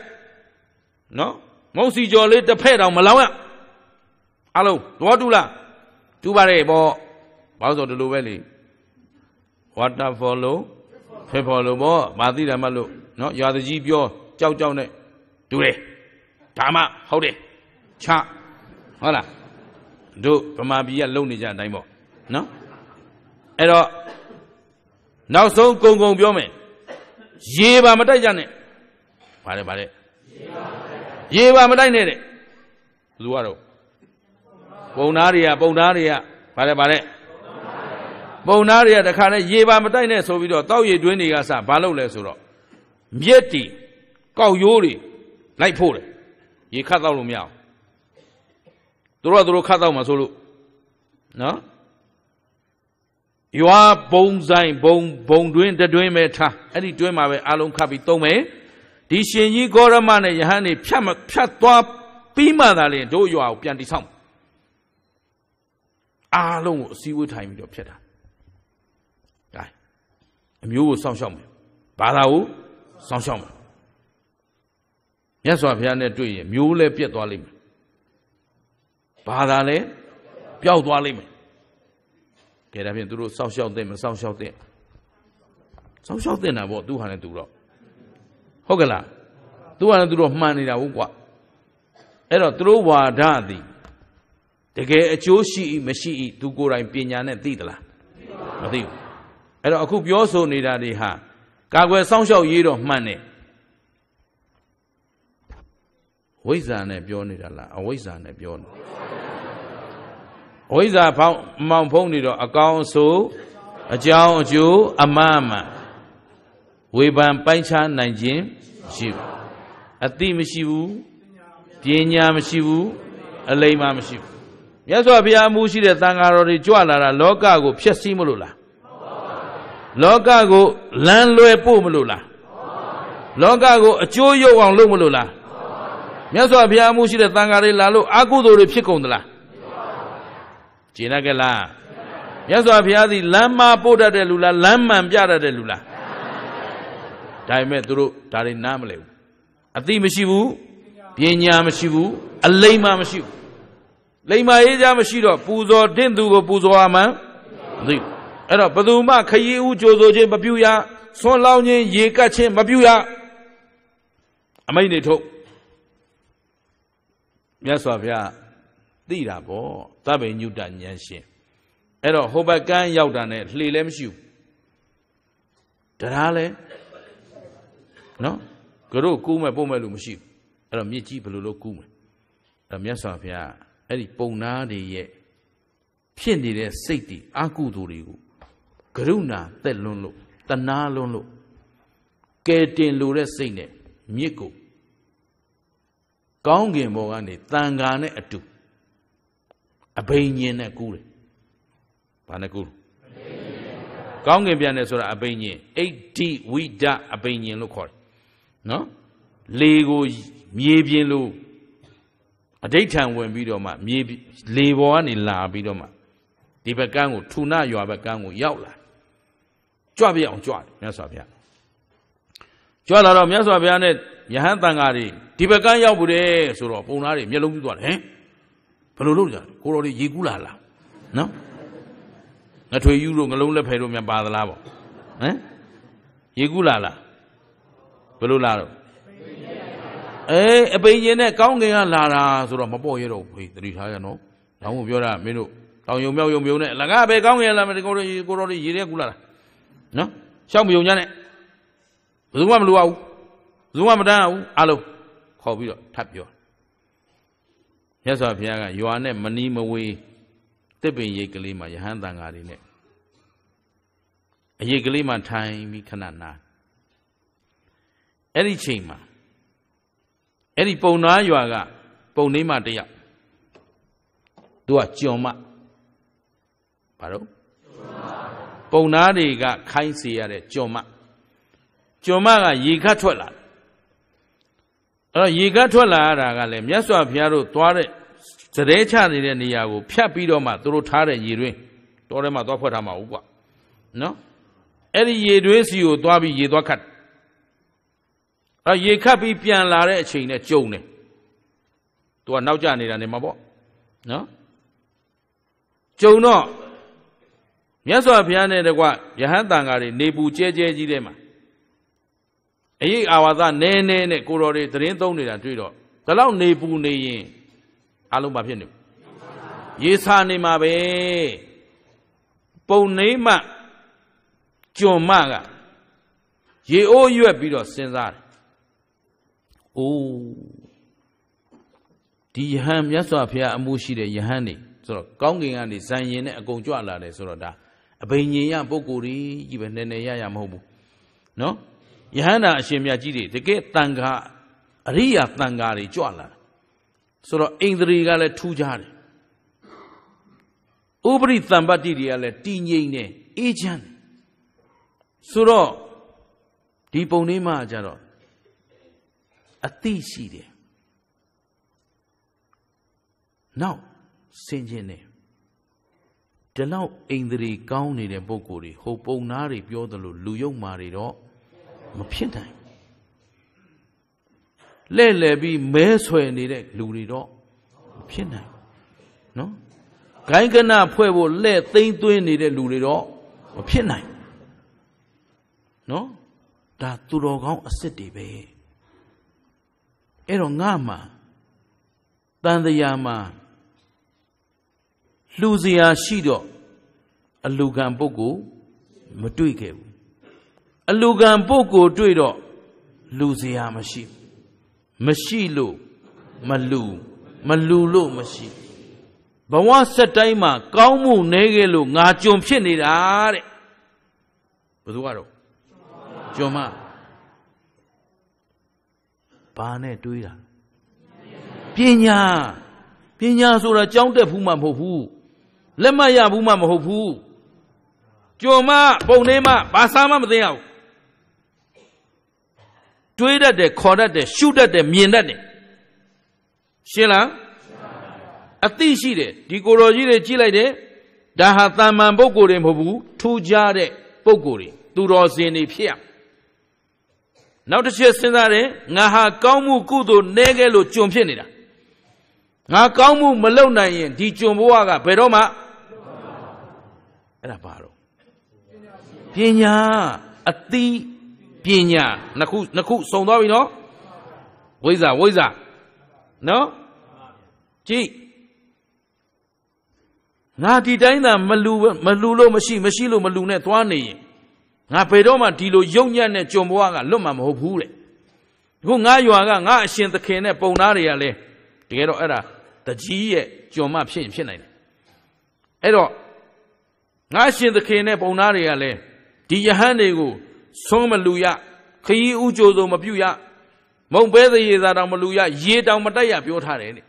နော်မုံစီကြော်လေးတစ်ဖက်တောင်မလောင်ရအလုံးသွားတူလားတူပါတယ်ပေါ့ဘာလို့ဆိုဒီလိုပဲလေ water follow ဖေဖော်လို့ပေါ့မာသိတယ်မလို့နော်ရွာသူကြီးပြောကြောက်ကြောက်နဲ့တူတယ်ဒါမှဟုတ်တယ်ချဟုတ်လားတို့ဗမာပြည်ကလုံနေကြအတိုင်းပေါ့နော်အဲ့တော့နောက်ဆုံးကုံကုံပြောမယ်ရေပါမတိုက်ကြနဲ့ဗါတယ်ဗါတယ်ရေပါမတိုက်နဲ့တဲ့ဘယ်သူကတော့ပုံသားတွေကပုံသားတွေကဗါတယ်ဗါတယ်ပုံနာတွေကတခါနဲ့ရေပါမတိုက်နဲ့ဆိုပြီးတော့တောက်ရည်တွင်းတွေကစဘာလုပ်လဲဆိုတော့မြက်တီကောက်ရိုးတွေလိုက်ဖို့တယ်ရေခတ်တော့လို့မရအောင်သူတို့ကသူတို့ခတ်တော့မှာဆိုလို့နော်ရွာဘုံဆိုင်ဘုံဘုံတွင်းတတွင်းပဲထားအဲ့ဒီတွင်းမှာပဲအလုံးခတ်ပြီးသုံးမယ်ဒီရှင်ကြီးဂေါရမနဲ့ယဟန်နေဖြတ်မဖြတ်သွားပြီးမှသာလေတို့ရွာကိုပြန်တိဆောက်အားလုံးကိုအစည်းအဝေးထိုင်ပြီးတော့ဖြတ်တာအမျိုးကိုစောင့်ရှောက်မယ်ဘာသာကိုစောင့်ရှောက်မယ်မြတ်စွာဘုရားနဲ့တွေ့ရင်မျိုးလည်းပြက်သွားလိမ့်မယ်ဘာသာလည်းပျောက်သွားလိမ့်မယ်ကဲဒါဖြင့်သူတို့စောင့်ရှောက်တဲ့မစောင့်ရှောက်တဲ့စောင့်ရှောက်တဲ့နာပေါ့သူဟာလည်းသူတော့ဟုတ်ကလားသူကလည်းသူတော့မှန်နေတာဟုတ်ကွာအဲ့တော့သူတို့ဝါဒသည်တကယ်အကျိုးရှိမရှိသူကိုယ်တိုင်ပညာနဲ့သိသလားမသိဘူးအဲ့တော့အခုပြောဆိုနေတာတွေဟာကာကွယ်စောင့်ရှောက်ရေးတော့မှန်တယ်ဝိဇ္ဇာနဲ့ပြောနေတာလားအဝိဇ္ဇာနဲ့ပြောနေတာဝိဇ္ဇာဖောင်းမောင်ဖုံးနေတော့အကောင်ဆိုအကြောင်းအကျိုးအမှန်မှန်ဝေဖန်ပိုင်းခြားနိုင်ခြင်းရှိဘူးအတိမရှိဘူးပညာမရှိဘူးအလိမ္မာမရှိဘူးမြတ်စွာဘုရားအမှုရှိတဲ့သံဃာတော်တွေကြွလာတာလောကကိုဖျက်ဆီးမလို့လားလောကကိုလမ်းလွဲပို့မလို့လားလောကကိုအကျိုးရုပ်အောင်လုပ်မလို့လားမြတ်စွာဘုရားမှုရှိတဲ့တန်ဃာတွေလာလို့အကုသိုလ်တွေဖြစ်ကုန်သလားကျေနပ်ကြလားမြတ်စွာဘုရားသည်လမ်းမပို့တတ်တဲ့လူလားလမ်းမှန်ပြတတ်တဲ့လူလားဒါပေမဲ့သူတို့ဒါတွေနားမလည်ဘူးအသိမရှိဘူးပညာမရှိဘူးအလိမ္မာမရှိဘူးလိမ္မာရေးကြမရှိတော့ပူဇော်တင့်သူကိုပူဇော်အမှန်မသိဘူးအဲ့တော့ဘသူမှ ခရီးဦးကြိုဆိုခြင်းမပြုရဆွန်လောင်းခြင်းရေကတ်ခြင်းမပြုရအမိတ်နေထုတ်မြတ်စွာဘုရားသိတာပေါ့သဗ္ဗညုတဉာဏ်ရှင်အဲ့တော့ဟိုဘက်ကန်းရောက်တာနဲ့လှေလည်းမရှိဘူးတရားလဲနော်ကတော့ကူးမဲ့ပို့မဲ့လို့မရှိဘူးအဲ့တော့မြစ်ကြီးဘယ်လိုလုပ်ကူးမလဲအဲ့တော့မြတ်စွာဘုရားအဲ့ဒီပုံနာတွေရဲ့ဖြစ်နေတဲ့စိတ်တွေအကုသိုလ်တွေကိုကရုဏာသက်လွန်းလို့တနာလွန်းလို့ကဲတင်လိုတဲ့စိတ်နဲ့မြစ်ကိုကောင်းကင်ဘောကနေတန်ခါနဲ့အတူအဘိညာဉ်နဲ့ကူးတယ်။ဘာနဲ့ကူးလဲ။ကောင်းကင်ပြန်တယ်ဆိုတာအဘိညာဉ်အိတ်တိဝိဒအဘိညာဉ်လို့ခေါ်တယ်။နော်။လေကိုမြေပြင်လို့အဋိဋ္ဌံဝင်ပြီးတော့မှ မြေလေပေါ်ကနေလာပြီးတော့မှဒီဘက်ကန်းကိုထူနာရွာဘက်ကန်းကိုရောက်လာကြွပြအောင်ကြွတယ်မြတ်စွာဘုရားကြွလာတော့မြတ်စွာဘုရားနဲ့ယဟန်တန်ဃာတွေဒီဘက်ကရောက်ဘူးတယ်ဆိုတော့ပုံသားတွေမျက်လုံးပြူးသွားတယ်ဟင်ဘယ်လိုလုပ်ကြလဲကိုတော်တွေရေကူးလာလားနော်ငထွေယူတို့ငလုံးလက်ဖယ်တို့မြန်ပါသလားပေါ့ဟမ်ရေကူးလာလားဘယ်လိုလာတော့အေးအပိန်ရင်နဲ့ကောင်းကင်ကလာတာဆိုတော့မပေါ့ရတော့ဘူးဟေးတတိထားရနော်။ဒါမှမဟုတ်ပြောတာမင်းတို့တောင်ယုံမြောက်ယုံမြုံနဲ့လကားပဲကောင်းကင်လာမယ်ကိုတော်ကိုတော်တွေရေထဲကူလာတာနော်ရှောက်မယုံကြနဲ့ဘယ်သူမှမလိုအောင်ဘယ်သူမှမတန်းအောင်အလုံးခေါ်ပြီးတော့ထပ်ပြောမြတ်စွာဘုရားကရွာနဲ့မနီးမဝေးတစ်ပင်ရိတ်ကလေးမှာယဟန်တန်ဃာတွေနဲ့အရိတ်ကလေးမှာထိုင်ပြီးခဏနာအဲ့ဒီချိန်မှာအဲ့ဒီပုံနာရွာက ပုံနေမှတယောက်သူကကြုံမှဘာလို့ပုံသားတွေကခိုင်းစေရတဲ့ကြော်မကြော်မကရေခတ်ထွက်လာအဲ့တော့ရေကထွက်လာရတာကလည်းမြတ်စွာဘုရားတို့သွားတဲ့စတဲ့ချနေတဲ့နေရာကိုဖြတ်ပြီးတော့မှသူတို့ထားတဲ့ရေတွင်းတော်ထဲမှာသွားဖွက်ထားမှာဟုတ်ကွာနော်အဲ့ဒီရေတွင်းစီကိုသွားပြီးရေသွားခတ်အဲ့ရေခတ်ပြီးပြန်လာတဲ့အချိန်နဲ့ကြုံတယ်သူကနောက်ကျနေတာနေမှာပေါ့နော်ကြုံတော့မြတ်စွာဘုရားနဲ့တကွယဟန်တန်ဃာတွေနေပူကျဲကျဲကြီးထဲမှာအရေးအာဝါဒနဲနဲနဲ့ကိုတော်တွေသတင်းသုံးနေတာတွေ့တော့ဒီလောက်နေပူနေရင်အလုံးမဖြစ်နေဘူးရေစာနေမှာပဲပုံနေမှကြွန်မကရေအိုးရွက်ပြီးတော့စဉ်းစားတယ်။အိုးဒီယဟန်မြတ်စွာဘုရားအမှုရှိတဲ့ယဟန်နေဆိုတော့ကောင်းကင်ကနေဇန်ရင်နဲ့အကုန်ကြွလာတယ်ဆိုတော့ဒါအဘိညာဉ်ရပုဂ္ဂိုလ်တွေကြီးပဲနည်းနည်းရရမဟုတ်ဘူးနော်ယဟန္တာအရှင်မြတ်ကြီးတွေတကယ်တန်ခါအရိယာတန်ခါတွေကြွလာဆိုတော့အိန္ဒြေကလည်းထူးခြားတယ်ဥပရိသံပတ္တိတွေကလည်းတည်ငြိမ်တယ်အေးချမ်းတယ်ဆိုတော့ဒီပုံလေးမှကြတော့အတိရှိတယ်နောက်ဆင်ခြင်တယ်ဒီလောက်အိန္ဒြေကောင်းနေတဲ့ပုံကိုယ်တွေဟိုပုံနာတွေပြောသလိုလူယုံမာတွေတော့မဖြစ်နိုင်လဲ့လည်ပြီးမဲဆွယ်နေတဲ့လူတွေတော့မဖြစ်နိုင်နော်ဂိုင်းကနဖွဲ့ဖို့လက်သိမ့်သွင်းနေတဲ့လူတွေတော့မဖြစ်နိုင်နော်ဒါသူတော်ကောင်းအစ်စ်တွေပဲအဲ့တော့ငါမှတန်တရားမှာလှူစရာရှိတော့အလူခံပုဂ္ဂိုလ်မတွေ့ခဲ့ဘူးအလူခံပုဂ္ဂိုလ်တွေ့တော့လူစရာမရှိ မရှိလို့မလူမလူလို့မရှိဘဝဆက်တိုင်းမှာ ကောင်းမှုနည်းခဲ့လို့ငါကြုံဖြစ်နေတာတဲ့ဘယ်သူကတော့ကြုံမဘာနဲ့တွေးတာပညာပညာဆိုတာကြောင်းတက်ဘူးမှမဟုတ်ဘူးလက်မရဘူးမှမဟုတ်ဘူးကြုံမပုံနေမဘာစားမှမသိရဘူးတွေးတတ်တယ်ခေါ်တတ်တယ်ရှုတတ်တယ်မြင်တတ်တယ်ရှင်းလားအသိရှိတယ်ဒီကိုတော်ကြီးတွေကြည့်လိုက်တယ်ဒါဟာတဏ္ဍန်ပုဂ္ဂိုလ်တွေမဟုတ်ဘူးထူးခြားတဲ့ပုဂ္ဂိုလ်တွေသူတော်စင်တွေဖြစ်ရနောက်တစ်ချက်စဉ်းစားတယ်ငါဟာကောင်းမှုကုသိုလ်နည်းခဲ့လို့ကျွန်ဖြစ်နေတာငါကောင်းမှုမလုပ်နိုင်ရင်ဒီကျွန်ဘဝကဘယ်တော့မှအဲ့ဒါဘာတော့ပညာအတိပညာနှစ်ခုနှစ်ခုစုံသွားပြီနော်ဝိဇ္ဇာဝိဇ္ဇာနော်ကြည့်ငါဒီတိုင်းသာမလူမလူလို့မရှိမရှိလို့မလူနဲ့သွားနေရင်ငါဘယ်တော့မှဒီလိုယုံညံ့တဲ့ကြုံဘွားကလွတ်မှာမဟုတ်ဘူးတဲ့ခုငါရွာကငါအရှင်သခင်နဲ့ပုံသားတွေကလည်းတကယ်တော့အဲ့ဒါတကြီးရဲ့ကြုံမှဖြစ်ရင်ဖြစ်နိုင်တယ်အဲ့တော့ငါရှင်သခင်နဲ့ပုံနာတွေကလည်းဒီယဟန်တွေကိုဆုံးမလူရခရီးဥကြိုစုံမပြုရမုံပဲသရေသာတောင်မလူရရေတောင်မတက်ရပြောထားတယ်တဲ့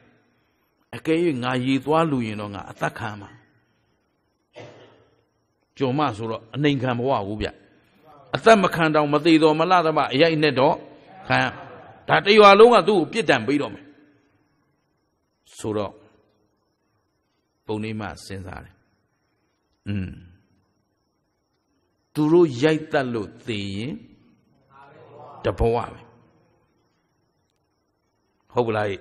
အကယ်၍ငါရေသွားလူရင်တော့ငါအသက်ခံမှာကြုံမဆိုတော့အနှိမ်ခံဘဝကိုဗျအသက်မခံတောင်မသေးတော်မလားသမအရိုက်နဲ့တော့ခံဒါတရွာလုံးကသူ့ကိုပြစ်ဒဏ်ပေးတော့မယ်ဆိုတော့ပုံလေးမှစဉ်းစားတယ်อืมသူတို့ရိုက်တတ်လို့သေရင်တဘဝပဲဟုတ်ပလား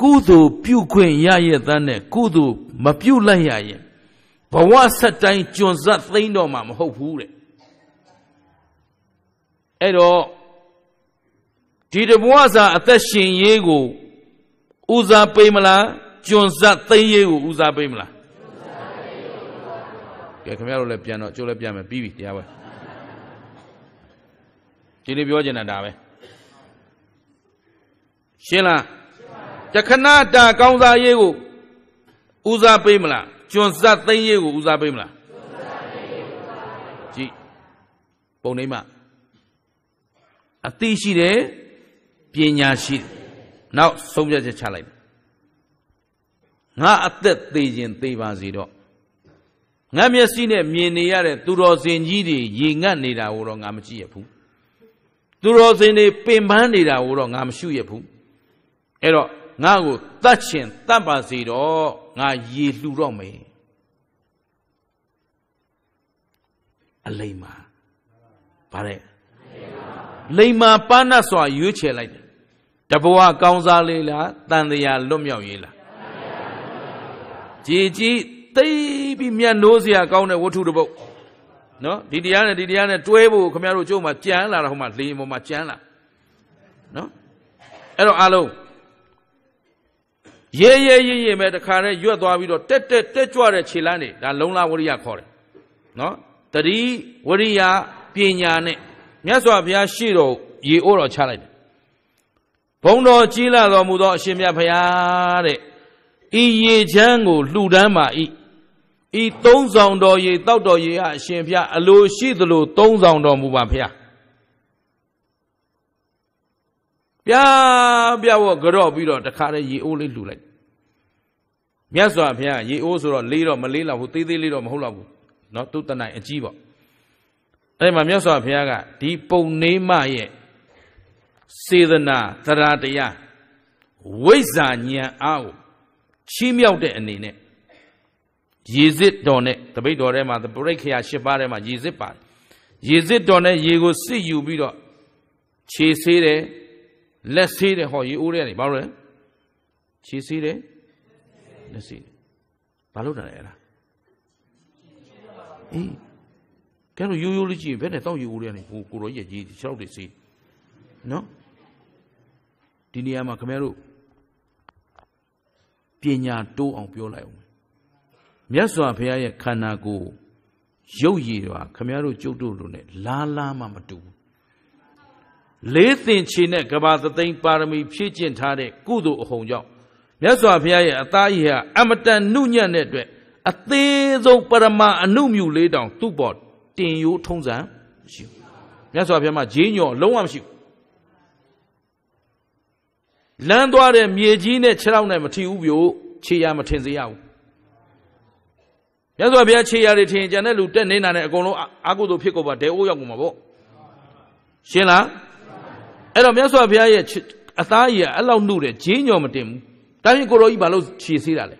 ကုသိုလ်ပြုခွင့်ရရဲ့တန်းနဲ့ကုသိုလ်မပြုလိုက်ရရင်ဘဝဆက်တိုင်းကျွံစက်သိမ့်တော့မှာမဟုတ်ဘူးတဲ့အဲ့တော့ဒီတဘဝစာအသက်ရှင်ရေးကိုဦးစားပေးမလားကျွံစက်သိမ့်ရေးကိုဦးစားပေးမလားခင်ဗျားတို့လည်းပြန်တော့ကျိုးလည်းပြန်မယ်ပြီးပြီတရားပွဲဒီနေ့ပြောချင်တာဒါပဲရှင်းလားတခဏတာကောင်းစားရေးကိုဦးစားပေးမလားကျွန်းဇတ်သိမ်းရေးကိုဦးစားပေးမလားကြည့်ပုံနေမှာအသိရှိတယ်ပညာရှိတယ်နောက်ဆုံးဖြတ်ချက်ချလိုက်ငါအသက်သေးခြင်းသေးပါစေတော့ငါမျက်စိနဲ့မြင်နေရတဲ့သူတော်စင်ကြီးတွေရေငတ်နေတာကိုတော့ငါမကြည့်ရဘူးသူတော်စင်တွေပင်ပန်းနေတာကိုတော့ငါမရှုရဘူးအဲ့တော့ငါကိုတတ်ချင်တတ်ပါစေတော့ငါရေလှူတော့မယ်အလိမ္မာဗါတဲ့လိမ္မာပါဏစွာရွေးချယ်လိုက်တယ်တဘဝကောင်းစားလေးလားတန်တရာလွတ်မြောက်ရေးလားကြည်ကြည်သိပြီးမျက်နှိုးစရာကောင်းတဲ့ဝတ္ထုတစ်ပုဒ်နော်ဒီတရားနဲ့ဒီတရားနဲ့တွဲဖို့ခင်ဗျားတို့ကြို့မှာကြမ်းလာတာဟိုမှာလေရင်ပေါ်မှာကြမ်းလာနော်အဲ့တော့အားလုံးရဲရဲရဲရဲမဲ့တခါနဲ့ရွက်သွားပြီးတော့တက်တက်တက်ကြွတဲ့ခြေလမ်းတွေဒါလုံလဝရိယခေါ်တယ်နော်တတိဝရိယပညာနဲ့မြတ်စွာဘုရားရှေ့တော်ရေအိုးတော်ချလိုက်တယ်ဘုံတော်ကြီးလာတော်မူသောအရှင်မြတ်ဘုရားတဲ့ဤရေချမ်းကိုလှူဒန်းပါ၏ဤသုံးဆောင်တော်ရေတောက်တော်ရေဟာအရှင်ဖျားအလိုရှိသလိုသုံးဆောင်တော်မူပါဖျားပြပြဝကြော့ပြီးတော့တခါတည်းရေအိုးလေးလှူလိုက်မြတ်စွာဘုရားရေအိုးဆိုတော့လေးတော့မလေးတော့ဘူးသေးသေးလေးတော့မဟုတ်တော့ဘူးเนาะသူတနိုင်အကြီးပေါ့အဲ့မှာမြတ်စွာဘုရားကဒီပုံနေမရဲ့စေတနာသရတရားဝိဇ္ဇာဉာဏ်အားကိုချီးမြှောက်တဲ့အနေနဲ့ရေစစ်တော်နဲ့တပိတ်တော်ထဲမှာပရိခရာ၈ပါးထဲမှာရေစစ်ပါတယ်ရေစစ်တော်နဲ့ရေကိုစစ်ယူပြီးတော့ခြေဆေးတယ်လက်ဆေးတယ်ဟောရေအိုးတွေကနေဘာလို့လဲခြေဆေးတယ်လက်ဆေးတယ်ဘာလို့တာလဲအဲ့ဒါအေးကဲတော့ရိုးရိုးလေးကြည့်ဘယ်နဲ့တောက်ရေအိုးတွေကနေကိုကိုရောကြီးကြီးခြေောက်တွေဆေးနော်ဒီနေရာမှာခမဲတို့ပညာတိုးအောင်ပြောလိုက်အောင်မြတ်စွာဘုရားရဲ့ခန္ဓာကိုယ်ရုပ်ရည်ပါခမည်းတော်ကျုပ်တို့လိုနဲ့လာလာမှမတူဘူးလေးသင်ချေနဲ့ကဘာသသိမ့်ပါရမီဖြည့်ကျင့်ထားတဲ့ကုသိုလ်အဟုန်ကြောင့်မြတ်စွာဘုရားရဲ့အသားရည်ဟာအမတန်နှုညံ့တဲ့အတွက်အသေးဆုံးပရမအနုမြူလေးတောင် သူ့ပေါ်တင်ရိုးထုံးစံရှိမြတ်စွာဘုရားမှာဂျင်းညော်လုံးဝမရှိဘူးလမ်းသွားတဲ့မြေကြီးနဲ့ခြေထောက်နဲ့မထီဘူးပြို့ခြေရမထင်စေရဘူးမြတ်စွာဘုရားခြေရတွေထင်ကြတဲ့လူတက်နေတာနဲ့အကုန်လုံးအာကုသို့ဖြစ်ကုန်ပါဒဲအိုးရောက်ကုန်မှာပေါ့ရှင်းလားအဲ့တော့မြတ်စွာဘုရားရဲ့အသားကြီးကအဲ့လောက်နှုတ်တယ်ဂျင်းညော်မတင်ဘူးဒါပြင်ကိုရောကြီးဘာလို့ခြေဆေးတာလဲ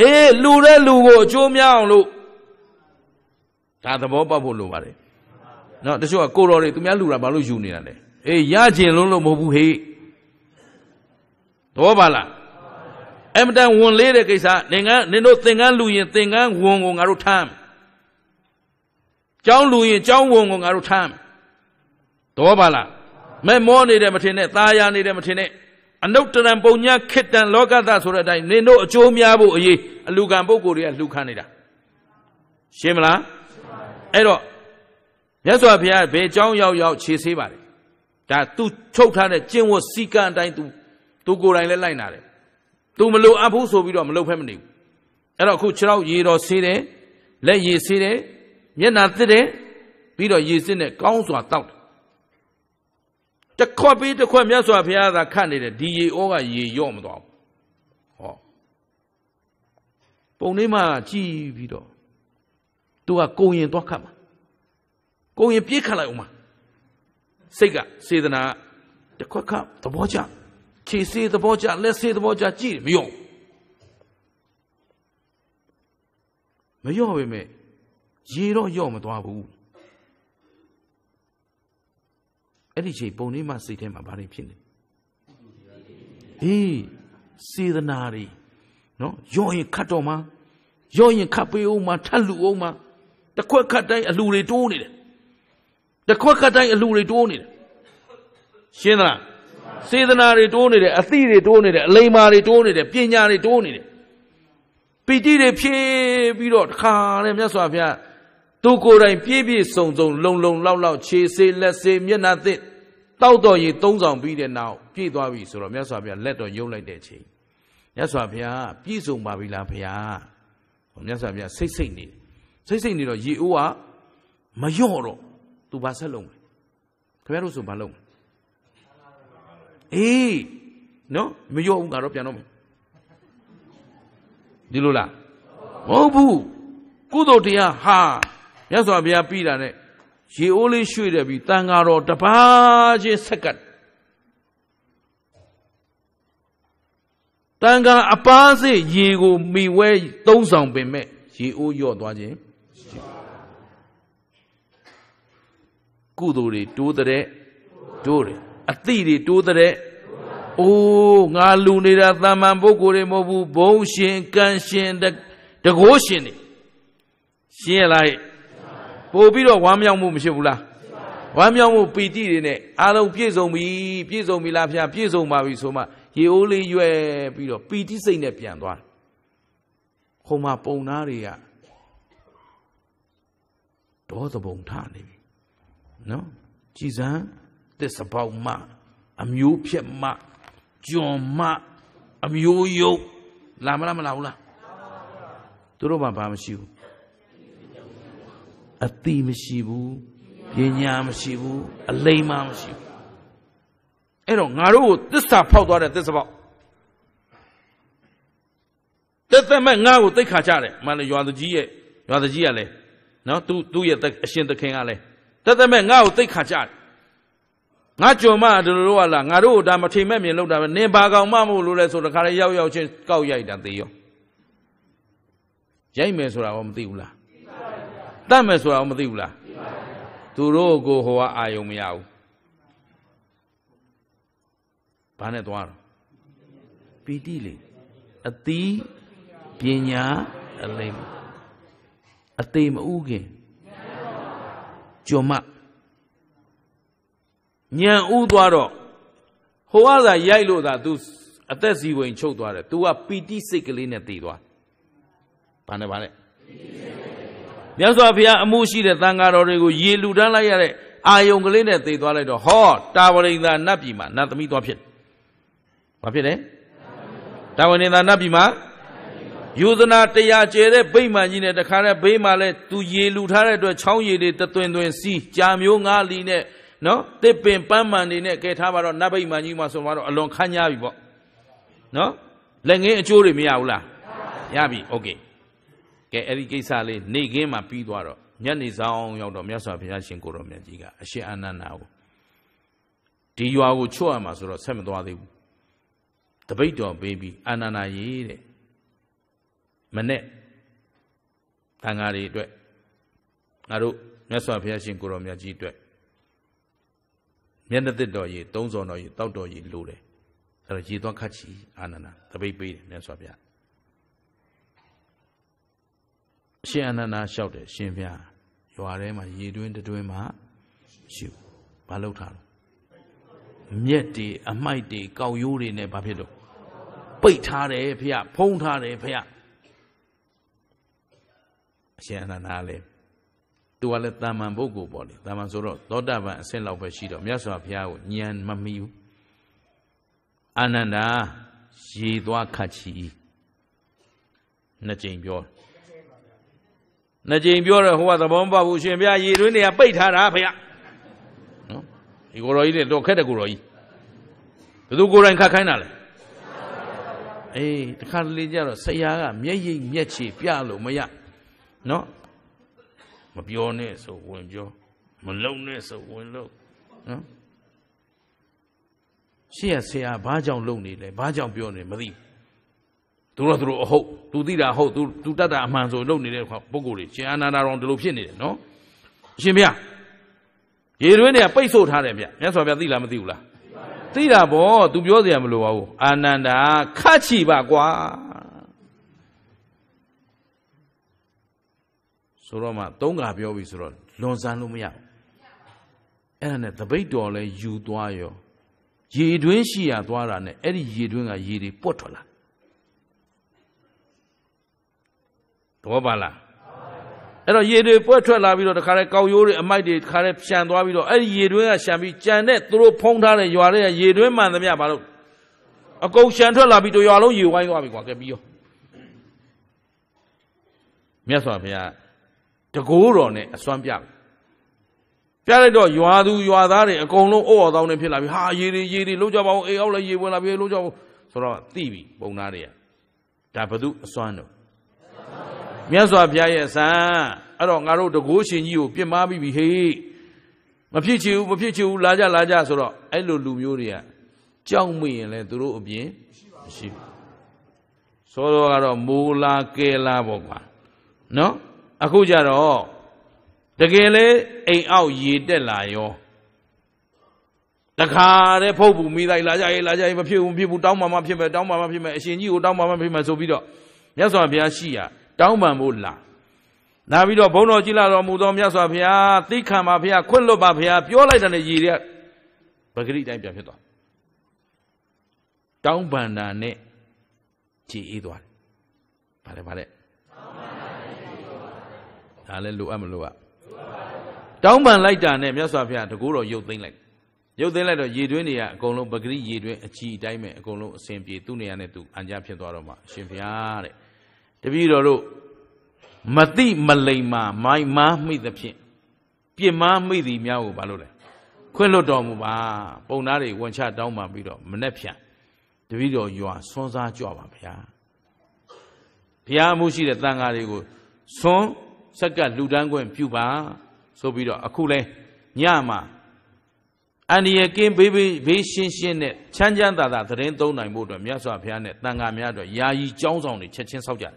အေးလူတဲ့လူကိုအကျိုးများအောင်လို့ဒါသဘောပေါက်ဖို့လိုပါတယ်နော်တချို့ကကိုရောတွေသူများလူတာဘာလို့ယူနေတာလဲအေးရကျင်လုံးလို့မဟုတ်ဘူးဟေ့သဘောပါလားအမတန်ဝန်လေးတဲ့ကိစ္စနင်ကနင်တို့သင်္ကန်းလူရင်သင်္ကန်းဝန်ကိုငါတို့ထမ်းကျောင်းလူရင်ကျောင်းဝန်ကိုငါတို့ထမ်းသဘောပါလားမဲ့မောနေတယ်မထင်နဲ့ตายာနေတယ်မထင်နဲ့အနုတ္တရံပုံညာခိတံလောကသဆိုတဲ့အတိုင်းနင်တို့အကျိုးများဖို့အရေးအလူကံပုဂ္ဂိုလ်တွေကလှူခမ်းနေတာရှင်းမလားအဲ့တော့မြတ်စွာဘုရားဘယ်เจ้าရောက်ရောက်ခြေဆေးပါတယ်ဒါ तू ချုပ်ထားတဲ့ကျင့်ဝတ်စည်းကမ်းအတိုင်း तू သူကိုယ်တိုင်လည်းလိုက်နာတယ်သူမလို့အပ်ဘူးဆိုပြီးတော့မလုပ်ဖက်မနေဘူးအဲ့တော့အခုခြေထောက်ရေတော်ဆေးတယ်လက်ရေဆေးတယ်မျက်နာသစ်တယ်ပြီးတော့ရေစစ်နဲ့ကောင်းစွာတောက်တယ်တခွက်ပြီးတခွက်မြတ်စွာဘုရားသာခတ်နေတယ်ဒီရေဩကရေရော့မသွားဘူးဟောပုံလေးမှကြည်ပြီးတော့သူကကုံရင်သွားခတ်မှာကုံရင်ပြေးခတ်လိုက်အောင်မှာစိတ်ကစေတနာတခွက်ခတ်သဘောကျခြေဆေးသဘောကျလက်ဆေးသဘောကျကြည့်မယော့မယော့ပေမဲ့ရေတော့ယော့မသွားဘူးအဲ့ဒီချိန်ပုံလေးမှစိတ်ထဲမှာဘာတွေဖြစ်နေအေးစေတနာတွေနော်ယော့ရင်ခတ်တော့မှာယော့ရင်ခတ်ပေးအောင်မှာထတ်လူအောင်မှာတခွက်ခတ်တိုင်းအလူတွေတိုးနေတယ်တခွက်ခတ်တိုင်းအလူတွေတိုးနေတယ်ရှင်းလားစေတနာတွေတိုးနေတယ်အသိတွေတိုးနေတယ်အလိမ္မာတွေတိုးနေတယ်ပညာတွေတိုးနေတယ်ပီတိတွေဖြည့်ပြီးတော့တခါနဲ့မြတ်စွာဘုရားသူကိုယ်တိုင်ပြည့်ပြည့်စုံစုံ လုံလုံလောက်လောက်ခြေဆေးလက်ဆေးမျက်နှာသစ်တောက်တော်ရည်သုံးဆောင်ပြီးတဲ့နောက်ပြည့်သွားပြီဆိုတော့မြတ်စွာဘုရားလက်တော်ယုံလိုက်တဲ့အချိန်မြတ်စွာဘုရားပြည့်စုံပါပြီလားဘုရားမြတ်စွာဘုရားစိတ်စိတ်နေစိတ်စိတ်နေတော့ရေအိုးကမလျော့တော့သူဘာဆက်လုံးလဲခင်ဗျားတို့ဆိုဘာလုံးလဲအေးနော်မရောဘူးကတော့ပြန်တော့မယ်ဒီလိုလားမဟုတ်ဘူးကုသိုလ်တရားဟာမြတ်စွာဘုရားပြီးတာနဲ့ရေအိုးလေးရွှေ့တယ်ပြီးတန်ဃာတော်တပါးချင်းဆက်ကတ်တန်ခါအပားစေရေကိုမိဝဲသုံးဆောင်ပင်မဲ့ရေအိုးရော့သွားခြင်းကုသိုလ်တွေတိုးတဲ့တိုးတယ်အသိတွေတိုးတဲ့အိုးငါလူနေတာသာမန်ပုဂ္ဂိုလ်တွေမဟုတ်ဘူးဘုံရှင်ကံရှင်တကိုးရှင်တွေရှင်းရလားပို့ပြီးတော့ဝမ်းမြောက်မှုမရှိဘူးလားဝမ်းမြောက်မှုပီတိတွေနဲ့အာလုံးပြည့်စုံပြီပြည့်စုံပြီလားဖျားပြည့်စုံပါပြီဆိုမှရေအိုးလေးရွယ်ပြီးတော့ပီတိစိတ်နဲ့ပြန်သွားခုံမှာပုံသားတွေကဒေါသပုံထနေပြီနော်ကြည်စမ်းသစ္ပေါက်မှအမျိုးဖြစ်မှကျွန်မှအမျိုးယုတ်လာမလားမလာဘူးလားသူတို့မှဘာမရှိဘူးအတိမရှိဘူးပညာမရှိဘူးအလိမ္မာမရှိဘူးအဲ့တော့ငါတို့ကိုသစ္စာဖောက်သွားတဲ့သစ္စာပေါက်တက်တက်မဲ့ငါ့ကိုသိခါကြတယ်မလည်းရွာသူကြီးရဲ့ရွာသူကြီးကလည်းနော်သူ့သူ့ရဲ့အရှင်သခင်ကလည်းတက်တက်မဲ့ငါ့ကိုသိခါကြတယ်ငါကြုံမတို့တို့ကလားငါတို့ဒါမထိမဲ့မြင်လောက်တာပဲနင်ဘာကောင်မှမဟုတ်လို့လဲဆိုတခါလေရောက်ရောက်ချင်းကောက်ရိုက်တာသေရောရိုက်မယ်ဆိုတာရောမသိဘူးလားသိပါဘူးတတ်မယ်ဆိုတာရောမသိဘူးလားသိပါဘူးသူတို့ကိုဟိုကအာယုံမရဘူးဘာနဲ့သွားတော့ပီတိလေအသီးပညာအလိမ့်အသေးမဥခင်ကြုံမညံဥသွားတော့ဟိုကသာရိုက်လို့သာ तू အသက်စီဝင်ချုပ်သွားတယ် तू ကပီတိစိတ်ကလေးနဲ့တည်သွားဘာနဲ့ဘာလဲမြတ်စွာဘုရားအမှုရှိတဲ့သံဃာတော်တွေကိုရေလူတန်းလိုက်ရတဲ့အာယုံကလေးနဲ့တည်သွားလိုက်တော့ဟောတာဝရိန္ဒာနတ်ပြည်မှာနတ်သမီးသွားဖြစ်ဘာဖြစ်လဲတာဝရိန္ဒာနတ်ပြည်မှာယူဇနာတရားကျဲတဲ့ဗိမာန်ကြီးနဲ့တခါနဲ့ဘေးမှာလဲသူရေလူထားတဲ့အတွက်ချောင်းရည်တွေတသွင်သွင်စီးကြာမျိုးငါးလီနဲ့နော်တစ်ပင်ပန်းမှန်နေနဲ့ကဲထားပါတော့နတ်ဗိမာန်ကြီးမှာဆိုမှတော့အလွန်ခမ်းညားပြီပေါ့နော်လက်ငင်းအကျိုးတွေမရဘူးလားရပြီโอเคကဲအဲ့ဒီကိစ္စလေးနေခင်းမှာပြီးသွားတော့ညနေဆောင်ရောက်တော့မြတ်စွာဘုရားရှင်ကိုရောမြတ်ကြီးကအရှင်အာနန္ဒာကိုဒီရွာကိုချွတ်ရမှာဆိုတော့ဆက်မသွားသေးဘူးတပိတ်တော်ပေးပြီးအာနန္ဒာရေးတဲ့မနဲ့တန်ဃာတွေအတွက်ငါတို့မြတ်စွာဘုရားရှင်ကိုရောမြတ်ကြီးအတွက်မျက်နှာသစ်တော်ရည်သုံးစော်တော်ရည်တောက်တော်ရည်လိုတယ်အဲ့တော့ရည်သွန်းခတ်ချီအာနန္ဒာတပိတ်ပေးတယ်နဲ့ဆိုပါဗျာရှင်အာနန္ဒာလျှောက်တယ်ရှင်ဗျာရွာထဲမှာရည်တွင်းတွင်းမှာရှိဘာလုပ်ထားလဲမြက်တွေအမိုက်တွေကောက်ရိုးတွေနဲ့ဘာဖြစ်လို့ပိတ်ထားတယ်ဖေဖုံးထားတယ်ဖေအရှင်အနန္ဒာလည်းသူကလည်းတာမန်ပုဂ္ဂိုလ်ပေါ့လေတာမန်ဆိုတော့သောတာပန်အဆင့်လောက်ပဲရှိတော့မြတ်စွာဘုရားကိုဉာဏ်မမီဘူးအာနန္ဒာရေသွားခတ်ချီနှစ်ကြိမ်ပြောနှစ်ကြိမ်ပြောတော့ဟိုကသဘောမပေါက်ဘူးရှင်ဘုရားရေတွင်းတွေကပိတ်ထားတာဘုရားနော်ဒီကိုယ်တော်ကြီးတွေတော့ခက်တဲ့ကိုယ်တော်ကြီးဘယ်သူကိုယ်တိုင်ခတ်ခိုင်းတာလဲအေးတခါတလေကျတော့ဆရာကမျက်ရည်မျက်ခြေပြလို့မရနော်မပြောနဲ့ဆိုဝင်ပြောမလုံနဲ့ဆိုဝင်လုံနော်ရှေ့ဆရာဘာကြောင့်လုံနေလဲဘာကြောင့်ပြောနေမသိသူတို့သူတို့အဟုတ်သူသိတာဟုတ်သူသူတတ်တာအမှန်ဆိုလုံနေတဲ့ပုဂ္ဂိုလ်တွေရှင်အာနန္ဒာတော်ဒီလိုဖြစ်နေတယ်နော်အရှင်ဗျာရေတွင်းတွေကပိတ်ဆို့ထားတယ်ဗျမြတ်စွာဘုရားသိလားမသိဘူးလားသိတာဗော तू ပြောเสียမလို့ပါဘူးအာနန္ဒာခတ်ချီပါကွာဆိုတော့မှသုံးကပြောပြီဆိုတော့လွန်ဆန်းလို့မရဘူးအဲ့ဒါနဲ့တပိတ်တော်လဲယူသွားရော ရေတွင်းရှိရသွားတာနဲ့အဲ့ဒီရေတွင်းကရေတွေပွက်ထွက်လာတော့ပါလားအဲ့တော့ရေတွေပွက်ထွက်လာပြီးတော့တခါလဲကောက်ရိုးတွေအမိုက်တွေတခါလဲဖြန်သွားပြီးတော့အဲ့ဒီရေတွင်းကရှံပြီးကြံတဲ့သူတို့ဖုံးထားတဲ့ရွာတွေကရေတွင်းမှန်သမျှဘာလို့အကုန်ရှံထွက်လာပြီးတော့ရွာလုံးရေဝိုင်းသွားပြီကွာကဲပြီးရောမြတ်စွာဘုရားတကိုးတော်နဲ့အစွမ်းပြတယ်ပြလိုက်တော့ရွာသူရွာသားတွေအကုန်လုံးအော့အော်တောင်းနေဖြစ်လာပြီဟာရေတွေရေတွေလုံးကြပါအောင်အေးအောက်လည်းရေဝင်လာပြီလုံးကြပါအောင်ဆိုတော့သိပြီပုံသားတွေကဒါဘသူအစွမ်းတော့မြတ်စွာဘုရားရဲ့အစံအဲ့တော့ငါတို့တကိုးရှင်ကြီးကိုပြစ်မှားပြီးပြီဟေးမဖြစ်ချင်ဘူးမဖြစ်ချင်ဘူးလာကြလာကြဆိုတော့အဲ့လိုလူမျိုးတွေကကြောက်မိရင်လည်းသူတို့အပြင်မရှိဘူးစောစောကတော့မူလာကဲလာပေါ့ကွာနော်အခုကြတော့တကယ်လေအိမ်အောက်ရေတက်လာရောတခါတည်းဖုတ်ဘူးမိလိုက်လာကြရေးလာကြရေးမဖြစ်ဘူးဖြစ်ဘူးတောင်းပါမှဖြစ်မယ်တောင်းပါမှဖြစ်မယ်အရှင်ကြီးကိုတောင်းပါမှဖြစ်မယ်ဆိုပြီးတော့မြတ်စွာဘုရားရှိရတောင်းပန်ဖို့လာလာပြီးတော့ဘုန်းတော်ကြီးလာတော်မူသောမြတ်စွာဘုရားသိခံပါဘုရားခွင့်လွတ်ပါဘုရားပြောလိုက်တဲ့ရေတွေကပဂရိတိုင်းပြန်ဖြစ်သွားတောင်းပန်တာနဲ့ကြည်အေးသွားတယ်ဗါလဲဗါလဲဒါလည်းလိုအပ်မလိုအပ်တောင်းပန်လိုက်တာနဲ့မြတ်စွာဘုရားတကူတော်ရုပ်သိမ်းလိုက်ရုပ်သိမ်းလိုက်တော့ရေတွင်းတွေကအကုန်လုံးပဂရိရေတွင်းအချီအတိုင်းပဲအကုန်လုံးအစဉ်ပြေသူ့နေရာနဲ့သူအန်ကြဖြစ်သွားတော့မှရှင်ဘုရားတဲ့တပည့်တော်တို့မတိမလိမ္မာမိုင်မားမိသဖြင့်ပြစ်မားမိသည်များကိုဘာလို့လဲခွင့်လွတ်တော်မူပါပုံသားတွေဝန်ချတောင်းပန်ပြီးတော့မနဲ့ဖြန်တပည့်တော်ယွာစွန်းစားကြပါဗျာဘုရားအမှုရှိတဲ့တန်ဃာတွေကိုစွန်းစက္ကပ်လှူဒန်းခွင့်ပြုပါဆိုပြီးတော့အခုလဲညမှာအန္တရာယ်ကင်းဘေးဘေးဘေးရှင်းရှင်းနဲ့ချမ်းချမ်းသာသာသတင်းသုံးနိုင်ဖို့အတွက်မြတ်စွာဘုရားနဲ့တန်ခါများတို့ယာယီကြောင်းဆောင်တွေချက်ချင်းဆောက်ကြတယ်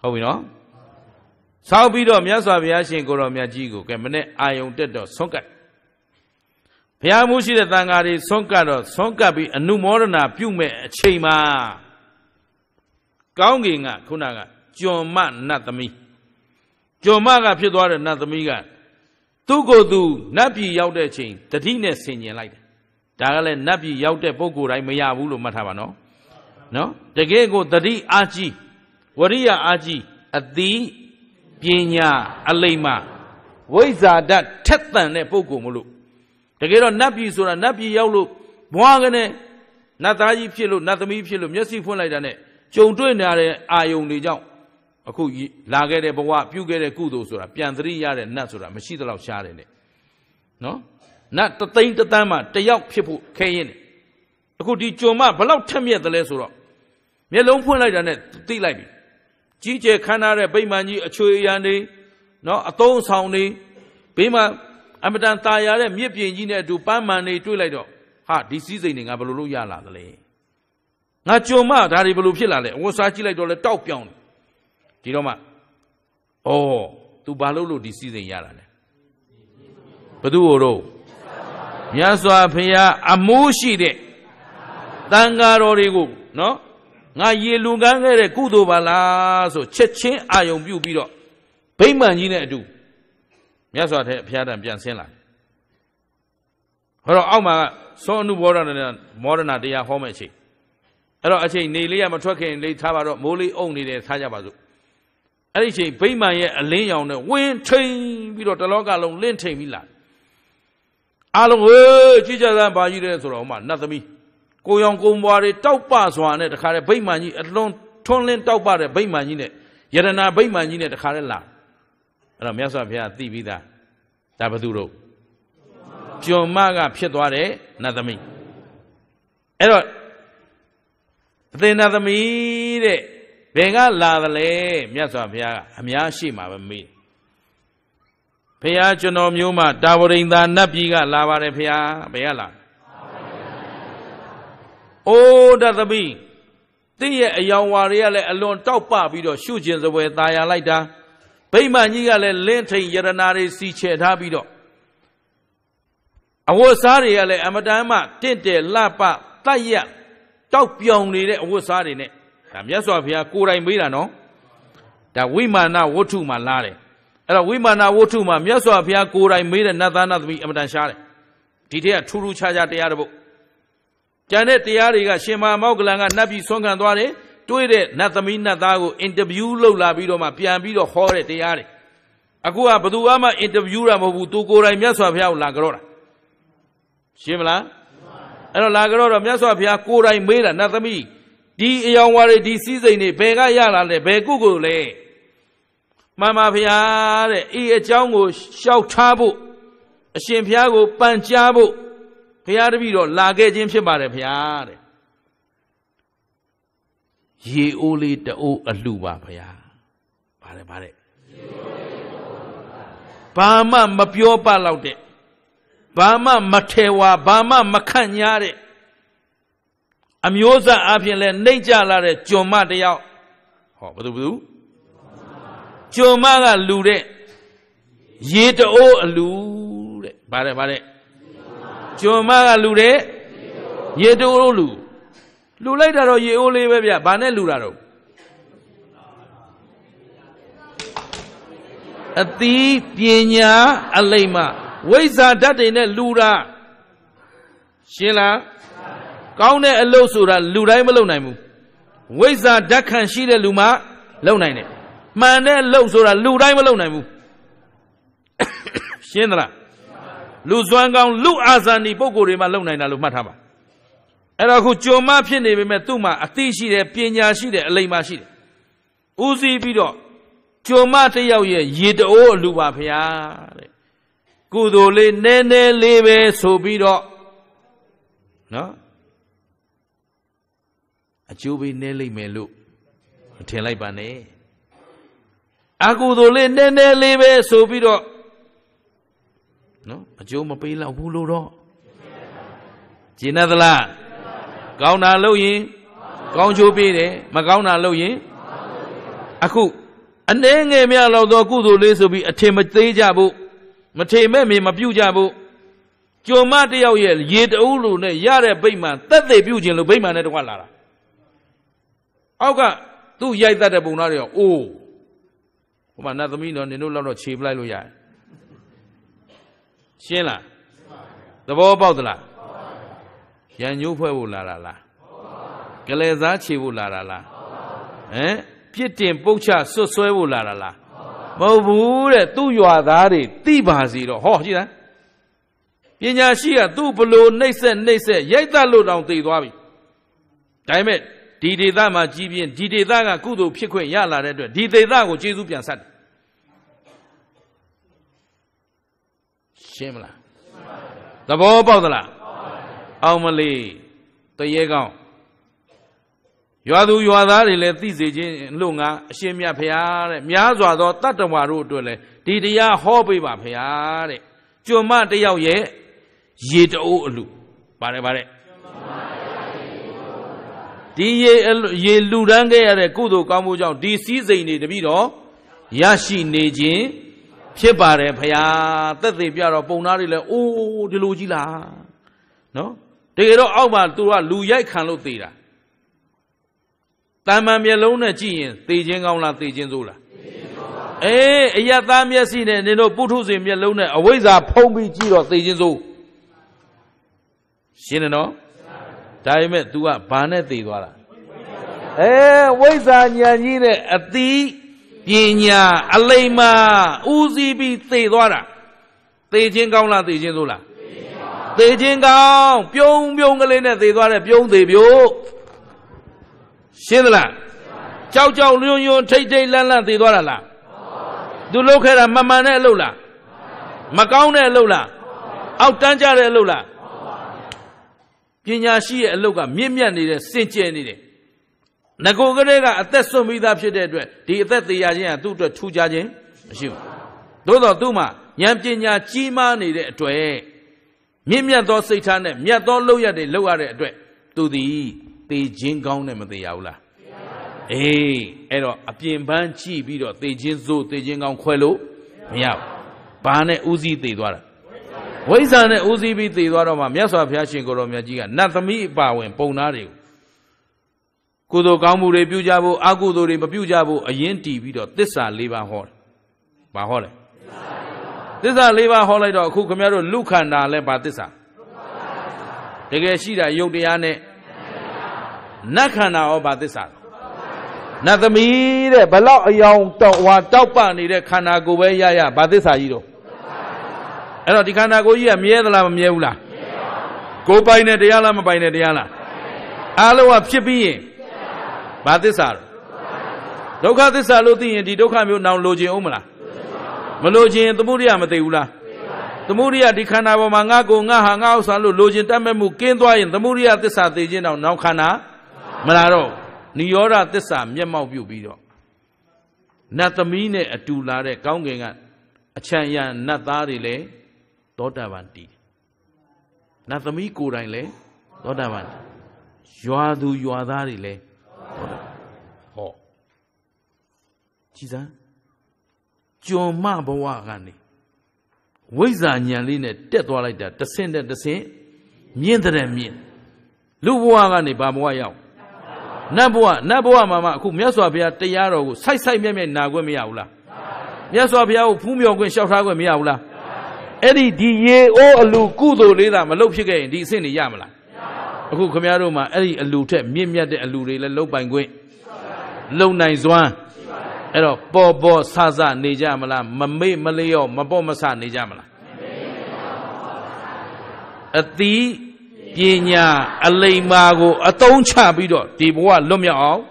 ဟုတ်ပြီနော်ဆောက်ပြီးတော့မြတ်စွာဘုရားရှင်ကိုတော်မြတ်ကြီးကိုကဲမနဲ့အာယုံတက်တော့ဆွန့်ကပ်ဘုရားမှုရှိတဲ့တန်ခါတွေဆွန့်ကပ်တော့ဆွန့်ကပ်ပြီးအနုမောဒနာပြုမဲ့အချိန်မှာကောင်းကင်ကခုနကကျော်မနတ်သမီးကျော်မကဖြစ်သွားတဲ့နတ်သမီးကသူ့ကိုယ်သူနတ်ပြည်ရောက်တဲ့အချိန်တတိနဲ့ဆင်ကျင်လိုက်တယ်ဒါကလည်းနတ်ပြည်ရောက်တဲ့ပုံကိုယ်တိုင်းမရဘူးလို့မှတ်ထားပါနော်နော်တကယ်ကိုတတိအာကြီးဝရိယအာကြီးအသီးပညာအလိမ္မာဝိဇာတထက်သန်တဲ့ပုံကိုယ်မလို့တကယ်တော့နတ်ပြည်ဆိုတာနတ်ပြည်ရောက်လို့ဘွားကနေနတ်သားကြီးဖြစ်လို့နတ်သမီးဖြစ်လို့မျက်စိဖွင့်လိုက်တာနဲ့ကြုံတွေ့နေရတဲ့အာယုံတွေကြောင့်အခုလာခဲ့တဲ့ဘဝပြုခဲ့တဲ့ကုသိုလ်ဆိုတာပြန်သတိရတဲ့နတ်ဆိုတာမရှိသလောက်ရှားတယ်နဲ့နော်နတ်တသိန်းတသန်းမှတယောက်ဖြစ်ဖို့ခဲရင်အခုဒီကြုံမဘလောက်ထက်မြက်သလဲဆိုတော့မျက်လုံးဖွင့်လိုက်တာနဲ့သိလိုက်ပြီကြီးကျယ်ခမ်းနားတဲ့ဗိမာန်ကြီးအချွေအရံတွေနော်အသုံးဆောင်တွေဘေးမှာအမတန်ตายရတဲ့မြစ်ပြင်ကြီးနဲ့အတူပန်းမှန်တွေတွေ့လိုက်တော့ဟာဒီစည်းစိမ်တွေငါဘယ်လိုလုပ်ရလာသလဲငါကြုံမဒါတွေဘယ်လိုဖြစ်လာလဲအဝတ်စားကြည့်လိုက်တော့လဲတောက်ပြောင်းတယ်ဒီတော့မှဩသူဘာလို့လို့ဒီစီစဉ်ရတာလဲဘသူ့ဟိုတော့မြတ်စွာဘုရားအမိုးရှိတဲ့တန်ဃာတော်တွေကိုနော်ငါရေလူကန်းခဲ့တဲ့ကုသိုလ်ပါလားဆိုချက်ချင်းအာယုံပြုပြီးတော့ဗိမာန်ကြီးနဲ့အတူမြတ်စွာဘုရားဘုရားတန်ပြန်ဆင်းလာဟောတော့အောက်မှာသောအနုဘောရဏနဲ့မောရဏတရားဟောမဲ့အချိန်အဲ့တော့အချိန်နေလေးရမထွက်ခင်လေးထားပါတော့မိုးလေးအုံနေတယ်ထားကြပါစို့အဲ့ဒီချိန်ဗိမာန်ရဲ့အလင်းရောင်နဲ့ဝင်းထိန်ပြီးတော့တလောကလုံးလင့်ထိန်ပြီးလာအလုံးဝကြည်ကြစမ်းပါကြီးတယ်ဆိုတော့ဟိုမှာနတ်သမီးကိုရောင်ကုံပွားတွေတောက်ပစွာနဲ့တခါတည်းဗိမာန်ကြီးအလွန်ထွန်းလင်းတောက်ပတဲ့ဗိမာန်ကြီးနဲ့ယရနာဗိမာန်ကြီးနဲ့တခါတည်းလာအဲ့တော့မြတ်စွာဘုရားသိပြီးသားဒါဘသူတို့ကျွန်မကဖြစ်သွားတဲ့နတ်သမီးအဲ့တော့အသင်နတ်သမီးတဲ့ဘယ်ကလာသလဲမြတ်စွာဘုရားကအများရှိမှာပဲမေးဘုရားကျွန်တော်မျိုးမတာဝရိန်သာနတ်ပြည်ကလာပါတယ်ဘုရားဘယ်ကလာအိုးတသမီးတင့်ရဲ့အယောင်ဝါတွေကလည်းအလွန်တောက်ပပြီးတော့ရှုကျင်စပွဲตายရလိုက်တာဗိမာန်ကြီးကလည်းလင်းထိန်ယရနာတွေစီချဲထားပြီးတော့အဝတ်စားတွေကလည်းအမတန်မှတင့်တယ်လှပတတ်ရတောက်ပြောင်နေတဲ့အဝတ်စားတွေနဲ့ဒါမြတ်စွာဘုရားကိုယ်တိုင်မေးတာနော်ဒါဝိမာနဝတ္ထုမှာလာတယ်အဲ့တော့ဝိမာနဝတ္ထုမှာမြတ်စွာဘုရားကိုယ်တိုင်မေးတဲ့နတ်သားနတ်သမီးအမတန်ရှားတယ်ဒီထက်ကထူးထူးခြားခြားတရားတစ်ပုဒ်ကျန်တဲ့တရားတွေကရှင်မာမောကလန်ကနှပ်ပြီးဆွမ်းခံသွားတယ်တွေ့တဲ့နတ်သမီးနတ်သားကိုအင်တာဗျူးလုပ်လာပြီးတော့မှပြန်ပြီးတော့ဟောတဲ့တရားတွေအခုကဘယ်သူမှအင်တာဗျူးတာမဟုတ်ဘူးသူကိုယ်တိုင်မြတ်စွာဘုရားကိုလာကြတော့တာရှင်းမလားအဲ့တော့လာကြတော့မြတ်စွာဘုရားကိုယ်တိုင်မေးတာနတ်သမီးဒီအယောင်ဝါတွေဒီစည်းစိမ်တွေဘယ်ကရလာလဲဘယ်ကုကိုလဲမှန်ပါဗျာတဲ့ဤအကြောင်းကိုရှောက်ထားဖို့အရှင်ဘုရားကိုပန်ကြားဖို့ဘုရားတပည့်တော်လာခဲ့ခြင်းဖြစ်ပါတယ်ဗျာတဲ့ရေအိုးလေးတအိုးအလှပါဗျာပါတယ်ပါတယ်ဘာမှမပြောပလောက်တဲ့ဘာမှမထဲဝါဘာမှမခန့်ညားတဲ့အမျိုးဆက်အပြင်လဲနှိမ့်ကြလာတဲ့ဂျွန်မတယောက်ဟောဘသူဘသူဂျွန်မကလူတဲ့ရေတအိုးအလူတဲ့ဗါတဲ့ဗါတဲ့ဂျွန်မကလူတဲ့ရေတအိုးလူလူလိုက်တာတော့ရေအိုးလေးပဲဗျဗာနဲ့လူတာတော့အသီးပညာအလိမ္မာဝိဇ္ဇာဓာတ်တွေနဲ့လူတာရှင်းလားကောင်းတဲ့အလုပ်ဆိုတာလူတိုင်းမလုပ်နိုင်ဘူးဝိဇ္ဇာဓာတ်ခံရှိတဲ့လူမှလုပ်နိုင်တယ်မှန်တဲ့အလုပ်ဆိုတာလူတိုင်းမလုပ်နိုင်ဘူးရှင်းသလားလူစွမ်းကောင်းလူအာဇာနည်ပုဂ္ဂိုလ်တွေမှလုပ်နိုင်တာလို့မှတ်ထားပါအဲ့တော့အခုကြုံမဖြစ်နေပေမဲ့သူ့မှာအသိရှိတယ်ပညာရှိတယ်အလိမ္မာရှိတယ်ဦးစီးပြီးတော့ကြုံမတယောက်ရဲ့ရေတိုးအလူပါဖျားတဲ့ကုသိုလ်လေးနည်းနည်းလေးပဲဆိုပြီးတော့နော်အကျိုးပေးနည်းလိမ့်မယ်လို့မထင်လိုက်ပါနဲ့အကုသိုလ်လေးနည်းနည်းလေးပဲဆိုပြီးတော့နော်အကျိုးမပေးလောက်ဘူးလို့တော့ကျင်သလားကောင်းတာလုပ်ရင်ကောင်းချိုးပေးတယ်မကောင်းတာလုပ်ရင်အခုအနှဲငယ်များလောက်သောကုသိုလ်လေးဆိုပြီးအထင်မသေးကြဘူးမထေမဲ့မေမပြုတ်ကြဘူးကြုံမတယောက်ရဲ့ရေတအုပ်လိုနဲ့ရတဲ့ဗိမာန်တက်သေးပြုတ်ခြင်းလို့ဗိမာန်နဲ့တကွလာတာအောက်ကသူ့ရိုက်တတ်တဲ့ပုံသားတွေကအိုးဟိုမှာနတ်သမီးတော့နင်တို့လောက်တော့ခြေပလိုက်လို့ရတယ်ရှင်းလားသဘောပေါက်သလားရန်ညိုးဖွဲ့ဖို့လာတာလားကလေစားခြေဖို့လာတာလားဟမ်ပြစ်တင်ပုတ်ချဆွတ်ဆွဲဖို့လာတာလားမဟုတ်ဘူးတဲ့သူ့ရွာသားတွေတိပါစီတော့ဟောကြည့်လားပညာရှိကသူ့ဘလို့နှိမ့်ဆက်နှိမ့်ဆက်ရိုက်တတ်လို့တောင်သိသွားပြီဒါပေမဲ့ဒီဒေသမှာကြီးပြင်းဒီဒေသကကုသိုလ်ဖြစ်ခွင့်ရလာတဲ့အတွက်ဒီဒေသကိုကျေးဇူးပြန်ဆက်တယ်ရှင်းမလားသဘောပေါက်သလားအောင်မလေးတရေကောင်းရွာသူရွာသားတွေလည်းသိစေခြင်းလို့ငါအရှင်မြတ်ဖရာတဲ့များစွာသောတတ္တဝါတို့အတွက်လည်းဒီတရားဟောပေးပါဖရာတဲ့ကျွမ်းမတယောက်ရဲ့ရေတအိုးအလူပါတယ်ပါတယ်ကျွမ်းမဒီရေရေလူတန်းခဲ့ရတဲ့ကုသိုလ်ကောင်းမှုကြောင့်ဒီစည်းစိမ်တွေတပည့်တော်ရရှိနေခြင်းဖြစ်ပါတယ်ဖရာသက်သေပြတော့ပုံသားတွေလည်းအိုးဒီလိုကြီးလားနော်တကယ်တော့အောက်မှာသူကလူရိုက်ခံလို့သေတာတာမန်မျက်လုံးနဲ့ကြည့်ရင်သေခြင်းကောင်းလားသေခြင်းဆိုးလားအေးအယတာမျက်စိနဲ့နင်တို့ပုထုဇဉ်မျက်လုံးနဲ့အဝိဇ္ဇာဖုံးပြီးကြည့်တော့သေခြင်းဆိုးရှင်းတယ်နော်ဒါပေမဲ့ तू ကဘာနဲ့သိသွားတာအဲဝိဇ္ဇာဉာဏ်ကြီးနဲ့အတိပညာအလိမ္မာဥစည်းပြီးသိသွားတာသိချင်းကောင်းလားသိချင်းဆိုးလားသိချင်းကောင်း ပြုံးပြုံးကလေးနဲ့သိသွားတဲ့ပြုံးသေးပြို့ရှင်းသလားကြောက်ကြောက်လွန်လွန်ထိတ်ထိတ်လန့်လန့်သိသွားတာလားသူလုပ်ခဲ့တာမမှန်တဲ့အလုပ်လားမကောင်းတဲ့အလုပ်လားအောက်တန်းကြတဲ့အလုပ်လားပညာရှိရဲ့အလုတ်ကမြင့်မြတ်နေတယ်စင်ကြယ်နေတယ်ငကိုကလေးကအသက်ဆုံးမိသားဖြစ်တဲ့အတွက်ဒီအသက်သေးရခြင်းကသူ့အတွက်ထူးခြားခြင်းမရှိဘူးသို့တော်သူ့မှာဉာဏ်ပညာကြီးမားနေတဲ့အတွေ့မြင့်မြတ်သောစိတ်ထားနဲ့မြတ်သောလောက်ရတဲ့လောက်ရတဲ့အတွက်သူသည်သေခြင်းကောင်းနဲ့မသေရဘူးလားအေးအဲ့တော့အပြင်ပန်းကြည့်ပြီးတော့သေခြင်းစိုးသေခြင်းကောင်းခွဲလို့မရဘူးဘာနဲ့ဥစည်းသေသွားတာဝိဇ္ဇာနဲ့ဦးစီးပြီးတည်သွားတော့မှမြတ်စွာဘုရားရှင်ကိုရောမြတ်ကြီးကနတ်သမီးအပါဝင်ပုံသားတွေကိုကုသိုလ်ကောင်းမှုတွေပြုကြဖို့အကုသိုလ်တွေမပြုကြဖို့အရင်တည်ပြီးတော့သစ္စာ၄ပါးဟောတယ်။ဘာဟောလဲ။သစ္စာ၄ပါးဟောလိုက်တော့အခုခင်ဗျားတို့လူခန္ဓာလဲပါသစ္စာ။တကယ်ရှိတာယုတ်တရားနဲ့နတ်ခန္ဓာဟောပါသစ္စာ။နတ်သမီးတဲ့ဘလောက်အယောင်တောက်ဝါတောက်ပနေတဲ့ခန္ဓာကိုယ်ပဲရရဘာသစ္စာကြီးတော့အဲ့တော့ဒီခန္ဓာကိုယ်ကြီးကမြဲသလားမမြဲဘူးလားကိုယ်ပိုင်နဲ့တရားလားမပိုင်နဲ့တရားလားအားလုံးကဖြစ်ပြီးရင်ဘာသစ္စာဒုက္ခသစ္စာလို့သိရင်ဒီဒုက္ခမျိုးနောင်လိုချင်အောင်မလားမလိုချင်ရင်သမုဒိယမသိဘူးလားသမုဒိယဒီခန္ဓာပေါ်မှာငါကိုငါဟာငါဥစ္စာလို့လိုချင်တတ်မဲ့မှုကင်းသွားရင်သမုဒိယသစ္စာသိခြင်းတော့နောက်ခန္ဓာမလာတော့နိရောဓသစ္စာ မျက်မှောက်ပြုပြီးတော့နတ်သမီးနဲ့အတူလာတဲ့ကောင်းကင်ကအချမ်းရံနတ်သားတွေလည်းသောတာပန်တည်နတ်သမီးကိုယ်တိုင်လည်းသောတာပန်ရွာသူရွာသားတွေလည်းသောတာပန်ဟောကြည်စမ်းကျွန်မဘဝကနေဝိဇ္ဇာဉာဏ်လေးနဲ့တက်သွားလိုက်တာတဆင့်တက်တဆင့်မြင့်တဲ့မြင့်လူဘဝကနေဘာဘဝရောက်နတ်ဘဝနတ်ဘဝမှာမှအခုမြတ်စွာဘုရားတရားတော်ကိုစိုက်စိုက်မြဲမြဲနာခွင့်မရဘူးလားမြတ်စွာဘုရားကိုဖူးမြော်ခွင့်လျှောက်ထားခွင့်မရဘူးလားအဲ့ဒီဒီရေအိုးအလူကုသိုလ်လေးသာမလုပ်ဖြစ်ခဲ့ရင်ဒီအဆင့်တွေရမလားအခုခမရတို့မှာအဲ့ဒီအလူထက်မြင့်မြတ်တဲ့အလူတွေလည်းလုံပိုင်ခွင့်လုံနိုင်စွမ်းအဲ့တော့ပေါ်ပေါ်ဆဆနေကြမလားမမေ့မလျော့မပေါ့မဆနေကြမလားအတိပညာအလိမ္မာကိုအသုံးချပြီးတော့ဒီဘဝလွတ်မြောက်အောင်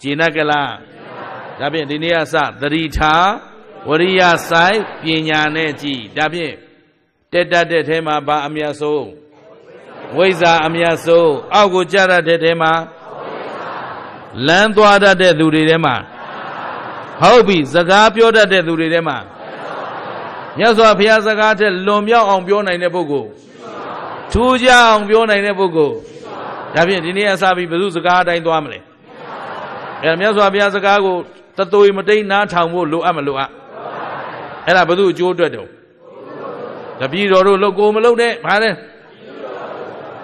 ဂျေနကလားဒါဖြင့်ဒီနေ့အစသတိထားဝရိယဆိုင်ပညာနဲ့ကြည်ဒါဖြင့်တက်တတ်တဲ့ထဲမှာဘာအမြတ်ဆုံးဝိဇ္ဇာအမြတ်ဆုံးအောက်ကိုကြရတဲ့ထဲမှာလမ်းသွားတတ်တဲ့သူတွေထဲမှာဟုတ်ပြီစကားပြောတတ်တဲ့သူတွေထဲမှာမြတ်စွာဘုရားစကားထက်လွန်မြောက်အောင်ပြောနိုင်တဲ့ပုဂ္ဂိုလ်ထူးခြားအောင်ပြောနိုင်တဲ့ပုဂ္ဂိုလ်ဒါဖြင့်ဒီနေ့အစပြီးဘယ်သူစကားအတိုင်းသွားမလဲအဲမြတ်စွာဘုရားစကားကိုတသွေမတိန်နားထောင်ဖို့လိုအပ်မလိုအပ်အဲ့ဒါဘသူအကျိုးအတွက်တုံးတပည့်တော်တို့လုတ်ကိုမလုတ်နဲ့ဘာလဲ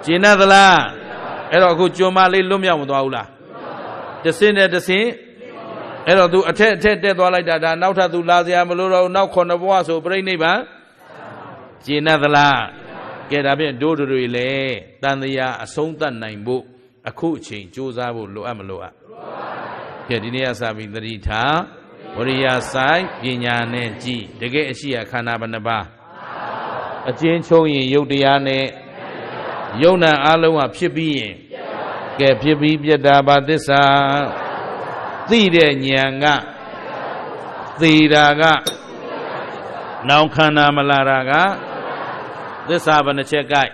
ဂျင်းနသလားအဲ့တော့အခုကျွန်းမလေးလွတ်မြောက်မသွားဘူးလားတဆင်းနဲ့တဆင်းအဲ့တော့ तू အထက်အထက်တက်သွားလိုက်တာဒါနောက်ထပ် तू လာစရာမလိုတော့နောက်ခုနှစ်ဘဝဆိုပြိဋိဘံဂျင်းနသလားကဲဒါဖြင့်ဒိုးတို့တွေလေတန်တရားအဆုံးသတ်နိုင်ဖို့အခုအချိန်စ조사ဖို့လိုအပ်မလိုအပ်ကဲဒီနေ့အစားပြီးသတိထားဝရိယဆိုင်ပညာနဲ့ကြည်တကယ်အရှိအခန္ဓာဘယ်နှပါအကျဉ်းချုပ်ရင်ယုတ်တရားနဲ့ယုံနာအလုံးဟာဖြစ်ပြီးရင်ကဲဖြစ်ပြီးပြတာပါသစ္စာသိတဲ့ဉာဏ်ကသေတာကနောင်ခန္ဓာမလာတာကသစ္စာဘယ်နှချက်ကြိုက်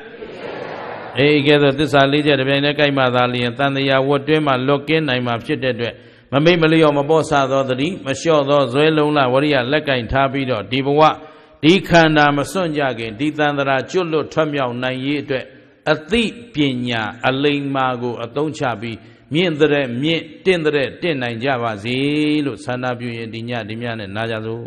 အေးကဲဆိုသစ္စာလေးချက်တစ်ပြိုင်တည်းကြိုက်မှသာလျင်တန်တရာဝတ်တွင်းမှာလွတ်ကင်းနိုင်မှာဖြစ်တဲ့အတွက်မမိတ်မလျော့မပေါ့ဆသောတတိမလျှော့သောဇွဲလုံးလဝရိယလက်ကင်ထားပြီးတော့ဒီဘဝဒီခန္ဓာမစွန့်ကြခင်ဒီတန်တရာကျွတ်လွတ်ထွက်မြောက်နိုင်ရေးအတွက်အသိပညာအလိမ္မာကိုအသုံးချပြီးမြင့်တဲ့မြင့်တင့်တဲ့တင့်နိုင်ကြပါစေလို့ဆန္ဒပြုရင်ဒီညဒီညနဲ့နားကြစို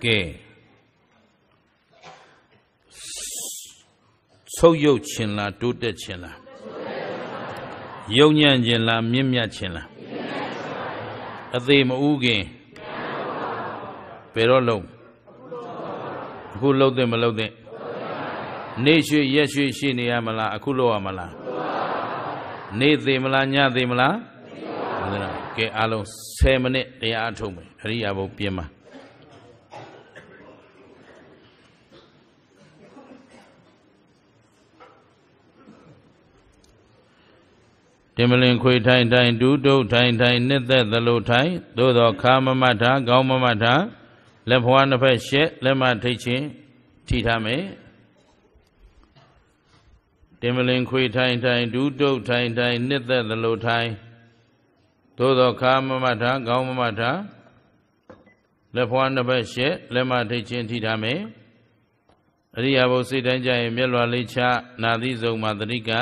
့ကဲဆုပ်ယုပ်ခြင်းလားတိုးတက်ခြင်းလားယုံညံ့ခြင်းလားမြင့်မြတ်ခြင်းလားအသေးမဦးခင်ဘယ်တော့လုံးအခုလုံးတဲ့မလုံးတဲ့နေရွှေရက်ရွှေရှိနေရမလားအခုလုံးရမလားနေသေးမလားညသေးမလားကဲအားလုံး10မိနစ်တရားအထုတ်မယ်အရိယာဘုပြင်ပါတင်မလင်ခွေထိုင်ထိုင်ဒူးတုတ်ထိုင်ထိုင်နှစ်သက်သလိုထိုင်သို့သောခါမမထာခေါင်းမမထာလက်ဖွားနှစ်ဖက်ရှက်လက်မထိတ်ချင်းထိထားမယ်တင်မလင်ခွေထိုင်ထိုင်ဒူးတုတ်ထိုင်ထိုင်နှစ်သက်သလိုထိုင်သို့သောခါမမထာခေါင်းမမထာလက်ဖွားနှစ်ဖက်ရှက်လက်မထိတ်ချင်းထိထားမယ်အရိယာဘုစိတ်တိုင်းကြရင်မျက်လွာလေးချနာသီးဆုံးမှာတတိက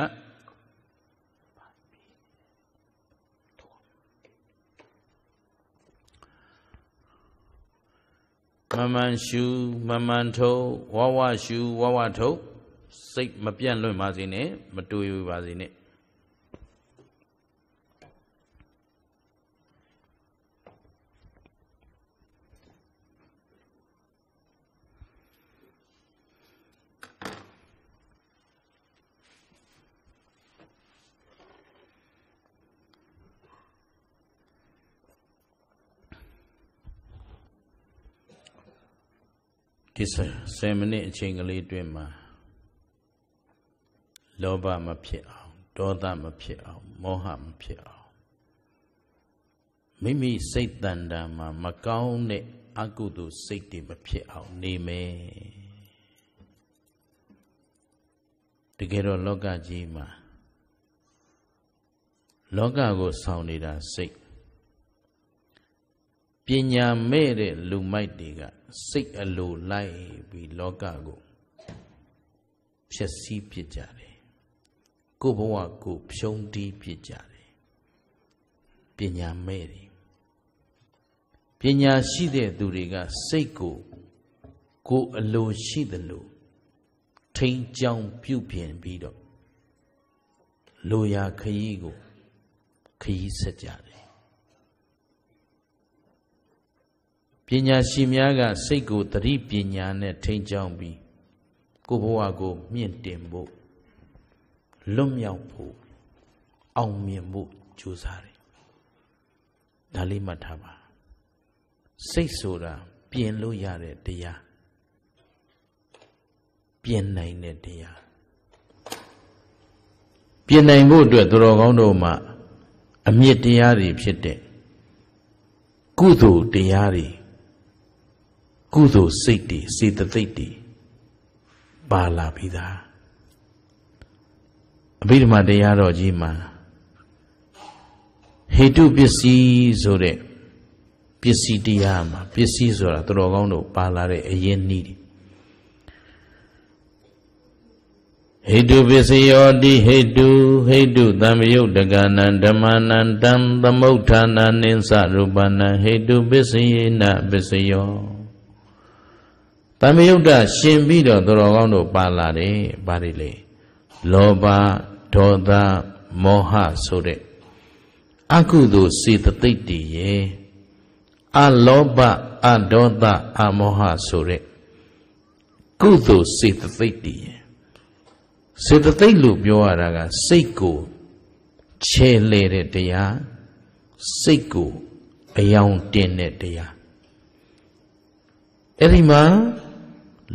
မမှန်ရှုမမှန်ထုတ်ဝဝရှုဝဝထုတ်စိတ်မပြန့်လွင့်ပါစေနဲ့မတူရပါစေနဲ့ဒီ10မိနစ်အချိန်ကလေးတွင်းမှာလောဘမဖြစ်အောင်ဒေါသမဖြစ်အောင်မောဟမဖြစ်အောင်မိမိစိတ်တန်တာမှာ မကောင်းတဲ့အကုသိုလ်စိတ်တွေမဖြစ်အောင်နေမယ်တကယ်တော့လောကကြီးမှာလောကကိုဆောင်နေတာစိတ်ပညာမဲ့တဲ့လူမိုက်တွေကစိတ်အလိုလိုက်ပြီးလောကကိုဖြည့်ဆည်းဖြစ်ကြတယ်ကိုဘဝကိုဖြုံးတီးဖြစ်ကြတယ်ပညာမဲ့တယ်ပညာရှိတဲ့သူတွေကစိတ်ကိုကိုအလိုရှိသလိုထိန်ကြောင်ပြုပြင်ပြီးတော့လိုရာခရီးကိုခရီးဆက်ကြတယ်ပညာရှိများကစိတ်ကိုတတိပညာနဲ့ထိန်းချောင်းပြီးကိုဘဝကို မြင့်တင်ဖို့လွတ်မြောက်ဖို့အောင်မြင်ဖို့ကြိုးစားတယ်။ဒါလေးမှတ်ထားပါ။စိတ်ဆိုတာပြင်လို့ရတဲ့တရားပြင်နိုင်တဲ့တရားပြင်နိုင်ဖို့အတွက်သူတော်ကောင်းတို့မှာအမြင့်တရားတွေဖြစ်တဲ့ကုသိုလ်တရားတွေကုသိုလ်စိတ်တွေစေတသိက်တွေပါလာပြီးသားအဘိဓမ္မာတရားတော်ကြီးမှာဟေတုပစ္စည်းဆိုတဲ့ပစ္စည်းတရားမှာပစ္စည်းဆိုတာတတော်ကောင်းတို့ပါလာတဲ့အရင်နည်းတွေဟိတုပစ္စယောတိဟိတုဟိတုသံယုတ်တကနံဓမ္မနံတံသမုဋ္ဌာနာနိသရူပနံဟိတုပစ္စယေနပစ္စယောတမယုတ်တရှင်ပြီးတော့သူတော်ကောင်းတို့ပါလာတယ်ပါလေလေလောဘဒေါသမောဟဆိုတဲ့အကုသိုလ်စေတသိက်တည်ရဲ့အလောဘအဒေါသအမောဟဆိုတဲ့ကုသိုလ်စေတသိက်တည်ရဲ့စေတသိက်လို့ပြောရတာက စိတ်ကိုခြေလေတဲ့တရားစိတ်ကိုအယောင်တင်တဲ့တရားအဲ့ဒီမှာ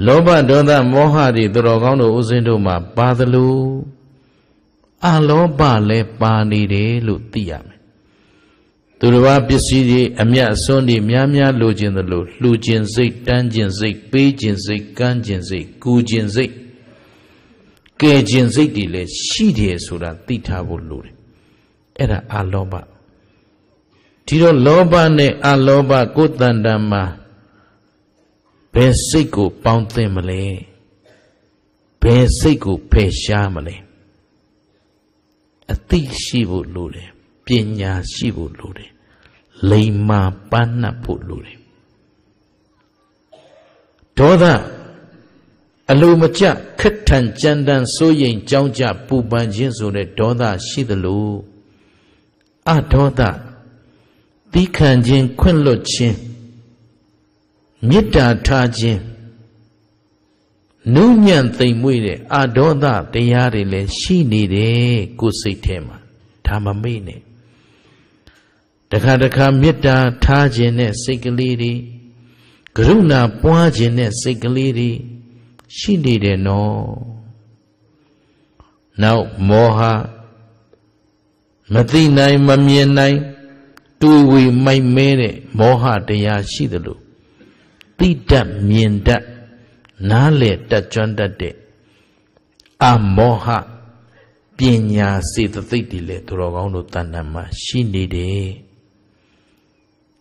လောဘဒေါသမောဟတွေသူတော်ကောင်းတို့ဥစဉ်တို့မှာပါသလိုအလောဘလည်းပါနေတယ်လို့သိရမယ်သူတော်ဘာပစ္စည်းတွေအမြတ်အစွန်းတွေများများလိုချင်သလိုလှူချင်စိတ်တန်းချင်စိတ်ပေးချင်စိတ်ကမ်းချင်စိတ်ကူချင်စိတ်ကဲချင်စိတ်တွေလည်းရှိတယ်ဆိုတာသိထားဖို့လိုတယ်အဲ့ဒါအလောဘဒီတော့လောဘနဲ့အလောဘကိုယ်တန်တန်မှာဘယ်စိတ်ကိုပေါင်းသင်မလဲဘယ်စိတ်ကိုဖယ်ရှားမလဲအသိရှိဖို့လိုတယ်ပညာရှိဖို့လိုတယ်လိမ္မာပန်းနှပ်ဖို့လိုတယ်ဒေါသအလိုမကျခက်ထန်ကြမ်းတမ်းစိုးရိမ်ကြောင်းကြပူပန်ခြင်းဆိုတဲ့ဒေါသရှိသလိုအဒေါသသီးခံခြင်းခွင့်လွတ်ခြင်းမေတ္တာထားခြင်းနုညံ့သိမ်မွေ့တဲ့အာဒေါသတရားတွေလည်းရှိနေတယ်ကိုယ်စိတ်ထဲမှာဒါမမေ့နဲ့တခါတခါမေတ္တာထားခြင်းနဲ့စိတ်ကလေးတွေကရုဏာပွားခြင်းနဲ့စိတ်ကလေးတွေရှိနေတယ်နော်နောက်မောဟမသိနိုင်မမြင်နိုင်တွေးဝေမိုက်မဲတဲ့မောဟတရားရှိသလိုသိတတ်မြင်တတ်နားလည်တတ်ကြွန့်တတ်တဲ့အမောဟပညာစေတသိက်တွေလည်းသူတော်ကောင်းတို့တဏ္ဍာမှာရှိနေတယ်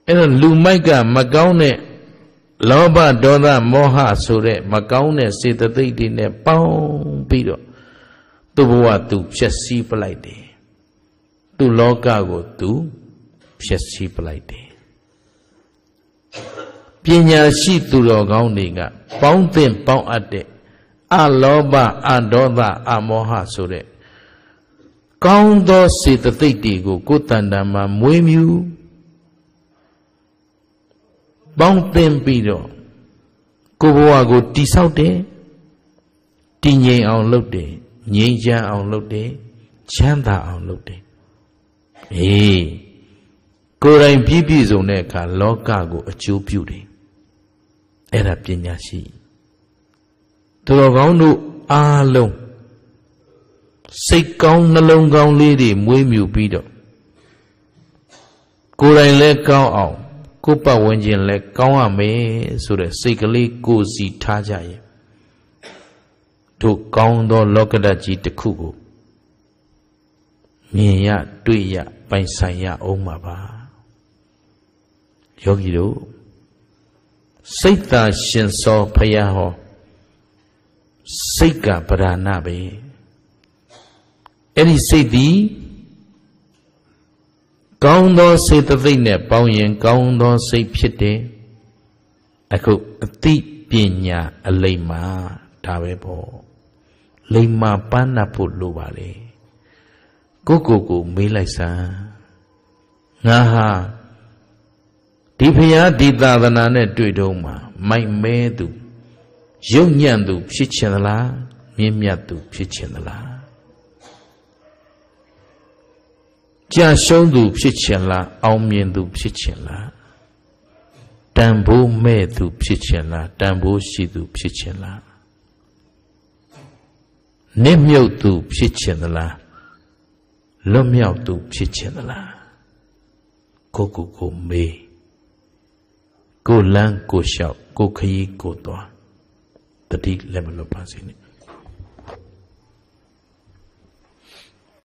အဲ့တော့လူမိုက်ကမကောင်းတဲ့လောဘဒေါသမောဟဆိုတဲ့မကောင်းတဲ့စေတသိက်တွေနဲ့ပေါင်းပြီးတော့သူ့ဘဝသူဖြည့်ဆည်းပလိုက်တယ်သူ့လောကကိုသူဖြည့်ဆည်းပလိုက်တယ်ပညာရှိသူတော်ကောင်းတွေကပေါင်းသင်ပေါင်းအပ်တဲ့အလောဘအဒေါသအမောဟဆိုတဲ့ကောင်းသောစေတသိက်တွေကိုကိုယ်တန်တာမှာမွေးမြူပေါင်းသင်ပြီးတော့ကိုယ်ဘဝကိုတိဆောက်တယ်တည်ငြိမ်အောင်လုပ်တယ်ငြိမ်းချမ်းအောင်လုပ်တယ်ချမ်းသာအောင်လုပ်တယ်အေးကိုယ်တိုင်ပြည့်ပြည့်စုံတဲ့အခါလောကကိုအကျိုးပြုတယ်အဲ့ဒါပညာရှိသူတော်ကောင်းတို့အားလုံးစိတ်ကောင်းနှလုံးကောင်းလေးတွေမွေးမြူပြီးတော့ကိုယ်တိုင်လည်းကောင်းအောင်ကိုယ်ပတ်ဝန်းကျင်လည်းကောင်းရမယ်ဆိုတဲ့စိတ်ကလေးကိုစီထားကြရင်တို့ကောင်းသောလောကဓာတ်ကြီးတစ်ခုကိုမြင်ရတွေ့ရပိုင်ဆိုင်ရအောင်ပါပါယောဂီတို့စိတ်သာရှင်စောဖရာဟောစိတ်ကပဓာနာပဲအဲ့ဒီစိတ်ဒီကောင်းသောစေတသိက်နဲ့ပေါင်းရင်ကောင်းသောစိတ်ဖြစ်တယ်အခုအသိပညာအလိမ္မာဒါပဲပေါ့လိမ္မာပန်းနာဖို့လိုပါလေကိုကိုကိုမေးလိုက်စမ်းငါဟာဒီဖရာဒီသာသနာနဲ့တွေ့တုံးမှာမိုက်မဲသူယုံညံ့သူ ဖြစ်ချင်သလားမြင့်မြတ်သူဖြစ်ချင်သလားကြာရှုံးသူဖြစ်ချင်လားအောင်မြင်သူ ဖြစ်ချင်လားတန်ဖိုးမဲ့သူဖြစ်ချင်လားတန်ဖိုးရှိသူ ဖြစ်ချင်လားနစ်မြုပ်သူ ဖြစ်ချင်သလားလွတ်မြောက်သူဖြစ်ချင်သလားကိုကိုကိုမေးကိုလန်းကိုလျှောက်ကိုခရီးကိုသွားတတိလက်မလွတ်ပါစေနဲ့